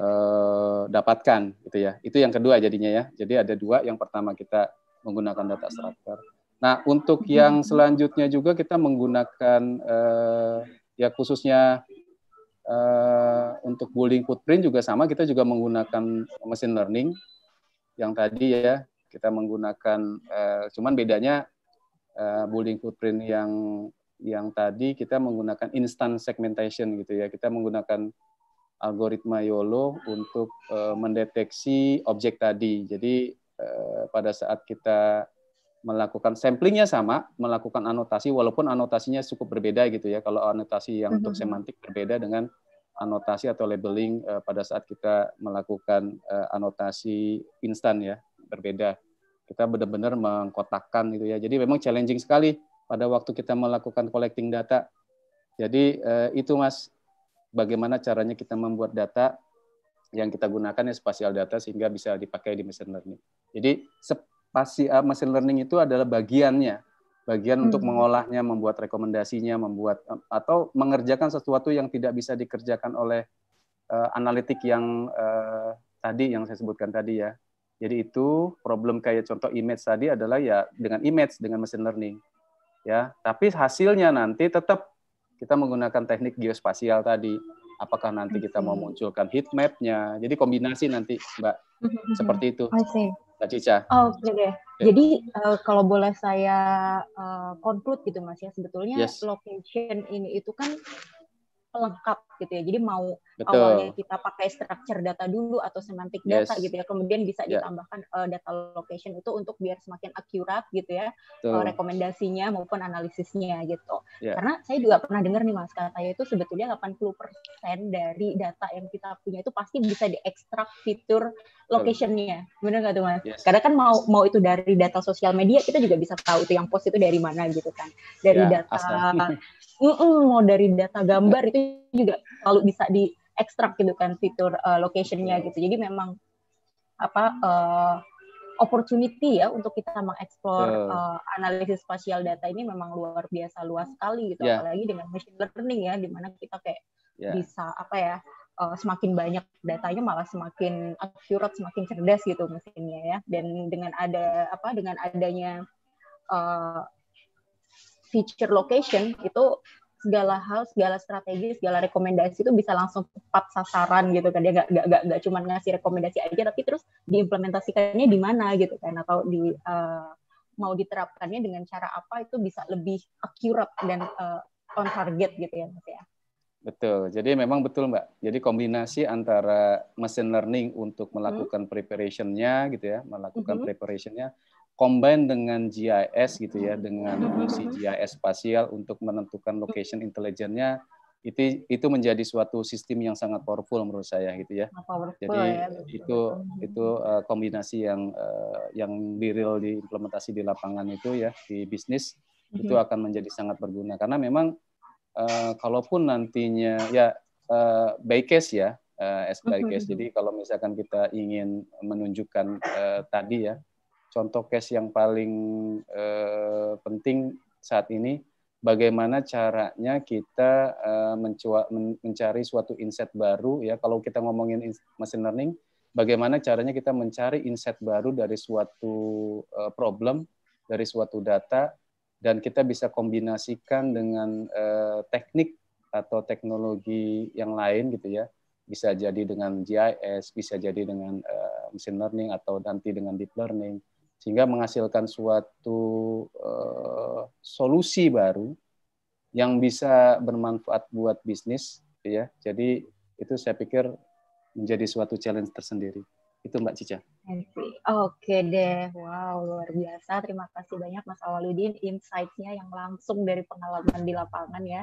Speaker 4: uh, dapatkan gitu ya. Itu yang kedua jadinya ya. Jadi ada dua. Yang pertama kita menggunakan data structure. Nah untuk yang hmm. selanjutnya juga kita menggunakan uh, ya khususnya uh, untuk building footprint juga sama. Kita juga menggunakan machine learning yang tadi ya kita menggunakan. Uh, cuman bedanya uh, eh, bullying footprint yang yang tadi kita menggunakan instant segmentation gitu ya. Kita menggunakan algoritma YOLO untuk uh, mendeteksi objek tadi. Jadi uh, pada saat kita melakukan samplingnya sama, melakukan anotasi walaupun anotasinya cukup berbeda gitu ya. Kalau anotasi yang untuk mm-hmm. semantik berbeda dengan anotasi atau labeling uh, pada saat kita melakukan uh, anotasi instan ya, berbeda kita benar-benar mengkotakkan gitu ya. Jadi memang challenging sekali pada waktu kita melakukan collecting data. Jadi eh, itu Mas bagaimana caranya kita membuat data yang kita gunakan ya spasial data sehingga bisa dipakai di machine learning. Jadi spasial eh, machine learning itu adalah bagiannya, bagian hmm. untuk mengolahnya, membuat rekomendasinya, membuat eh, atau mengerjakan sesuatu yang tidak bisa dikerjakan oleh uh, analitik yang uh, tadi yang saya sebutkan tadi ya jadi itu problem kayak contoh image tadi adalah ya dengan image dengan machine learning. Ya, tapi hasilnya nanti tetap kita menggunakan teknik geospasial tadi. Apakah nanti kita mau munculkan heat map-nya? Jadi kombinasi nanti, Mbak.
Speaker 1: Mhm, Seperti
Speaker 4: itu. Mhm. Mbak Cica.
Speaker 1: Oh, oke okay, Okay. Jadi uh, kalau boleh saya uh, conclude gitu Mas ya, sebetulnya yes. location ini itu kan pelengkap gitu ya. Jadi mau Betul. awalnya kita pakai structure data dulu atau semantik data gitu ya. Kemudian bisa yeah. ditambahkan uh, data location itu untuk biar semakin akurat gitu ya eh, Betul. rekomendasinya maupun analisisnya gitu. Yeah. Karena saya juga pernah dengar nih Mas katanya itu sebetulnya 80% dari data yang kita punya itu pasti bisa diekstrak fitur locationnya. Benar nggak tuh Mas? Yes. Karena kan mau mau itu dari data sosial media kita juga bisa tahu itu yang post itu dari mana gitu kan. Dari yeah, data [LAUGHS] mm -mm, mau dari data iya. gambar itu juga selalu bisa di ekstrak gitu kan fitur uh, locationnya iya. gitu jadi memang apa uh, opportunity ya untuk kita mengeksplor uh, analisis spasial data ini memang luar biasa luas sekali gitu yeah. apalagi dengan machine learning ya dimana kita kayak yeah. bisa apa ya uh, semakin banyak datanya malah semakin akurat semakin cerdas gitu mesinnya ya dan dengan ada apa dengan adanya uh, feature location itu segala hal, segala strategi, segala rekomendasi itu bisa langsung tepat sasaran gitu kan. Dia gak, gak, gak, cuma ngasih rekomendasi aja, tapi terus diimplementasikannya di mana gitu kan. Atau di uh, mau diterapkannya dengan cara apa itu bisa lebih akurat dan uh, on target gitu ya Mas ya.
Speaker 4: Betul. Jadi memang betul Mbak. Jadi kombinasi antara machine learning untuk melakukan -hmm. preparationnya gitu ya, melakukan -hmm. preparationnya combine dengan GIS gitu ya hmm. dengan fungsi GIS spasial untuk menentukan location intelijennya itu itu menjadi suatu sistem yang sangat powerful menurut saya gitu ya.
Speaker 1: Powerful, Jadi ya.
Speaker 4: itu itu eh, kombinasi yang uh, yang di real diimplementasi di lapangan itu ya di bisnis
Speaker 1: mm-hmm. itu hmm.
Speaker 4: akan menjadi sangat berguna karena memang eh, kalaupun nantinya ya uh, by case ya uh, as hmm, case. Mm-hmm. Jadi kalau misalkan kita ingin menunjukkan uh, tadi ya contoh case yang paling eh, penting saat ini bagaimana caranya kita eh, mencua, men, mencari suatu insight baru ya kalau kita ngomongin machine learning bagaimana caranya kita mencari insight baru dari suatu eh, problem dari suatu data dan kita bisa kombinasikan dengan eh, teknik atau teknologi yang lain gitu ya bisa jadi dengan GIS bisa jadi dengan uh, machine learning atau nanti dengan deep learning sehingga menghasilkan suatu uh, solusi baru yang bisa bermanfaat buat bisnis ya jadi itu saya pikir menjadi suatu challenge tersendiri. Itu Mbak Cica.
Speaker 1: Oke deh, wow luar biasa. Terima kasih banyak Mas Awaludin insight-nya yang langsung dari pengalaman di lapangan ya.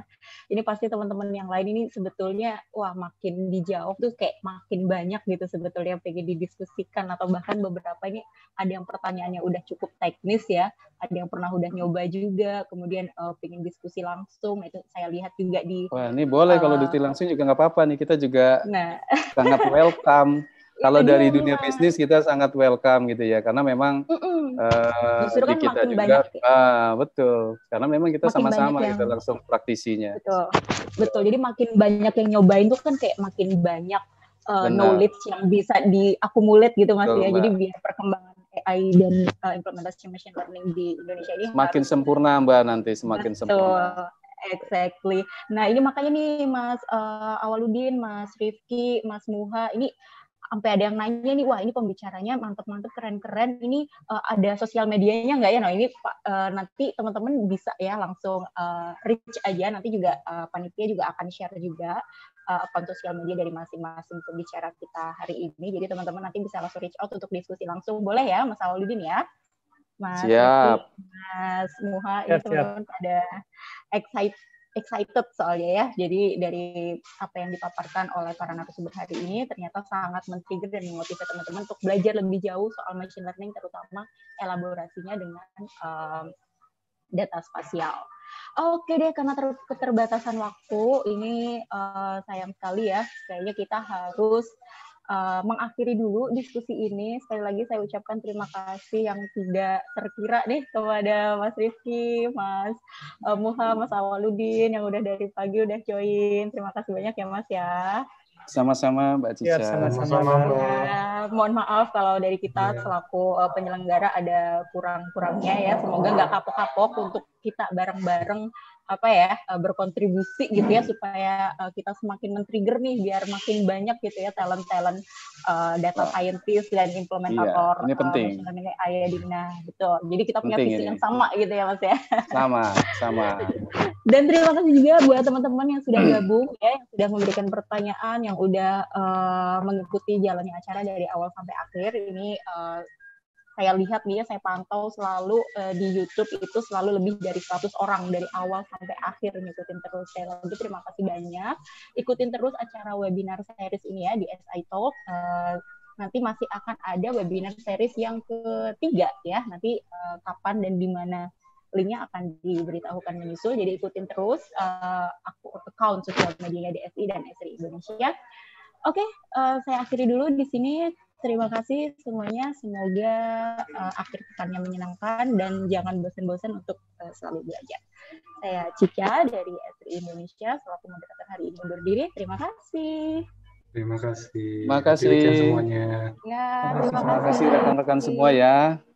Speaker 1: Ini pasti teman-teman yang lain ini sebetulnya wah makin dijawab tuh kayak makin banyak gitu sebetulnya yang pengen didiskusikan atau bahkan beberapa ini ada yang pertanyaannya udah cukup teknis ya, ada yang pernah udah nyoba juga, kemudian uh, pengen diskusi langsung itu saya lihat juga di Wah, ini boleh uh, kalau eh, diskusi
Speaker 4: langsung juga nggak apa-apa nih. Kita juga
Speaker 1: nah. sangat
Speaker 4: welcome. [LAUGHS] kalau iya. dari dunia bisnis kita sangat welcome gitu ya karena memang
Speaker 1: mm -mm. uh, Justru kan kita juga banyak, ya.
Speaker 4: ah, betul karena memang kita sama-sama gitu yang... kita langsung praktisinya
Speaker 1: betul betul jadi makin banyak yang nyobain tuh kan kayak makin banyak uh, knowledge yang bisa diakumulat gitu mas betul, ya jadi biar perkembangan AI dan uh, implementasi machine learning di Indonesia ini semakin
Speaker 4: harus... sempurna mbak nanti semakin betul. sempurna
Speaker 1: Exactly. Nah ini makanya nih Mas uh, Awaludin, Mas Rifki, Mas Muha, ini sampai ada yang nanya nih wah ini pembicaranya mantep-mantep keren-keren ini uh, ada sosial medianya nggak ya nah ini uh, nanti teman-teman bisa ya langsung uh, reach aja nanti juga uh, panitia juga akan share juga uh, akun sosial media dari masing-masing pembicara kita hari ini jadi teman-teman nanti bisa langsung reach out untuk diskusi langsung boleh ya Mas Aludin ya Mas, siap. Mas Muha, ini teman-teman pada excited excited soalnya ya. Jadi dari apa yang dipaparkan oleh para narasumber hari ini ternyata sangat men dan memotivasi teman-teman untuk belajar lebih jauh soal machine learning terutama elaborasinya dengan um, data spasial. Oke deh, karena ter keterbatasan waktu, ini uh, sayang sekali ya. Kayaknya kita harus uh, mengakhiri dulu diskusi ini. Sekali lagi saya ucapkan terima kasih yang tidak terkira nih kepada Mas Rizky Mas uh, Muha, Mas Awaludin yang udah dari pagi udah join. Terima kasih banyak ya Mas ya.
Speaker 4: Sama-sama Mbak Cica. Ya, sama-sama.
Speaker 1: Ya, mohon maaf kalau dari kita ya. selaku uh, penyelenggara ada kurang-kurangnya ya. Semoga nggak kapok-kapok untuk kita bareng-bareng apa ya e, berkontribusi gitu ya supaya e, kita semakin men-trigger nih biar makin banyak gitu ya talent-talent uh, data scientist dan implementator iya, ini penting. Uh, AI di nah betul. Jadi kita punya visi yang sama gitu ya Mas ya.
Speaker 4: Sama, sama.
Speaker 1: [LAUGHS] dan terima kasih juga buat teman-teman yang sudah gabung ya, yang sudah memberikan pertanyaan, yang udah uh, mengikuti jalannya acara dari awal sampai akhir. Ini uh, saya lihat dia ya, saya pantau selalu uh, di YouTube itu selalu lebih dari 100 orang dari awal sampai akhir ngikutin terus saya lagi terima kasih banyak ikutin terus acara webinar series ini ya di SI Talk uh, nanti masih akan ada webinar series yang ketiga ya nanti uh, kapan dan di mana linknya akan diberitahukan menyusul jadi ikutin terus uh, account sosial medianya DSI dan SRI Indonesia oke okay, uh, saya akhiri dulu di sini Terima kasih semuanya. Semoga uh, akhir pekannya menyenangkan dan jangan bosan-bosan untuk uh, selalu belajar. Saya Cica dari SRI Indonesia selaku moderator hari ini undur diri. Terima kasih.
Speaker 2: Terima
Speaker 3: kasih.
Speaker 4: Terima kasih semuanya.
Speaker 1: Ya, terima, terima kasih rekan-rekan
Speaker 2: semua
Speaker 3: ya.